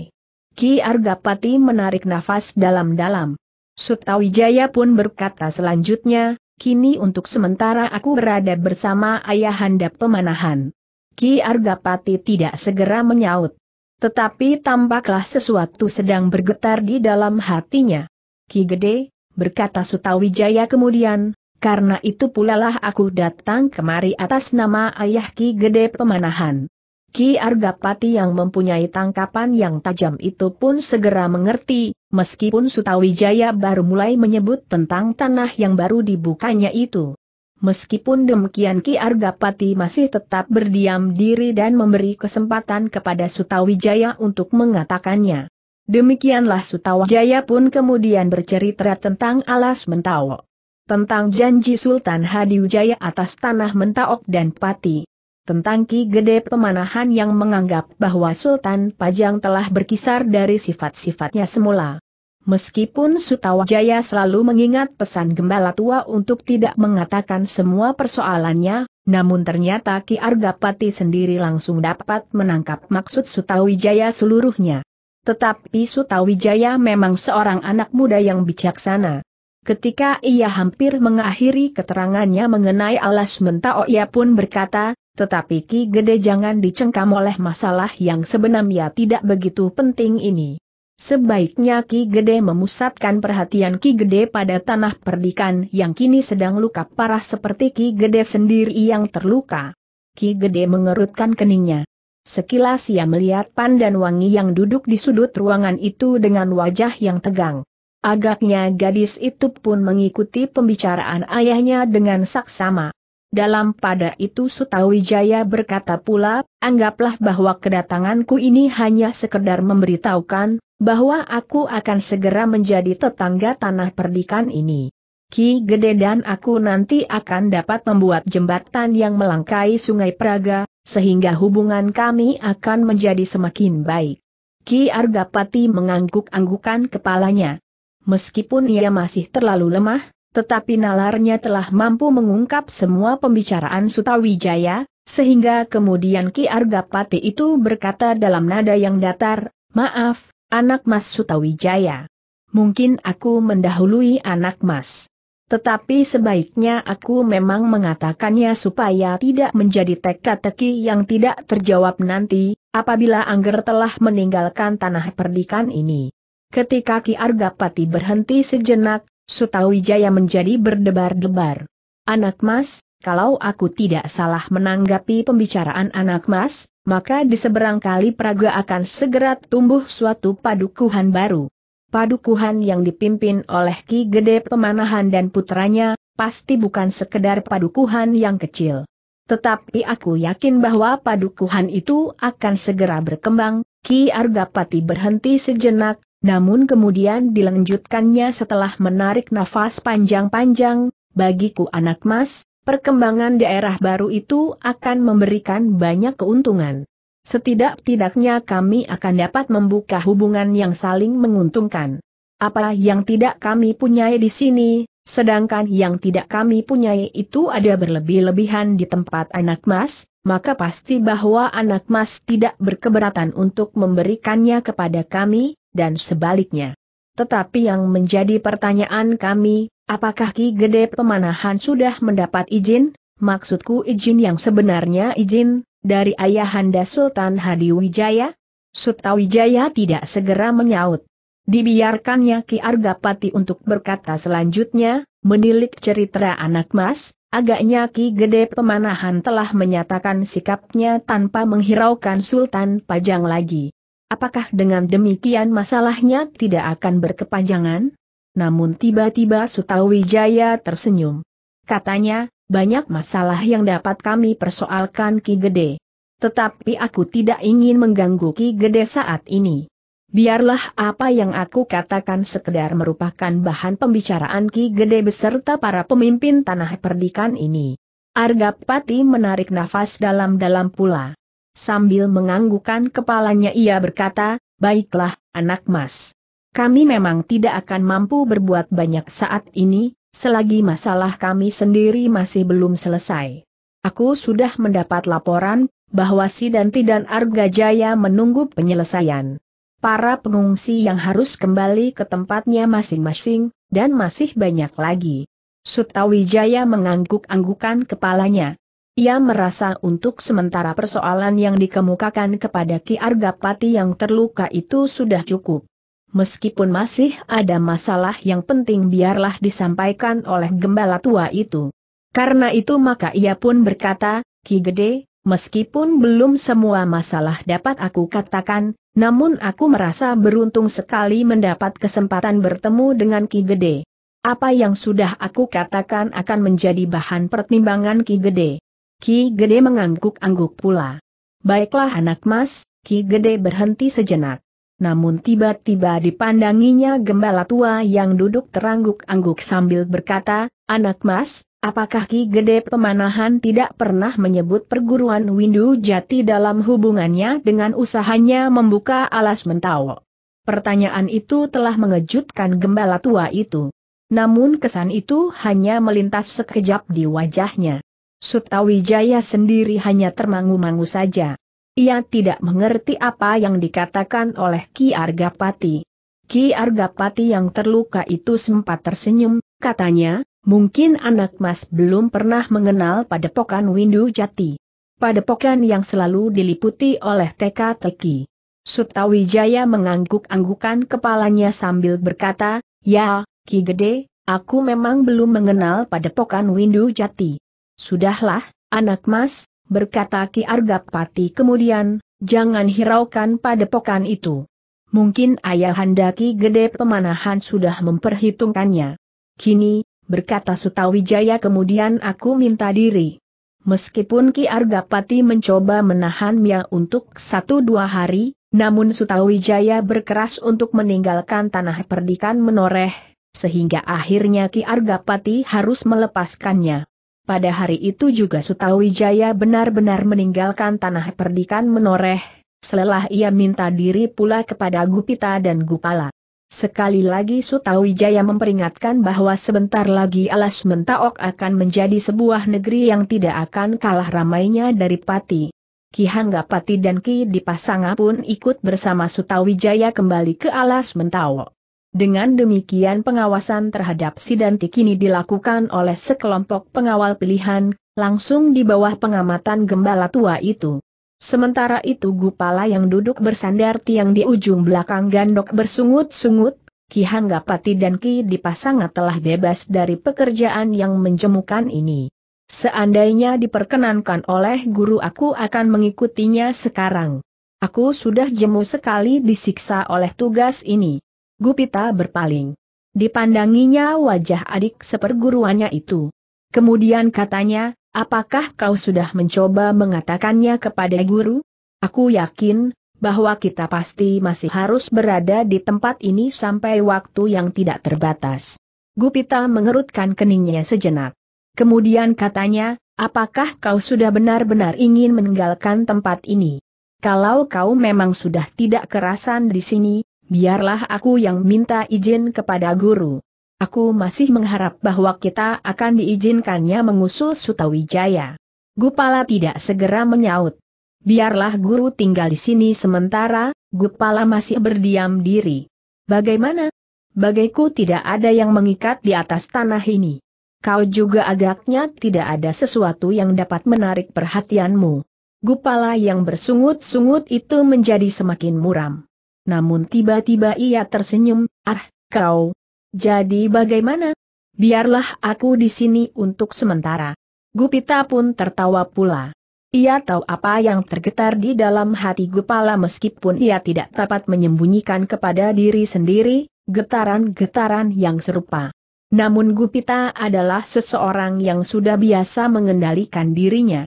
Ki Argapati menarik nafas dalam-dalam. Sutawijaya pun berkata selanjutnya, kini untuk sementara aku berada bersama ayahanda pemanahan. Ki Argapati tidak segera menyaut. Tetapi tampaklah sesuatu sedang bergetar di dalam hatinya. Ki Gede, berkata Sutawijaya kemudian, karena itu pulalah aku datang kemari atas nama Ayah Ki Gede Pemanahan. Ki Argapati yang mempunyai tangkapan yang tajam itu pun segera mengerti, meskipun Sutawijaya baru mulai menyebut tentang tanah yang baru dibukanya itu. Meskipun demikian Ki Argapati masih tetap berdiam diri dan memberi kesempatan kepada Sutawijaya untuk mengatakannya. Demikianlah Sutawijaya pun kemudian bercerita tentang alas mentawo tentang janji Sultan Hadiwijaya atas tanah Mentaok dan Pati. Tentang Ki Gede Pemanahan yang menganggap bahwa Sultan Pajang telah berkisar dari sifat-sifatnya semula. Meskipun Sutawajaya selalu mengingat pesan Gembala Tua untuk tidak mengatakan semua persoalannya, namun ternyata Ki Argapati sendiri langsung dapat menangkap maksud Sutawijaya seluruhnya. Tetapi Sutawijaya memang seorang anak muda yang bijaksana. Ketika ia hampir mengakhiri keterangannya mengenai alas mentao oh, ia pun berkata, tetapi Ki Gede jangan dicengkam oleh masalah yang sebenarnya tidak begitu penting ini. Sebaiknya Ki Gede memusatkan perhatian Ki Gede pada tanah perdikan yang kini sedang luka parah seperti Ki Gede sendiri yang terluka. Ki Gede mengerutkan keningnya. Sekilas ia melihat Pandan Wangi yang duduk di sudut ruangan itu dengan wajah yang tegang. Agaknya gadis itu pun mengikuti pembicaraan ayahnya dengan saksama. Dalam pada itu Sutawijaya berkata pula, anggaplah bahwa kedatanganku ini hanya sekedar memberitahukan, bahwa aku akan segera menjadi tetangga tanah perdikan ini. Ki Gede dan aku nanti akan dapat membuat jembatan yang melangkai Sungai Praga, sehingga hubungan kami akan menjadi semakin baik. Ki Argapati mengangguk-anggukan kepalanya. Meskipun ia masih terlalu lemah, tetapi nalarnya telah mampu mengungkap semua pembicaraan Sutawijaya, sehingga kemudian Ki Arga Argapati itu berkata dalam nada yang datar, Maaf, anak mas Sutawijaya. Mungkin aku mendahului anak mas. Tetapi sebaiknya aku memang mengatakannya supaya tidak menjadi teka-teki yang tidak terjawab nanti, apabila Angger telah meninggalkan tanah perdikan ini. Ketika Ki Argapati berhenti sejenak, Sutawijaya menjadi berdebar-debar. Anak mas, kalau aku tidak salah menanggapi pembicaraan anak mas, maka di seberang kali Praga akan segera tumbuh suatu padukuhan baru. Padukuhan yang dipimpin oleh Ki Gede Pemanahan dan putranya, pasti bukan sekedar padukuhan yang kecil. Tetapi aku yakin bahwa padukuhan itu akan segera berkembang, Ki Argapati berhenti sejenak, namun kemudian dilanjutkannya setelah menarik nafas panjang-panjang, bagiku anak mas, perkembangan daerah baru itu akan memberikan banyak keuntungan. Setidak-tidaknya kami akan dapat membuka hubungan yang saling menguntungkan. Apa yang tidak kami punyai di sini, sedangkan yang tidak kami punyai itu ada berlebih-lebihan di tempat anak mas, maka pasti bahwa anak mas tidak berkeberatan untuk memberikannya kepada kami, dan sebaliknya. Tetapi yang menjadi pertanyaan kami, apakah Ki Gede Pemanahan sudah mendapat izin? Maksudku izin yang sebenarnya izin, dari ayahanda Sultan Hadiwijaya? Sutawijaya tidak segera menyaut. Dibiarkannya Ki Argapati untuk berkata selanjutnya, menilik cerita anak mas, agaknya Ki Gede Pemanahan telah menyatakan sikapnya tanpa menghiraukan Sultan Pajang lagi. Apakah dengan demikian masalahnya tidak akan berkepanjangan? Namun tiba-tiba Sutawijaya tersenyum. Katanya, banyak masalah yang dapat kami persoalkan Ki Gede. Tetapi aku tidak ingin mengganggu Ki Gede saat ini. Biarlah apa yang aku katakan sekedar merupakan bahan pembicaraan Ki Gede beserta para pemimpin tanah perdikan ini. Argapati menarik nafas dalam-dalam pula. Sambil menganggukkan kepalanya ia berkata, Baiklah, anak mas. Kami memang tidak akan mampu berbuat banyak saat ini, selagi masalah kami sendiri masih belum selesai. Aku sudah mendapat laporan, bahwa Sidanti dan Arga Jaya menunggu penyelesaian. Para pengungsi yang harus kembali ke tempatnya masing-masing, dan masih banyak lagi. Sutawijaya mengangguk-anggukan kepalanya. Ia merasa untuk sementara persoalan yang dikemukakan kepada Ki Argapati yang terluka itu sudah cukup. Meskipun masih ada masalah yang penting biarlah disampaikan oleh gembala tua itu. Karena itu maka ia pun berkata, Ki Gede, meskipun belum semua masalah dapat aku katakan, namun aku merasa beruntung sekali mendapat kesempatan bertemu dengan Ki Gede. Apa yang sudah aku katakan akan menjadi bahan pertimbangan Ki Gede. Ki Gede mengangguk-angguk pula. Baiklah anak mas, Ki Gede berhenti sejenak. Namun tiba-tiba dipandanginya gembala tua yang duduk terangguk-angguk sambil berkata, Anak mas, apakah Ki Gede Pemanahan tidak pernah menyebut perguruan Windu Jati dalam hubungannya dengan usahanya membuka alas mentawo? Pertanyaan itu telah mengejutkan gembala tua itu. Namun kesan itu hanya melintas sekejap di wajahnya. Sutawijaya sendiri hanya termangu-mangu saja. Ia tidak mengerti apa yang dikatakan oleh Ki Argapati. Ki Argapati yang terluka itu sempat tersenyum, katanya, mungkin anak mas belum pernah mengenal padepokan Windu Jati. Padepokan yang selalu diliputi oleh teka teki. Sutawijaya mengangguk-anggukan kepalanya sambil berkata, ya, Ki Gede, aku memang belum mengenal padepokan Windu Jati. Sudahlah, anak mas, berkata Ki Argapati kemudian, jangan hiraukan padepokan itu. Mungkin ayahanda Ki Gede Pemanahan sudah memperhitungkannya. Kini, berkata Sutawijaya kemudian aku minta diri. Meskipun Ki Argapati mencoba menahan Mia untuk satu dua hari, namun Sutawijaya berkeras untuk meninggalkan tanah perdikan menoreh, sehingga akhirnya Ki Argapati harus melepaskannya. Pada hari itu juga Sutawijaya benar-benar meninggalkan tanah perdikan menoreh, selelah ia minta diri pula kepada Gupita dan Gupala. Sekali lagi Sutawijaya memperingatkan bahwa sebentar lagi alas mentaok akan menjadi sebuah negeri yang tidak akan kalah ramainya dari Pati. Ki Hangga Pati dan Ki Dipasanga pun ikut bersama Sutawijaya kembali ke alas mentaok. Dengan demikian pengawasan terhadap Sidanti kini dilakukan oleh sekelompok pengawal pilihan, langsung di bawah pengamatan gembala tua itu. Sementara itu Gupala yang duduk bersandar tiang di ujung belakang gandok bersungut-sungut, Ki Hanggapati dan Ki Dipasanga telah bebas dari pekerjaan yang menjemukan ini. Seandainya diperkenankan oleh guru aku akan mengikutinya sekarang. Aku sudah jemu sekali disiksa oleh tugas ini. Gupita berpaling. Dipandanginya wajah adik seperguruannya itu. Kemudian katanya, apakah kau sudah mencoba mengatakannya kepada guru? Aku yakin, bahwa kita pasti masih harus berada di tempat ini sampai waktu yang tidak terbatas. Gupita mengerutkan keningnya sejenak. Kemudian katanya, apakah kau sudah benar-benar ingin meninggalkan tempat ini? Kalau kau memang sudah tidak kerasan di sini, biarlah aku yang minta izin kepada guru. Aku masih mengharap bahwa kita akan diizinkannya mengusul Sutawijaya. Gupala tidak segera menyaut. Biarlah guru tinggal di sini sementara, Gupala masih berdiam diri. Bagaimana? Bagaiku tidak ada yang mengikat di atas tanah ini. Kau juga agaknya tidak ada sesuatu yang dapat menarik perhatianmu. Gupala yang bersungut-sungut itu menjadi semakin muram. Namun tiba-tiba ia tersenyum, ah, kau. Jadi bagaimana? Biarlah aku di sini untuk sementara. Gupita pun tertawa pula. Ia tahu apa yang tergetar di dalam hati Gupala meskipun ia tidak dapat menyembunyikan kepada diri sendiri, getaran-getaran yang serupa. Namun Gupita adalah seseorang yang sudah biasa mengendalikan dirinya.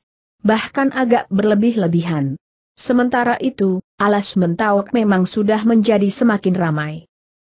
Bahkan agak berlebih-lebihan. Sementara itu, alas mentawak memang sudah menjadi semakin ramai.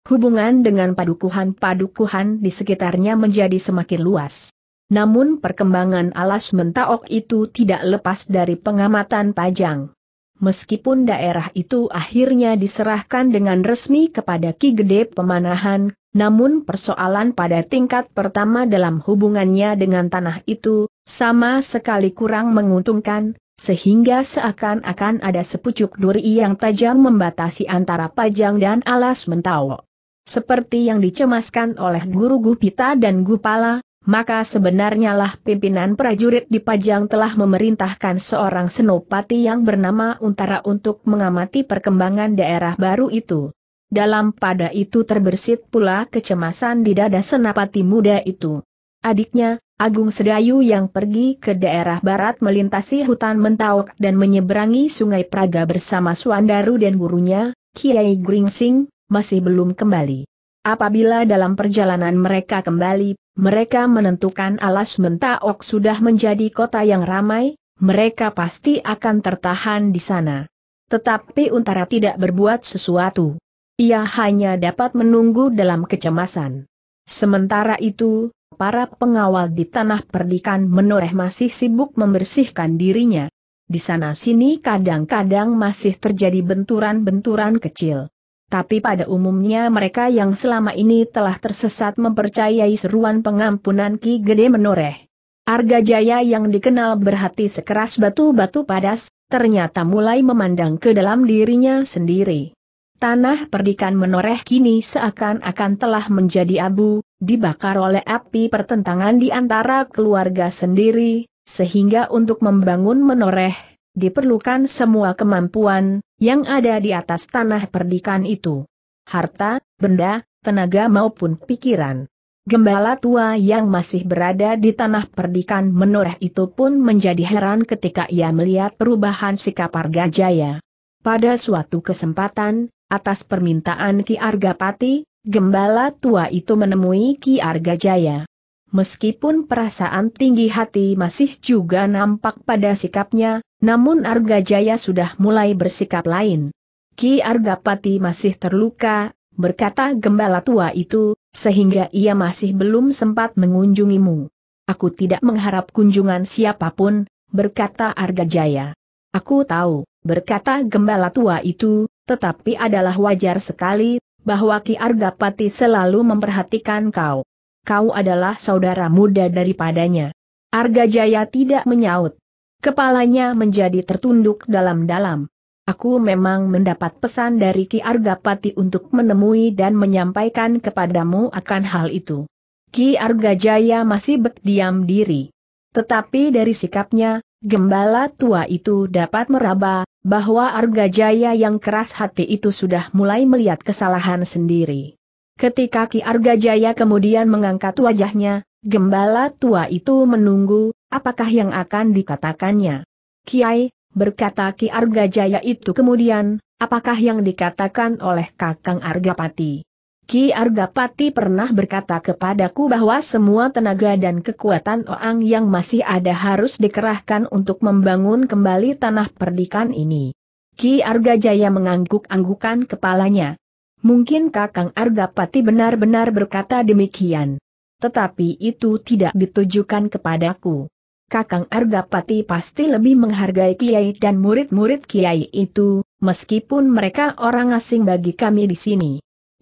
Hubungan dengan padukuhan-padukuhan di sekitarnya menjadi semakin luas. Namun perkembangan alas mentaok itu tidak lepas dari pengamatan Pajang. Meskipun daerah itu akhirnya diserahkan dengan resmi kepada Ki Gede Pemanahan, namun persoalan pada tingkat pertama dalam hubungannya dengan tanah itu, sama sekali kurang menguntungkan, sehingga seakan-akan ada sepucuk duri yang tajam membatasi antara pajang dan alas mentawo. Seperti yang dicemaskan oleh Guru Gupita dan Gupala, maka sebenarnya lah pimpinan prajurit di Pajang telah memerintahkan seorang senopati yang bernama Untara untuk mengamati perkembangan daerah baru itu. Dalam pada itu terbersit pula kecemasan di dada senapati muda itu adiknya, Agung Sedayu yang pergi ke daerah barat melintasi hutan Mentauk dan menyeberangi sungai Praga bersama Suandaru dan gurunya, Kiai Gringsing, masih belum kembali. Apabila dalam perjalanan mereka kembali, mereka menentukan alas Mentaok sudah menjadi kota yang ramai, mereka pasti akan tertahan di sana. Tetapi Untara tidak berbuat sesuatu. Ia hanya dapat menunggu dalam kecemasan. Sementara itu, Para pengawal di tanah perdikan menoreh masih sibuk membersihkan dirinya. Di sana-sini kadang-kadang masih terjadi benturan-benturan kecil. Tapi pada umumnya mereka yang selama ini telah tersesat mempercayai seruan pengampunan Ki Gede menoreh. Arga Jaya yang dikenal berhati sekeras batu-batu padas, ternyata mulai memandang ke dalam dirinya sendiri. Tanah perdikan menoreh kini seakan-akan telah menjadi abu, dibakar oleh api pertentangan di antara keluarga sendiri, sehingga untuk membangun menoreh, diperlukan semua kemampuan yang ada di atas tanah perdikan itu. Harta, benda, tenaga maupun pikiran. Gembala tua yang masih berada di tanah perdikan menoreh itu pun menjadi heran ketika ia melihat perubahan sikap Argajaya. Jaya. Pada suatu kesempatan, Atas permintaan Ki Arga Pati, gembala tua itu menemui Ki Arga Jaya. Meskipun perasaan tinggi hati masih juga nampak pada sikapnya, namun Arga Jaya sudah mulai bersikap lain. Ki Arga Pati masih terluka, berkata gembala tua itu, sehingga ia masih belum sempat mengunjungimu. Aku tidak mengharap kunjungan siapapun, berkata Arga Jaya. Aku tahu, berkata gembala tua itu, tetapi adalah wajar sekali, bahwa Ki Argapati selalu memperhatikan kau. Kau adalah saudara muda daripadanya. Arga Jaya tidak menyaut. Kepalanya menjadi tertunduk dalam-dalam. Aku memang mendapat pesan dari Ki Argapati untuk menemui dan menyampaikan kepadamu akan hal itu. Ki Argajaya masih berdiam diri. Tetapi dari sikapnya, gembala tua itu dapat meraba, bahwa Arga Jaya yang keras hati itu sudah mulai melihat kesalahan sendiri. Ketika Ki Arga Jaya kemudian mengangkat wajahnya, gembala tua itu menunggu, apakah yang akan dikatakannya. Kiai, berkata Ki Arga Jaya itu kemudian, apakah yang dikatakan oleh Kakang Argapati. Ki Argapati pernah berkata kepadaku bahwa semua tenaga dan kekuatan orang yang masih ada harus dikerahkan untuk membangun kembali tanah perdikan ini. Ki Argajaya mengangguk-anggukan kepalanya. Mungkin Kakang Argapati benar-benar berkata demikian. Tetapi itu tidak ditujukan kepadaku. Kakang Argapati pasti lebih menghargai Kiai dan murid-murid Kiai itu, meskipun mereka orang asing bagi kami di sini.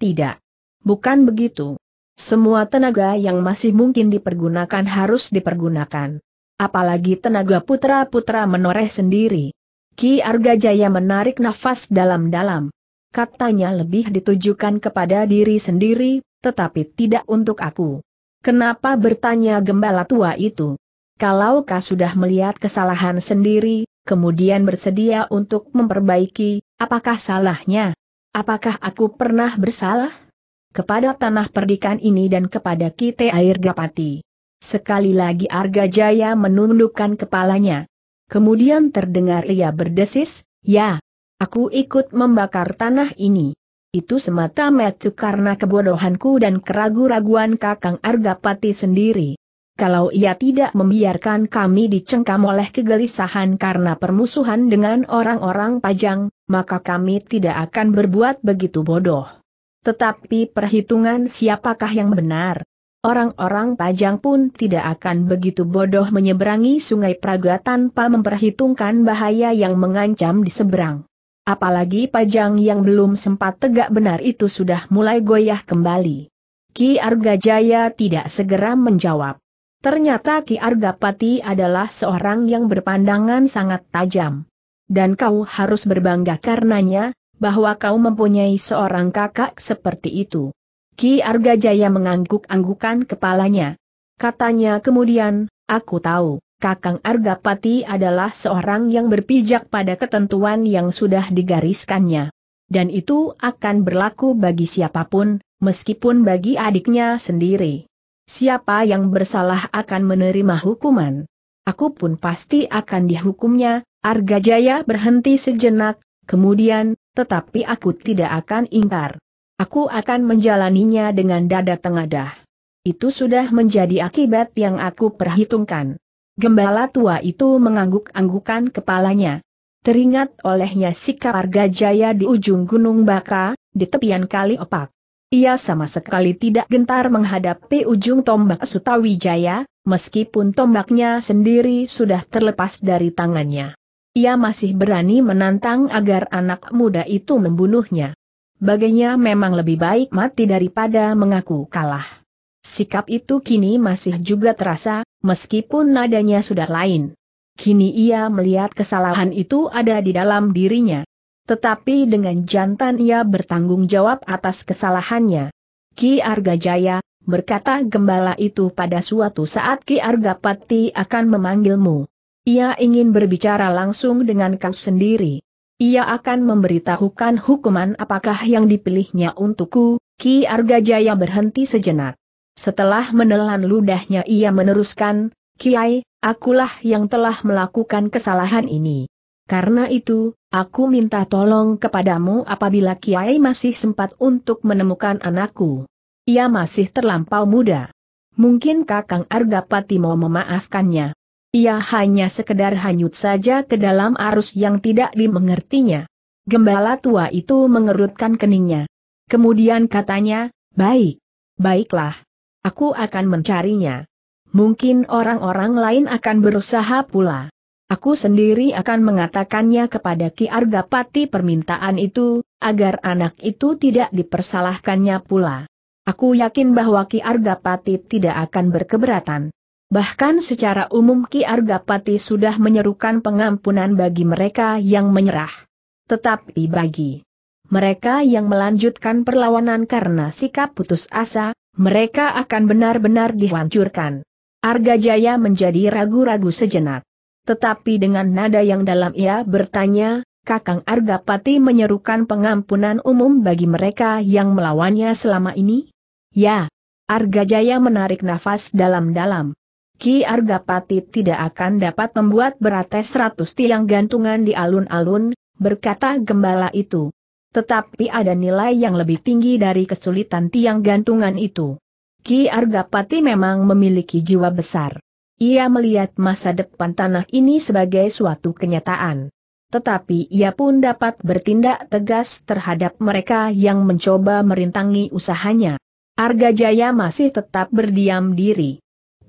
Tidak. Bukan begitu. Semua tenaga yang masih mungkin dipergunakan harus dipergunakan. Apalagi tenaga putra-putra menoreh sendiri. Ki Arga Jaya menarik nafas dalam-dalam. Katanya lebih ditujukan kepada diri sendiri, tetapi tidak untuk aku. Kenapa bertanya gembala tua itu? Kalau kau sudah melihat kesalahan sendiri, kemudian bersedia untuk memperbaiki, apakah salahnya? Apakah aku pernah bersalah? kepada tanah perdikan ini dan kepada kita Air Gapati. Sekali lagi Arga Jaya menundukkan kepalanya. Kemudian terdengar ia berdesis, ya, aku ikut membakar tanah ini. Itu semata-mata karena kebodohanku dan keragu-raguan Kakang Argapati sendiri. Kalau ia tidak membiarkan kami dicengkam oleh kegelisahan karena permusuhan dengan orang-orang pajang, maka kami tidak akan berbuat begitu bodoh. Tetapi perhitungan siapakah yang benar? Orang-orang Pajang pun tidak akan begitu bodoh menyeberangi sungai Praga tanpa memperhitungkan bahaya yang mengancam di seberang. Apalagi Pajang yang belum sempat tegak benar itu sudah mulai goyah kembali. Ki Arga Jaya tidak segera menjawab. Ternyata Ki Arga Pati adalah seorang yang berpandangan sangat tajam. Dan kau harus berbangga karenanya, bahwa kau mempunyai seorang kakak seperti itu. Ki Arga Jaya mengangguk-anggukan kepalanya. Katanya kemudian, aku tahu, Kakang Arga Pati adalah seorang yang berpijak pada ketentuan yang sudah digariskannya. Dan itu akan berlaku bagi siapapun, meskipun bagi adiknya sendiri. Siapa yang bersalah akan menerima hukuman. Aku pun pasti akan dihukumnya, Arga Jaya berhenti sejenak, kemudian, tetapi aku tidak akan ingkar. Aku akan menjalaninya dengan dada tengadah. Itu sudah menjadi akibat yang aku perhitungkan. Gembala tua itu mengangguk-anggukan kepalanya. Teringat olehnya sikap Jaya di ujung Gunung Baka, di tepian kali opak. Ia sama sekali tidak gentar menghadapi ujung tombak Sutawijaya, meskipun tombaknya sendiri sudah terlepas dari tangannya. Ia masih berani menantang agar anak muda itu membunuhnya. Baginya memang lebih baik mati daripada mengaku kalah. Sikap itu kini masih juga terasa, meskipun nadanya sudah lain. Kini ia melihat kesalahan itu ada di dalam dirinya. Tetapi dengan jantan ia bertanggung jawab atas kesalahannya. Ki Arga Jaya, berkata gembala itu pada suatu saat Ki Arga Pati akan memanggilmu. Ia ingin berbicara langsung dengan kau sendiri. Ia akan memberitahukan hukuman apakah yang dipilihnya untukku, Ki Arga Jaya berhenti sejenak. Setelah menelan ludahnya ia meneruskan, Kiai, akulah yang telah melakukan kesalahan ini. Karena itu, aku minta tolong kepadamu apabila Kiai masih sempat untuk menemukan anakku. Ia masih terlampau muda. Mungkin Kakang Argapati mau memaafkannya. Ia hanya sekedar hanyut saja ke dalam arus yang tidak dimengertinya. Gembala tua itu mengerutkan keningnya. Kemudian katanya, baik, baiklah. Aku akan mencarinya. Mungkin orang-orang lain akan berusaha pula. Aku sendiri akan mengatakannya kepada Ki Argapati permintaan itu, agar anak itu tidak dipersalahkannya pula. Aku yakin bahwa Ki Argapati tidak akan berkeberatan. Bahkan secara umum Ki Argapati sudah menyerukan pengampunan bagi mereka yang menyerah. Tetapi bagi mereka yang melanjutkan perlawanan karena sikap putus asa, mereka akan benar-benar dihancurkan. Argajaya menjadi ragu-ragu sejenak. Tetapi dengan nada yang dalam ia bertanya, Kakang Argapati menyerukan pengampunan umum bagi mereka yang melawannya selama ini? Ya. Argajaya menarik nafas dalam-dalam. Ki Argapati tidak akan dapat membuat beratnya seratus tiang gantungan di alun-alun, berkata gembala itu. Tetapi ada nilai yang lebih tinggi dari kesulitan tiang gantungan itu. Ki Argapati memang memiliki jiwa besar. Ia melihat masa depan tanah ini sebagai suatu kenyataan. Tetapi ia pun dapat bertindak tegas terhadap mereka yang mencoba merintangi usahanya. Arga Jaya masih tetap berdiam diri.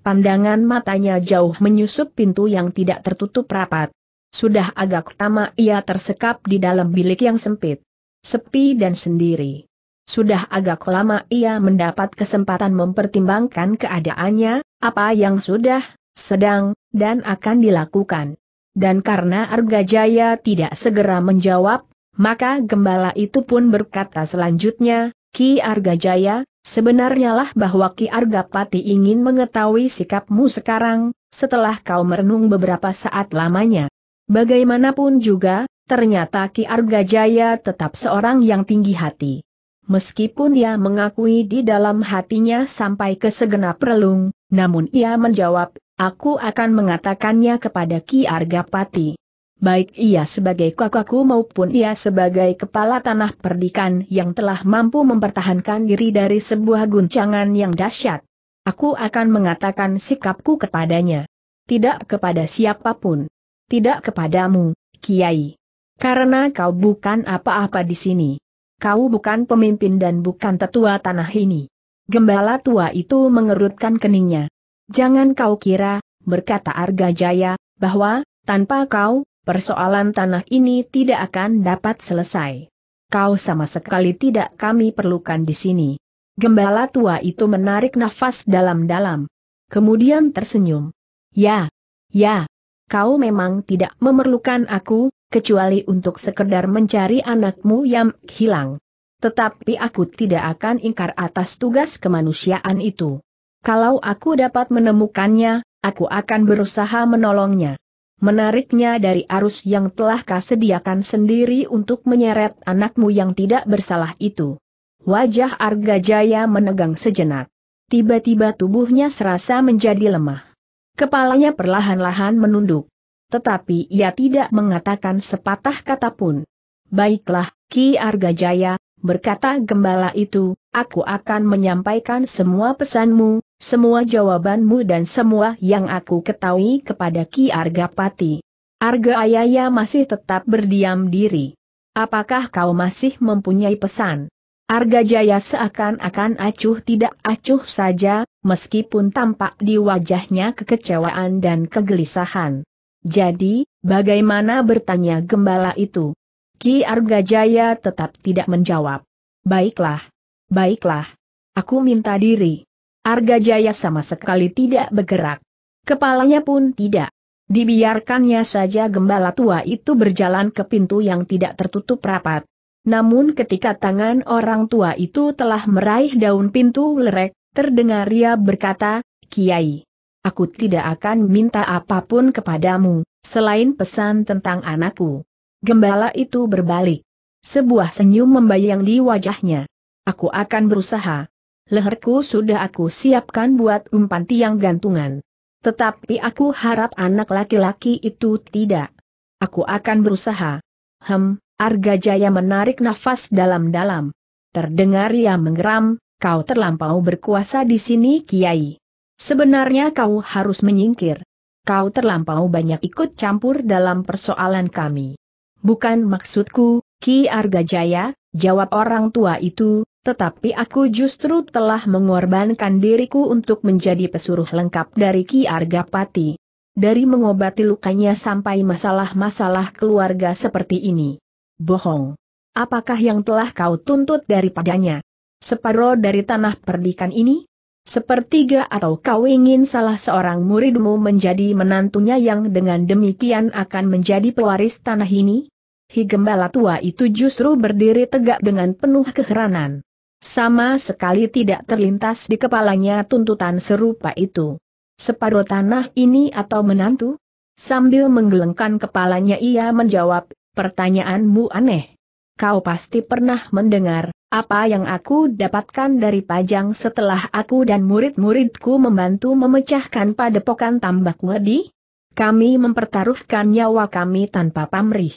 Pandangan matanya jauh menyusup pintu yang tidak tertutup rapat. Sudah agak lama ia tersekap di dalam bilik yang sempit. Sepi dan sendiri. Sudah agak lama ia mendapat kesempatan mempertimbangkan keadaannya, apa yang sudah, sedang, dan akan dilakukan. Dan karena Arga Jaya tidak segera menjawab, maka gembala itu pun berkata selanjutnya, Ki Arga Jaya, sebenarnya lah bahwa Ki Arga Pati ingin mengetahui sikapmu sekarang, setelah kau merenung beberapa saat lamanya. Bagaimanapun juga, ternyata Ki Arga Jaya tetap seorang yang tinggi hati. Meskipun ia mengakui di dalam hatinya sampai ke segenap relung, namun ia menjawab, aku akan mengatakannya kepada Ki Arga Pati baik ia sebagai kakakku maupun ia sebagai kepala tanah perdikan yang telah mampu mempertahankan diri dari sebuah guncangan yang dahsyat. Aku akan mengatakan sikapku kepadanya. Tidak kepada siapapun. Tidak kepadamu, Kiai. Karena kau bukan apa-apa di sini. Kau bukan pemimpin dan bukan tetua tanah ini. Gembala tua itu mengerutkan keningnya. Jangan kau kira, berkata Arga Jaya, bahwa, tanpa kau, persoalan tanah ini tidak akan dapat selesai. Kau sama sekali tidak kami perlukan di sini. Gembala tua itu menarik nafas dalam-dalam. Kemudian tersenyum. Ya, ya, kau memang tidak memerlukan aku, kecuali untuk sekedar mencari anakmu yang hilang. Tetapi aku tidak akan ingkar atas tugas kemanusiaan itu. Kalau aku dapat menemukannya, aku akan berusaha menolongnya menariknya dari arus yang telah kau sediakan sendiri untuk menyeret anakmu yang tidak bersalah itu. Wajah Arga Jaya menegang sejenak. Tiba-tiba tubuhnya serasa menjadi lemah. Kepalanya perlahan-lahan menunduk. Tetapi ia tidak mengatakan sepatah kata pun. Baiklah, Ki Arga Jaya, berkata gembala itu, aku akan menyampaikan semua pesanmu, semua jawabanmu dan semua yang aku ketahui kepada Ki Arga Pati. Arga Ayaya masih tetap berdiam diri. Apakah kau masih mempunyai pesan? Arga Jaya seakan-akan acuh tidak acuh saja, meskipun tampak di wajahnya kekecewaan dan kegelisahan. Jadi, bagaimana bertanya gembala itu? Ki Arga Jaya tetap tidak menjawab. Baiklah. Baiklah. Aku minta diri. Arga Jaya sama sekali tidak bergerak. Kepalanya pun tidak. Dibiarkannya saja gembala tua itu berjalan ke pintu yang tidak tertutup rapat. Namun ketika tangan orang tua itu telah meraih daun pintu lerek, terdengar ia berkata, Kiai, aku tidak akan minta apapun kepadamu, selain pesan tentang anakku. Gembala itu berbalik. Sebuah senyum membayang di wajahnya. Aku akan berusaha, Leherku sudah aku siapkan buat umpan tiang gantungan. Tetapi aku harap anak laki-laki itu tidak. Aku akan berusaha. Hem, Arga Jaya menarik nafas dalam-dalam. Terdengar ia menggeram, kau terlampau berkuasa di sini Kiai. Sebenarnya kau harus menyingkir. Kau terlampau banyak ikut campur dalam persoalan kami. Bukan maksudku, Ki Arga Jaya, jawab orang tua itu, tetapi aku justru telah mengorbankan diriku untuk menjadi pesuruh lengkap dari Ki Argapati. Dari mengobati lukanya sampai masalah-masalah keluarga seperti ini. Bohong. Apakah yang telah kau tuntut daripadanya? Separoh dari tanah perdikan ini? Sepertiga atau kau ingin salah seorang muridmu menjadi menantunya yang dengan demikian akan menjadi pewaris tanah ini? Higembala tua itu justru berdiri tegak dengan penuh keheranan. Sama sekali tidak terlintas di kepalanya tuntutan serupa itu. Separuh tanah ini atau menantu? Sambil menggelengkan kepalanya ia menjawab, pertanyaanmu aneh. Kau pasti pernah mendengar, apa yang aku dapatkan dari pajang setelah aku dan murid-muridku membantu memecahkan padepokan tambak wedi? Kami mempertaruhkan nyawa kami tanpa pamrih.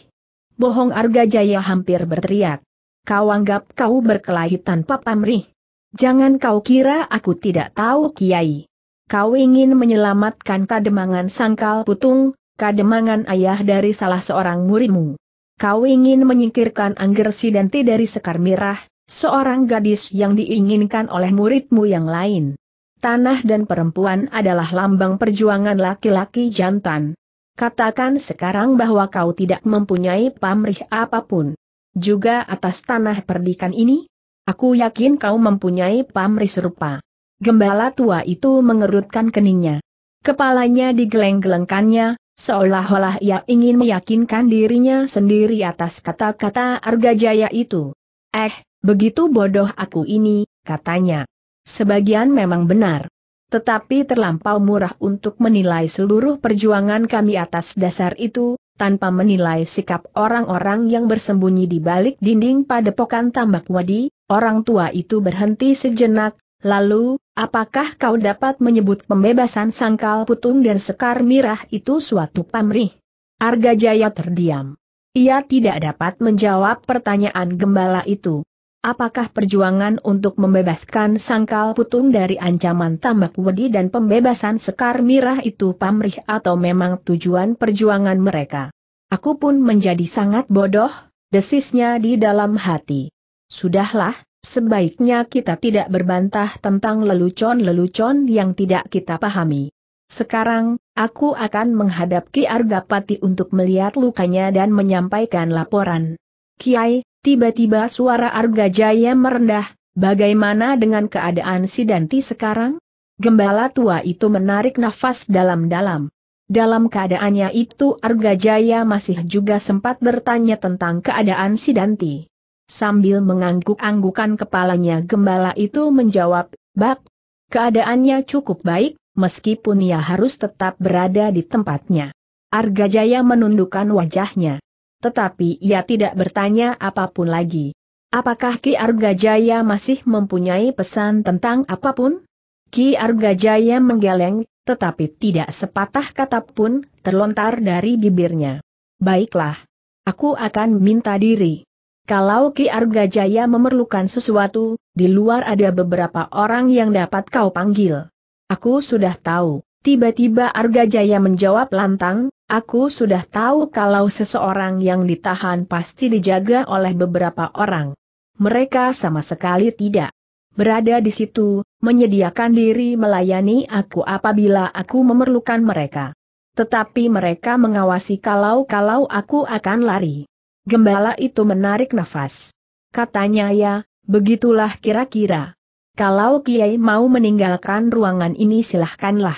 Bohong Arga Jaya hampir berteriak kau anggap kau berkelahi tanpa pamrih. Jangan kau kira aku tidak tahu Kiai. Kau ingin menyelamatkan kademangan sangkal putung, kademangan ayah dari salah seorang muridmu. Kau ingin menyingkirkan Angger Sidanti dari Sekar Mirah, seorang gadis yang diinginkan oleh muridmu yang lain. Tanah dan perempuan adalah lambang perjuangan laki-laki jantan. Katakan sekarang bahwa kau tidak mempunyai pamrih apapun juga atas tanah perdikan ini? Aku yakin kau mempunyai pamrih serupa. Gembala tua itu mengerutkan keningnya. Kepalanya digeleng-gelengkannya, seolah-olah ia ingin meyakinkan dirinya sendiri atas kata-kata Arga Jaya itu. Eh, begitu bodoh aku ini, katanya. Sebagian memang benar tetapi terlampau murah untuk menilai seluruh perjuangan kami atas dasar itu, tanpa menilai sikap orang-orang yang bersembunyi di balik dinding padepokan tambak wadi, orang tua itu berhenti sejenak, lalu, apakah kau dapat menyebut pembebasan sangkal putung dan sekar mirah itu suatu pamrih? Arga Jaya terdiam. Ia tidak dapat menjawab pertanyaan gembala itu. Apakah perjuangan untuk membebaskan sangkal putung dari ancaman tambak wedi dan pembebasan sekar mirah itu pamrih atau memang tujuan perjuangan mereka? Aku pun menjadi sangat bodoh, desisnya di dalam hati. Sudahlah, sebaiknya kita tidak berbantah tentang lelucon-lelucon yang tidak kita pahami. Sekarang, aku akan menghadapi Ki Argapati untuk melihat lukanya dan menyampaikan laporan. Kiai, Tiba-tiba suara Arga Jaya merendah, bagaimana dengan keadaan si Danti sekarang? Gembala tua itu menarik nafas dalam-dalam. Dalam keadaannya itu Arga Jaya masih juga sempat bertanya tentang keadaan si Danti. Sambil mengangguk-anggukan kepalanya gembala itu menjawab, Bak, keadaannya cukup baik, meskipun ia harus tetap berada di tempatnya. Arga Jaya menundukkan wajahnya tetapi ia tidak bertanya apapun lagi. Apakah Ki Arga Jaya masih mempunyai pesan tentang apapun? Ki Arga Jaya menggeleng, tetapi tidak sepatah kata pun terlontar dari bibirnya. Baiklah. Aku akan minta diri. Kalau Ki Arga Jaya memerlukan sesuatu, di luar ada beberapa orang yang dapat kau panggil. Aku sudah tahu. Tiba-tiba Arga Jaya menjawab lantang, Aku sudah tahu kalau seseorang yang ditahan pasti dijaga oleh beberapa orang. Mereka sama sekali tidak berada di situ, menyediakan diri melayani aku apabila aku memerlukan mereka. Tetapi mereka mengawasi kalau-kalau aku akan lari. Gembala itu menarik nafas. Katanya ya, begitulah kira-kira. Kalau Kiai mau meninggalkan ruangan ini silahkanlah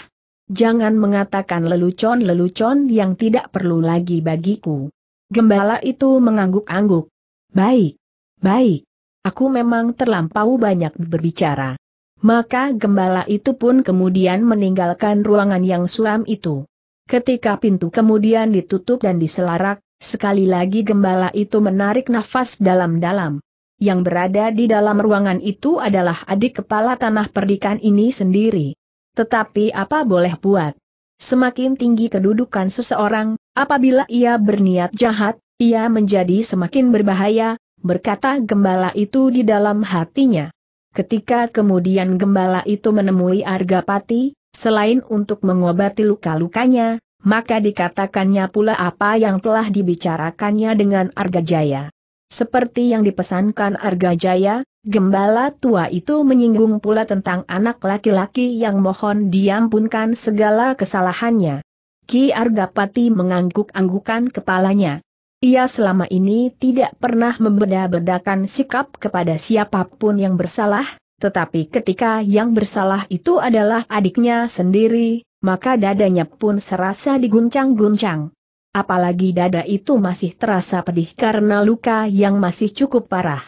jangan mengatakan lelucon-lelucon yang tidak perlu lagi bagiku. Gembala itu mengangguk-angguk. Baik, baik. Aku memang terlampau banyak berbicara. Maka gembala itu pun kemudian meninggalkan ruangan yang suram itu. Ketika pintu kemudian ditutup dan diselarak, sekali lagi gembala itu menarik nafas dalam-dalam. Yang berada di dalam ruangan itu adalah adik kepala tanah perdikan ini sendiri. Tetapi apa boleh buat? Semakin tinggi kedudukan seseorang, apabila ia berniat jahat, ia menjadi semakin berbahaya, berkata gembala itu di dalam hatinya. Ketika kemudian gembala itu menemui Argapati, selain untuk mengobati luka-lukanya, maka dikatakannya pula apa yang telah dibicarakannya dengan Argajaya. Seperti yang dipesankan Arga Jaya, gembala tua itu menyinggung pula tentang anak laki-laki yang mohon diampunkan segala kesalahannya. Ki Arga Pati mengangguk-anggukan kepalanya. Ia selama ini tidak pernah membeda-bedakan sikap kepada siapapun yang bersalah, tetapi ketika yang bersalah itu adalah adiknya sendiri, maka dadanya pun serasa diguncang-guncang. Apalagi dada itu masih terasa pedih karena luka yang masih cukup parah.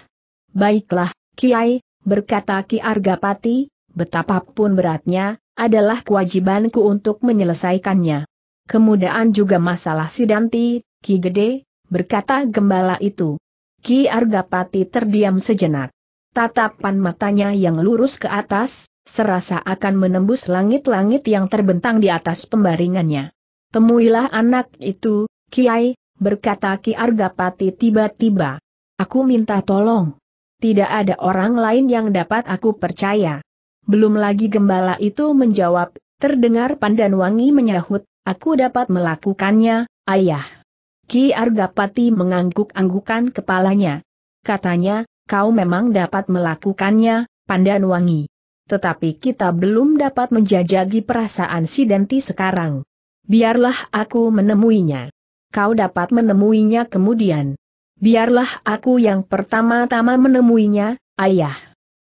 Baiklah, Kiai, berkata Ki Argapati, betapapun beratnya, adalah kewajibanku untuk menyelesaikannya. Kemudian juga masalah Sidanti, Ki Gede, berkata gembala itu. Ki Argapati terdiam sejenak. Tatapan matanya yang lurus ke atas, serasa akan menembus langit-langit yang terbentang di atas pembaringannya. Temuilah anak itu, Kiai, berkata Ki Argapati tiba-tiba. Aku minta tolong. Tidak ada orang lain yang dapat aku percaya. Belum lagi gembala itu menjawab, terdengar wangi menyahut, aku dapat melakukannya, ayah. Ki Argapati mengangguk-anggukan kepalanya. Katanya, kau memang dapat melakukannya, wangi. Tetapi kita belum dapat menjajagi perasaan si Denti sekarang. Biarlah aku menemuinya. Kau dapat menemuinya kemudian. Biarlah aku yang pertama-tama menemuinya, ayah.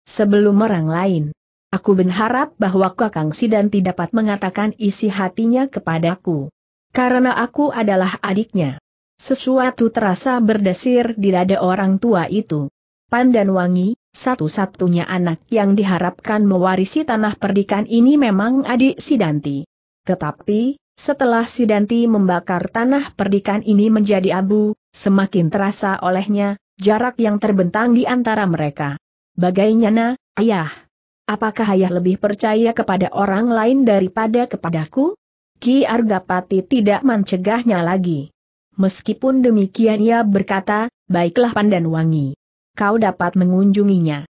Sebelum orang lain. Aku berharap bahwa Kakang Sidanti dapat mengatakan isi hatinya kepadaku. Karena aku adalah adiknya. Sesuatu terasa berdesir di dada orang tua itu. Pandan Wangi, satu-satunya anak yang diharapkan mewarisi tanah perdikan ini memang adik Sidanti. Tetapi, setelah Sidanti membakar tanah perdikan ini menjadi abu, semakin terasa olehnya, jarak yang terbentang di antara mereka. Bagaimana, ayah? Apakah ayah lebih percaya kepada orang lain daripada kepadaku? Ki Argapati tidak mencegahnya lagi. Meskipun demikian ia berkata, baiklah Pandan Wangi. Kau dapat mengunjunginya.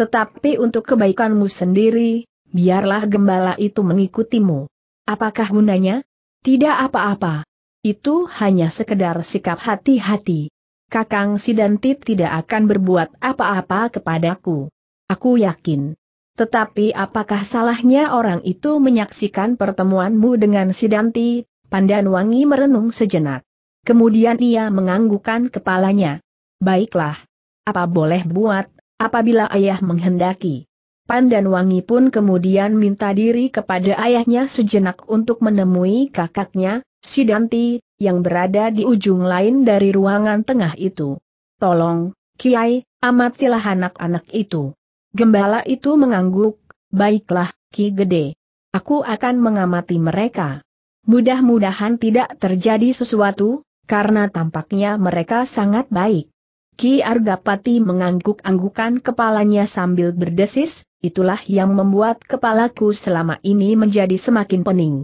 Tetapi untuk kebaikanmu sendiri, biarlah gembala itu mengikutimu. Apakah gunanya? Tidak apa-apa. Itu hanya sekedar sikap hati-hati. Kakang Sidanti tidak akan berbuat apa-apa kepadaku. Aku yakin. Tetapi apakah salahnya orang itu menyaksikan pertemuanmu dengan Sidanti? Wangi merenung sejenak. Kemudian ia menganggukkan kepalanya. Baiklah. Apa boleh buat, apabila ayah menghendaki. Wangi pun kemudian minta diri kepada ayahnya sejenak untuk menemui kakaknya, Sidanti, yang berada di ujung lain dari ruangan tengah itu. Tolong, Kiai, amatilah anak-anak itu. Gembala itu mengangguk, baiklah, Ki Gede. Aku akan mengamati mereka. Mudah-mudahan tidak terjadi sesuatu, karena tampaknya mereka sangat baik. Ki Argapati mengangguk-anggukan kepalanya sambil berdesis, itulah yang membuat kepalaku selama ini menjadi semakin pening.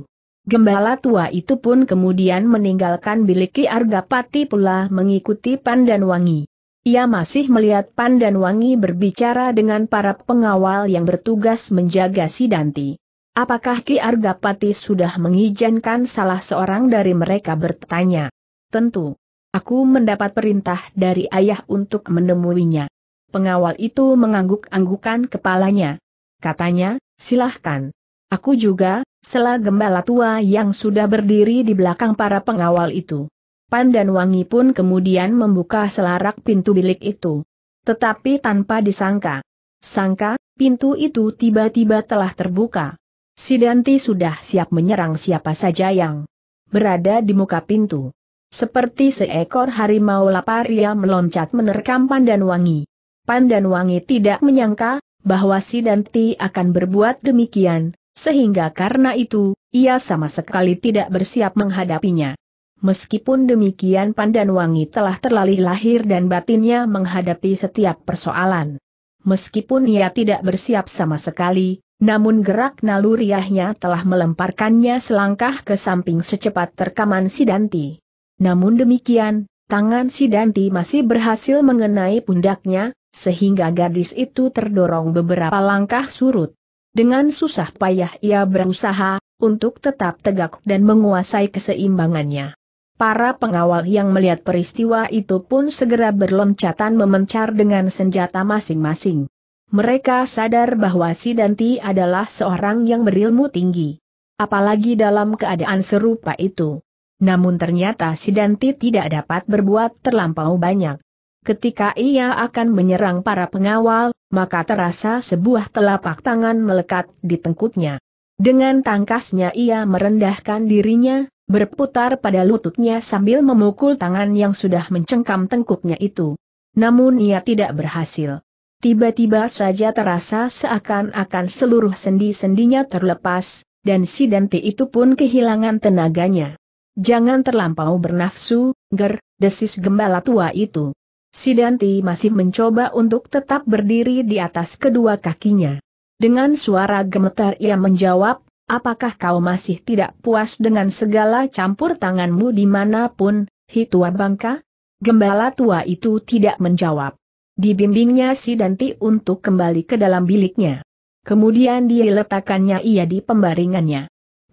Gembala tua itu pun kemudian meninggalkan bilik Ki Argapati pula mengikuti Pandan Wangi. Ia masih melihat Pandan Wangi berbicara dengan para pengawal yang bertugas menjaga Sidanti. Apakah Ki Argapati sudah mengizinkan salah seorang dari mereka bertanya? Tentu. Aku mendapat perintah dari ayah untuk menemuinya. Pengawal itu mengangguk-anggukan kepalanya. Katanya, silahkan. Aku juga, selah gembala tua yang sudah berdiri di belakang para pengawal itu. Pan dan Wangi pun kemudian membuka selarak pintu bilik itu. Tetapi tanpa disangka. Sangka, pintu itu tiba-tiba telah terbuka. Sidanti sudah siap menyerang siapa saja yang berada di muka pintu. Seperti seekor harimau lapar ia meloncat menerkam Pandan Wangi. Pandan Wangi tidak menyangka bahwa si Danti akan berbuat demikian, sehingga karena itu, ia sama sekali tidak bersiap menghadapinya. Meskipun demikian Pandan Wangi telah terlalih lahir dan batinnya menghadapi setiap persoalan. Meskipun ia tidak bersiap sama sekali, namun gerak naluriahnya telah melemparkannya selangkah ke samping secepat terkaman si Danti. Namun demikian, tangan si Danti masih berhasil mengenai pundaknya, sehingga gadis itu terdorong beberapa langkah surut. Dengan susah payah ia berusaha untuk tetap tegak dan menguasai keseimbangannya. Para pengawal yang melihat peristiwa itu pun segera berloncatan memencar dengan senjata masing-masing. Mereka sadar bahwa Sidanti adalah seorang yang berilmu tinggi. Apalagi dalam keadaan serupa itu. Namun ternyata Sidanti tidak dapat berbuat terlampau banyak. Ketika ia akan menyerang para pengawal, maka terasa sebuah telapak tangan melekat di tengkuknya. Dengan tangkasnya ia merendahkan dirinya, berputar pada lututnya sambil memukul tangan yang sudah mencengkam tengkuknya itu. Namun ia tidak berhasil. Tiba-tiba saja terasa seakan-akan seluruh sendi-sendinya terlepas, dan si Dante itu pun kehilangan tenaganya. Jangan terlampau bernafsu, ger, desis gembala tua itu. Sidanti masih mencoba untuk tetap berdiri di atas kedua kakinya. Dengan suara gemetar ia menjawab, apakah kau masih tidak puas dengan segala campur tanganmu dimanapun, Hitua Bangka? Gembala tua itu tidak menjawab. Dibimbingnya Sidanti untuk kembali ke dalam biliknya. Kemudian diletakkannya ia di pembaringannya.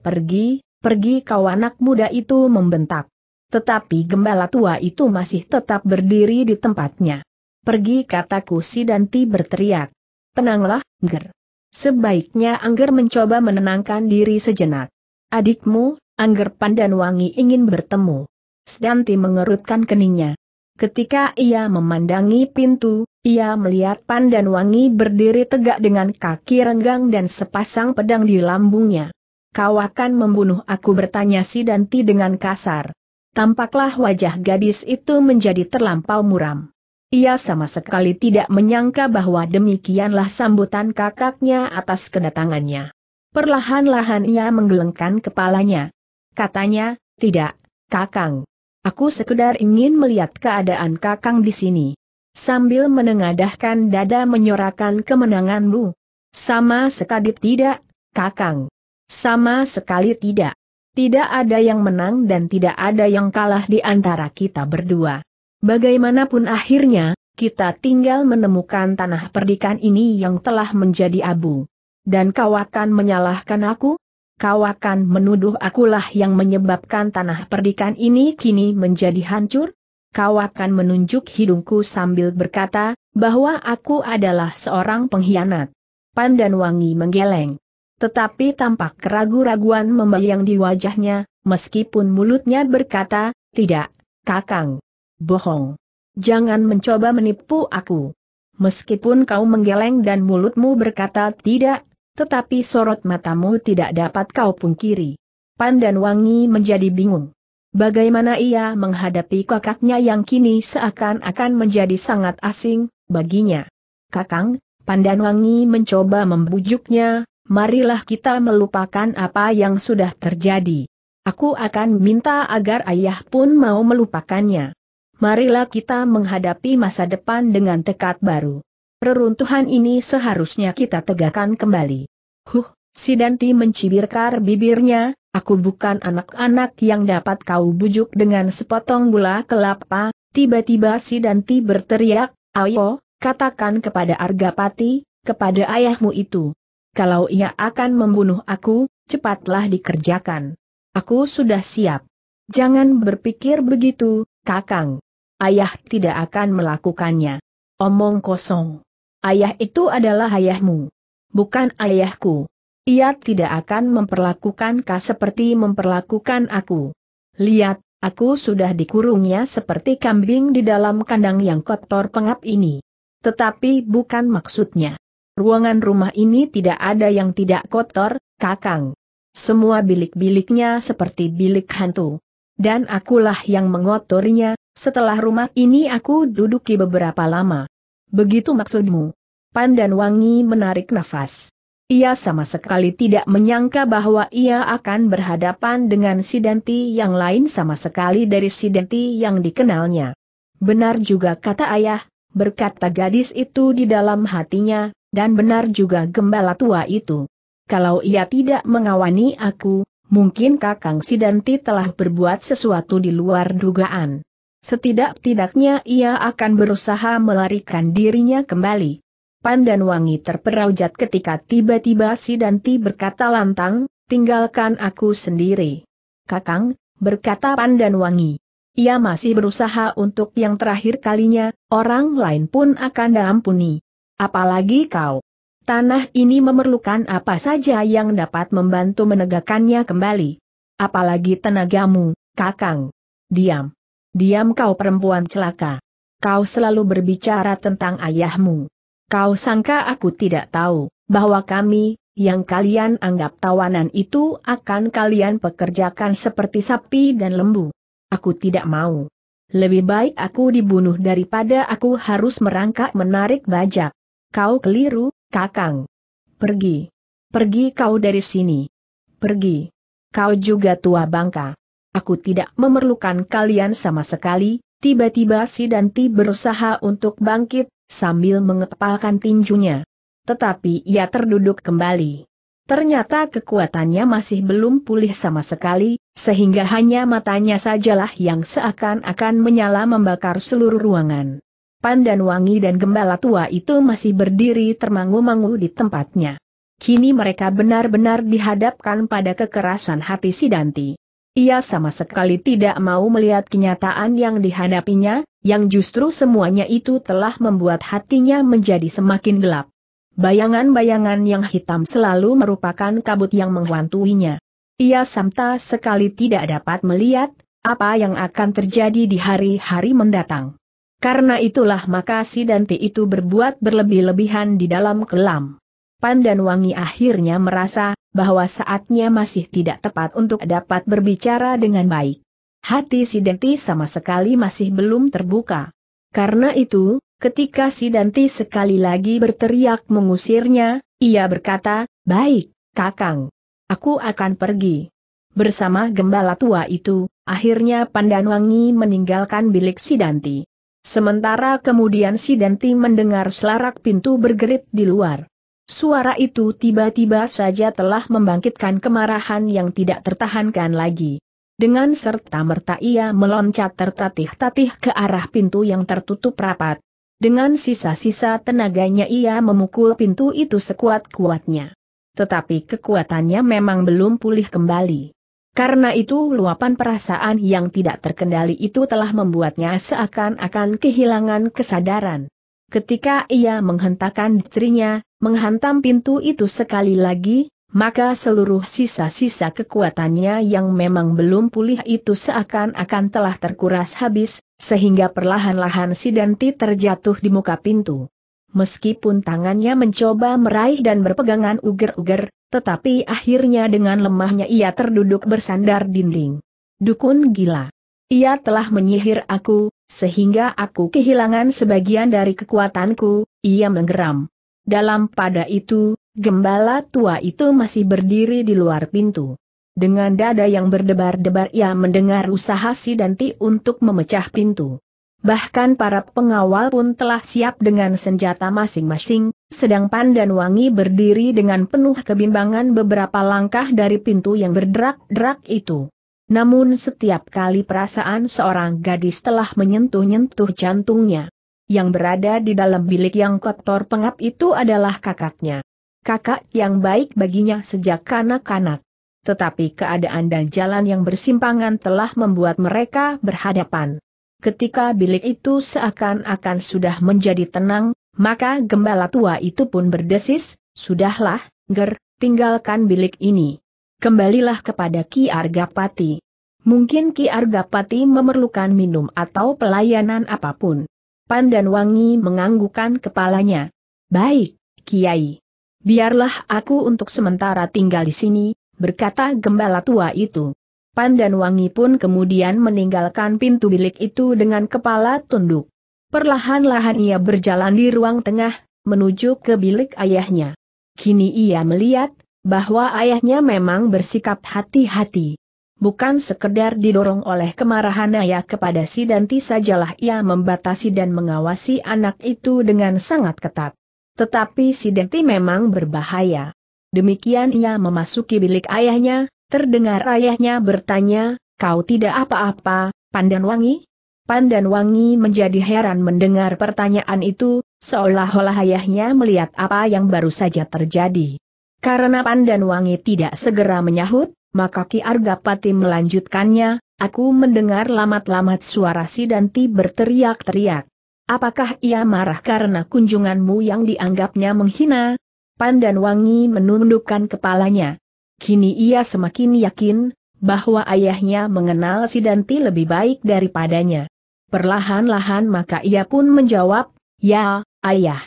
Pergi, pergi kau anak muda itu membentak. Tetapi gembala tua itu masih tetap berdiri di tempatnya. Pergi kata Kusi dan Danti berteriak. Tenanglah, Angger. Sebaiknya Angger mencoba menenangkan diri sejenak. Adikmu, Angger Pandan Wangi ingin bertemu. Sedanti mengerutkan keningnya. Ketika ia memandangi pintu, ia melihat Pandan Wangi berdiri tegak dengan kaki renggang dan sepasang pedang di lambungnya. Kau akan membunuh aku bertanya Sidanti dengan kasar tampaklah wajah gadis itu menjadi terlampau muram. Ia sama sekali tidak menyangka bahwa demikianlah sambutan kakaknya atas kedatangannya. Perlahan-lahan ia menggelengkan kepalanya. Katanya, tidak, kakang. Aku sekedar ingin melihat keadaan kakang di sini. Sambil menengadahkan dada menyorakan kemenanganmu. Sama sekali tidak, kakang. Sama sekali tidak. Tidak ada yang menang dan tidak ada yang kalah di antara kita berdua. Bagaimanapun akhirnya, kita tinggal menemukan tanah perdikan ini yang telah menjadi abu. Dan kau akan menyalahkan aku? Kau akan menuduh akulah yang menyebabkan tanah perdikan ini kini menjadi hancur? Kau akan menunjuk hidungku sambil berkata, bahwa aku adalah seorang pengkhianat. Pandan Wangi menggeleng. Tetapi tampak keragu-raguan membayang di wajahnya, meskipun mulutnya berkata, tidak, kakang. Bohong. Jangan mencoba menipu aku. Meskipun kau menggeleng dan mulutmu berkata tidak, tetapi sorot matamu tidak dapat kau pungkiri. Pandan Wangi menjadi bingung. Bagaimana ia menghadapi kakaknya yang kini seakan-akan menjadi sangat asing baginya. Kakang, Pandan Wangi mencoba membujuknya, marilah kita melupakan apa yang sudah terjadi. Aku akan minta agar ayah pun mau melupakannya. Marilah kita menghadapi masa depan dengan tekad baru. Reruntuhan ini seharusnya kita tegakkan kembali. Huh, si Danti mencibirkan bibirnya, aku bukan anak-anak yang dapat kau bujuk dengan sepotong gula kelapa, tiba-tiba si Danti berteriak, ayo, katakan kepada Argapati, kepada ayahmu itu, kalau ia akan membunuh aku, cepatlah dikerjakan. Aku sudah siap. Jangan berpikir begitu, Kakang. Ayah tidak akan melakukannya. Omong kosong. Ayah itu adalah ayahmu. Bukan ayahku. Ia tidak akan memperlakukan kau seperti memperlakukan aku. Lihat, aku sudah dikurungnya seperti kambing di dalam kandang yang kotor pengap ini. Tetapi bukan maksudnya. Ruangan rumah ini tidak ada yang tidak kotor, kakang. Semua bilik-biliknya seperti bilik hantu. Dan akulah yang mengotorinya, setelah rumah ini aku duduki beberapa lama. Begitu maksudmu? Pandan Wangi menarik nafas. Ia sama sekali tidak menyangka bahwa ia akan berhadapan dengan Sidanti yang lain sama sekali dari Sidanti yang dikenalnya. Benar juga kata ayah, berkata gadis itu di dalam hatinya, dan benar juga gembala tua itu. Kalau ia tidak mengawani aku, mungkin Kakang Sidanti telah berbuat sesuatu di luar dugaan. Setidak-tidaknya ia akan berusaha melarikan dirinya kembali. Pandan Wangi terperaujat ketika tiba-tiba Sidanti berkata lantang, tinggalkan aku sendiri. Kakang, berkata Pandan Wangi. Ia masih berusaha untuk yang terakhir kalinya, orang lain pun akan diampuni. Apalagi kau. Tanah ini memerlukan apa saja yang dapat membantu menegakkannya kembali. Apalagi tenagamu, kakang. Diam. Diam kau perempuan celaka. Kau selalu berbicara tentang ayahmu. Kau sangka aku tidak tahu, bahwa kami, yang kalian anggap tawanan itu akan kalian pekerjakan seperti sapi dan lembu. Aku tidak mau. Lebih baik aku dibunuh daripada aku harus merangkak menarik bajak. Kau keliru, Kakang. Pergi. Pergi kau dari sini. Pergi. Kau juga tua bangka. Aku tidak memerlukan kalian sama sekali, tiba-tiba si Danti berusaha untuk bangkit, sambil mengepalkan tinjunya. Tetapi ia terduduk kembali. Ternyata kekuatannya masih belum pulih sama sekali, sehingga hanya matanya sajalah yang seakan-akan menyala membakar seluruh ruangan dan Wangi dan Gembala Tua itu masih berdiri termangu-mangu di tempatnya. Kini mereka benar-benar dihadapkan pada kekerasan hati Sidanti. Ia sama sekali tidak mau melihat kenyataan yang dihadapinya, yang justru semuanya itu telah membuat hatinya menjadi semakin gelap. Bayangan-bayangan yang hitam selalu merupakan kabut yang menghantuinya. Ia samta sekali tidak dapat melihat apa yang akan terjadi di hari-hari mendatang. Karena itulah maka si Danti itu berbuat berlebih-lebihan di dalam kelam. Pandan Wangi akhirnya merasa bahwa saatnya masih tidak tepat untuk dapat berbicara dengan baik. Hati si Danti sama sekali masih belum terbuka. Karena itu, ketika si Danti sekali lagi berteriak mengusirnya, ia berkata, Baik, Kakang. Aku akan pergi. Bersama gembala tua itu, akhirnya Wangi meninggalkan bilik si Sidanti. Sementara kemudian si Denti mendengar selarak pintu bergerit di luar. Suara itu tiba-tiba saja telah membangkitkan kemarahan yang tidak tertahankan lagi. Dengan serta-merta ia meloncat tertatih-tatih ke arah pintu yang tertutup rapat. Dengan sisa-sisa tenaganya ia memukul pintu itu sekuat-kuatnya. Tetapi kekuatannya memang belum pulih kembali. Karena itu luapan perasaan yang tidak terkendali itu telah membuatnya seakan-akan kehilangan kesadaran. Ketika ia menghentakkan dirinya, menghantam pintu itu sekali lagi, maka seluruh sisa-sisa kekuatannya yang memang belum pulih itu seakan-akan telah terkuras habis, sehingga perlahan-lahan si Danti terjatuh di muka pintu. Meskipun tangannya mencoba meraih dan berpegangan uger-uger, tetapi akhirnya dengan lemahnya ia terduduk bersandar dinding. Dukun gila. Ia telah menyihir aku, sehingga aku kehilangan sebagian dari kekuatanku, ia menggeram. Dalam pada itu, gembala tua itu masih berdiri di luar pintu. Dengan dada yang berdebar-debar ia mendengar usaha si Danti untuk memecah pintu. Bahkan para pengawal pun telah siap dengan senjata masing-masing, sedang Pan dan Wangi berdiri dengan penuh kebimbangan beberapa langkah dari pintu yang berderak-derak itu. Namun setiap kali perasaan seorang gadis telah menyentuh-nyentuh jantungnya. Yang berada di dalam bilik yang kotor pengap itu adalah kakaknya. Kakak yang baik baginya sejak kanak-kanak. Tetapi keadaan dan jalan yang bersimpangan telah membuat mereka berhadapan. Ketika bilik itu seakan-akan sudah menjadi tenang, maka gembala tua itu pun berdesis, Sudahlah, Ger, tinggalkan bilik ini. Kembalilah kepada Ki Argapati. Mungkin Ki Argapati memerlukan minum atau pelayanan apapun. Pandan Wangi menganggukan kepalanya. Baik, Kiai. Biarlah aku untuk sementara tinggal di sini, berkata gembala tua itu dan Wangi pun kemudian meninggalkan pintu bilik itu dengan kepala tunduk. Perlahan-lahan ia berjalan di ruang tengah, menuju ke bilik ayahnya. Kini ia melihat, bahwa ayahnya memang bersikap hati-hati. Bukan sekedar didorong oleh kemarahan ayah kepada si Danti sajalah ia membatasi dan mengawasi anak itu dengan sangat ketat. Tetapi si Danti memang berbahaya. Demikian ia memasuki bilik ayahnya, Terdengar ayahnya bertanya, kau tidak apa-apa, Pandan Wangi? Pandan Wangi menjadi heran mendengar pertanyaan itu, seolah-olah ayahnya melihat apa yang baru saja terjadi. Karena Pandan Wangi tidak segera menyahut, maka Ki Argapati melanjutkannya, aku mendengar lamat-lamat suara si Danti berteriak-teriak. Apakah ia marah karena kunjunganmu yang dianggapnya menghina? Pandan Wangi menundukkan kepalanya. Kini ia semakin yakin, bahwa ayahnya mengenal si Danti lebih baik daripadanya. Perlahan-lahan maka ia pun menjawab, Ya, ayah.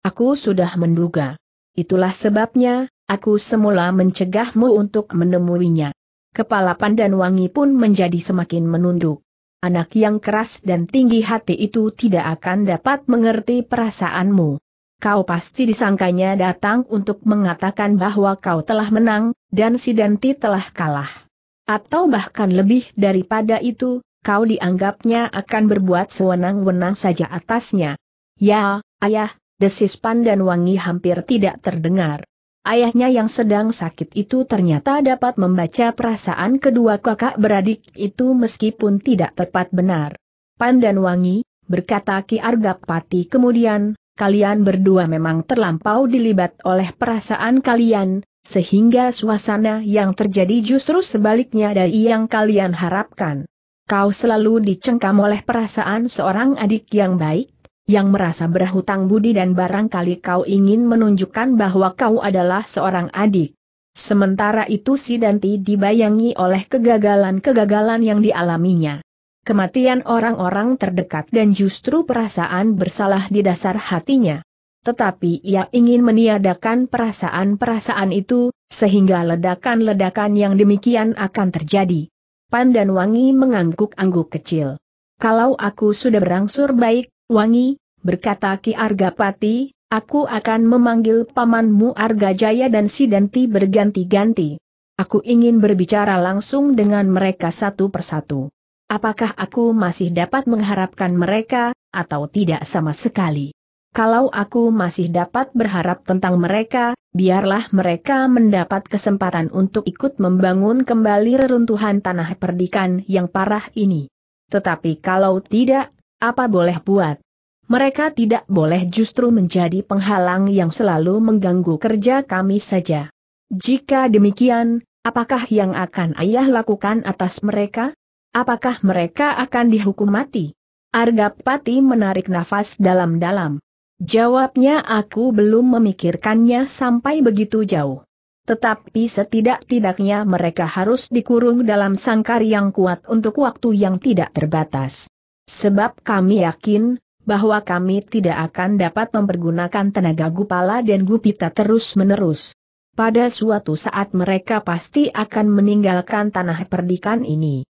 Aku sudah menduga. Itulah sebabnya, aku semula mencegahmu untuk menemuinya. Kepala Pandan Wangi pun menjadi semakin menunduk. Anak yang keras dan tinggi hati itu tidak akan dapat mengerti perasaanmu kau pasti disangkanya datang untuk mengatakan bahwa kau telah menang, dan si Danti telah kalah. Atau bahkan lebih daripada itu, kau dianggapnya akan berbuat sewenang-wenang saja atasnya. Ya, ayah, desis pandan wangi hampir tidak terdengar. Ayahnya yang sedang sakit itu ternyata dapat membaca perasaan kedua kakak beradik itu meskipun tidak tepat benar. Pandan wangi, berkata Ki Argapati kemudian, kalian berdua memang terlampau dilibat oleh perasaan kalian, sehingga suasana yang terjadi justru sebaliknya dari yang kalian harapkan. Kau selalu dicengkam oleh perasaan seorang adik yang baik, yang merasa berhutang budi dan barangkali kau ingin menunjukkan bahwa kau adalah seorang adik. Sementara itu si Danti dibayangi oleh kegagalan-kegagalan yang dialaminya kematian orang-orang terdekat dan justru perasaan bersalah di dasar hatinya. Tetapi ia ingin meniadakan perasaan-perasaan itu, sehingga ledakan-ledakan yang demikian akan terjadi. Pan dan Wangi mengangguk-angguk kecil. Kalau aku sudah berangsur baik, Wangi, berkata Ki Argapati, aku akan memanggil pamanmu Arga Jaya dan Sidanti berganti-ganti. Aku ingin berbicara langsung dengan mereka satu persatu. Apakah aku masih dapat mengharapkan mereka, atau tidak sama sekali? Kalau aku masih dapat berharap tentang mereka, biarlah mereka mendapat kesempatan untuk ikut membangun kembali reruntuhan tanah perdikan yang parah ini. Tetapi kalau tidak, apa boleh buat? Mereka tidak boleh justru menjadi penghalang yang selalu mengganggu kerja kami saja. Jika demikian, apakah yang akan ayah lakukan atas mereka? Apakah mereka akan dihukum mati? Argapati menarik nafas dalam-dalam. Jawabnya aku belum memikirkannya sampai begitu jauh. Tetapi setidak-tidaknya mereka harus dikurung dalam sangkar yang kuat untuk waktu yang tidak terbatas. Sebab kami yakin, bahwa kami tidak akan dapat mempergunakan tenaga Gupala dan Gupita terus-menerus. Pada suatu saat mereka pasti akan meninggalkan tanah perdikan ini.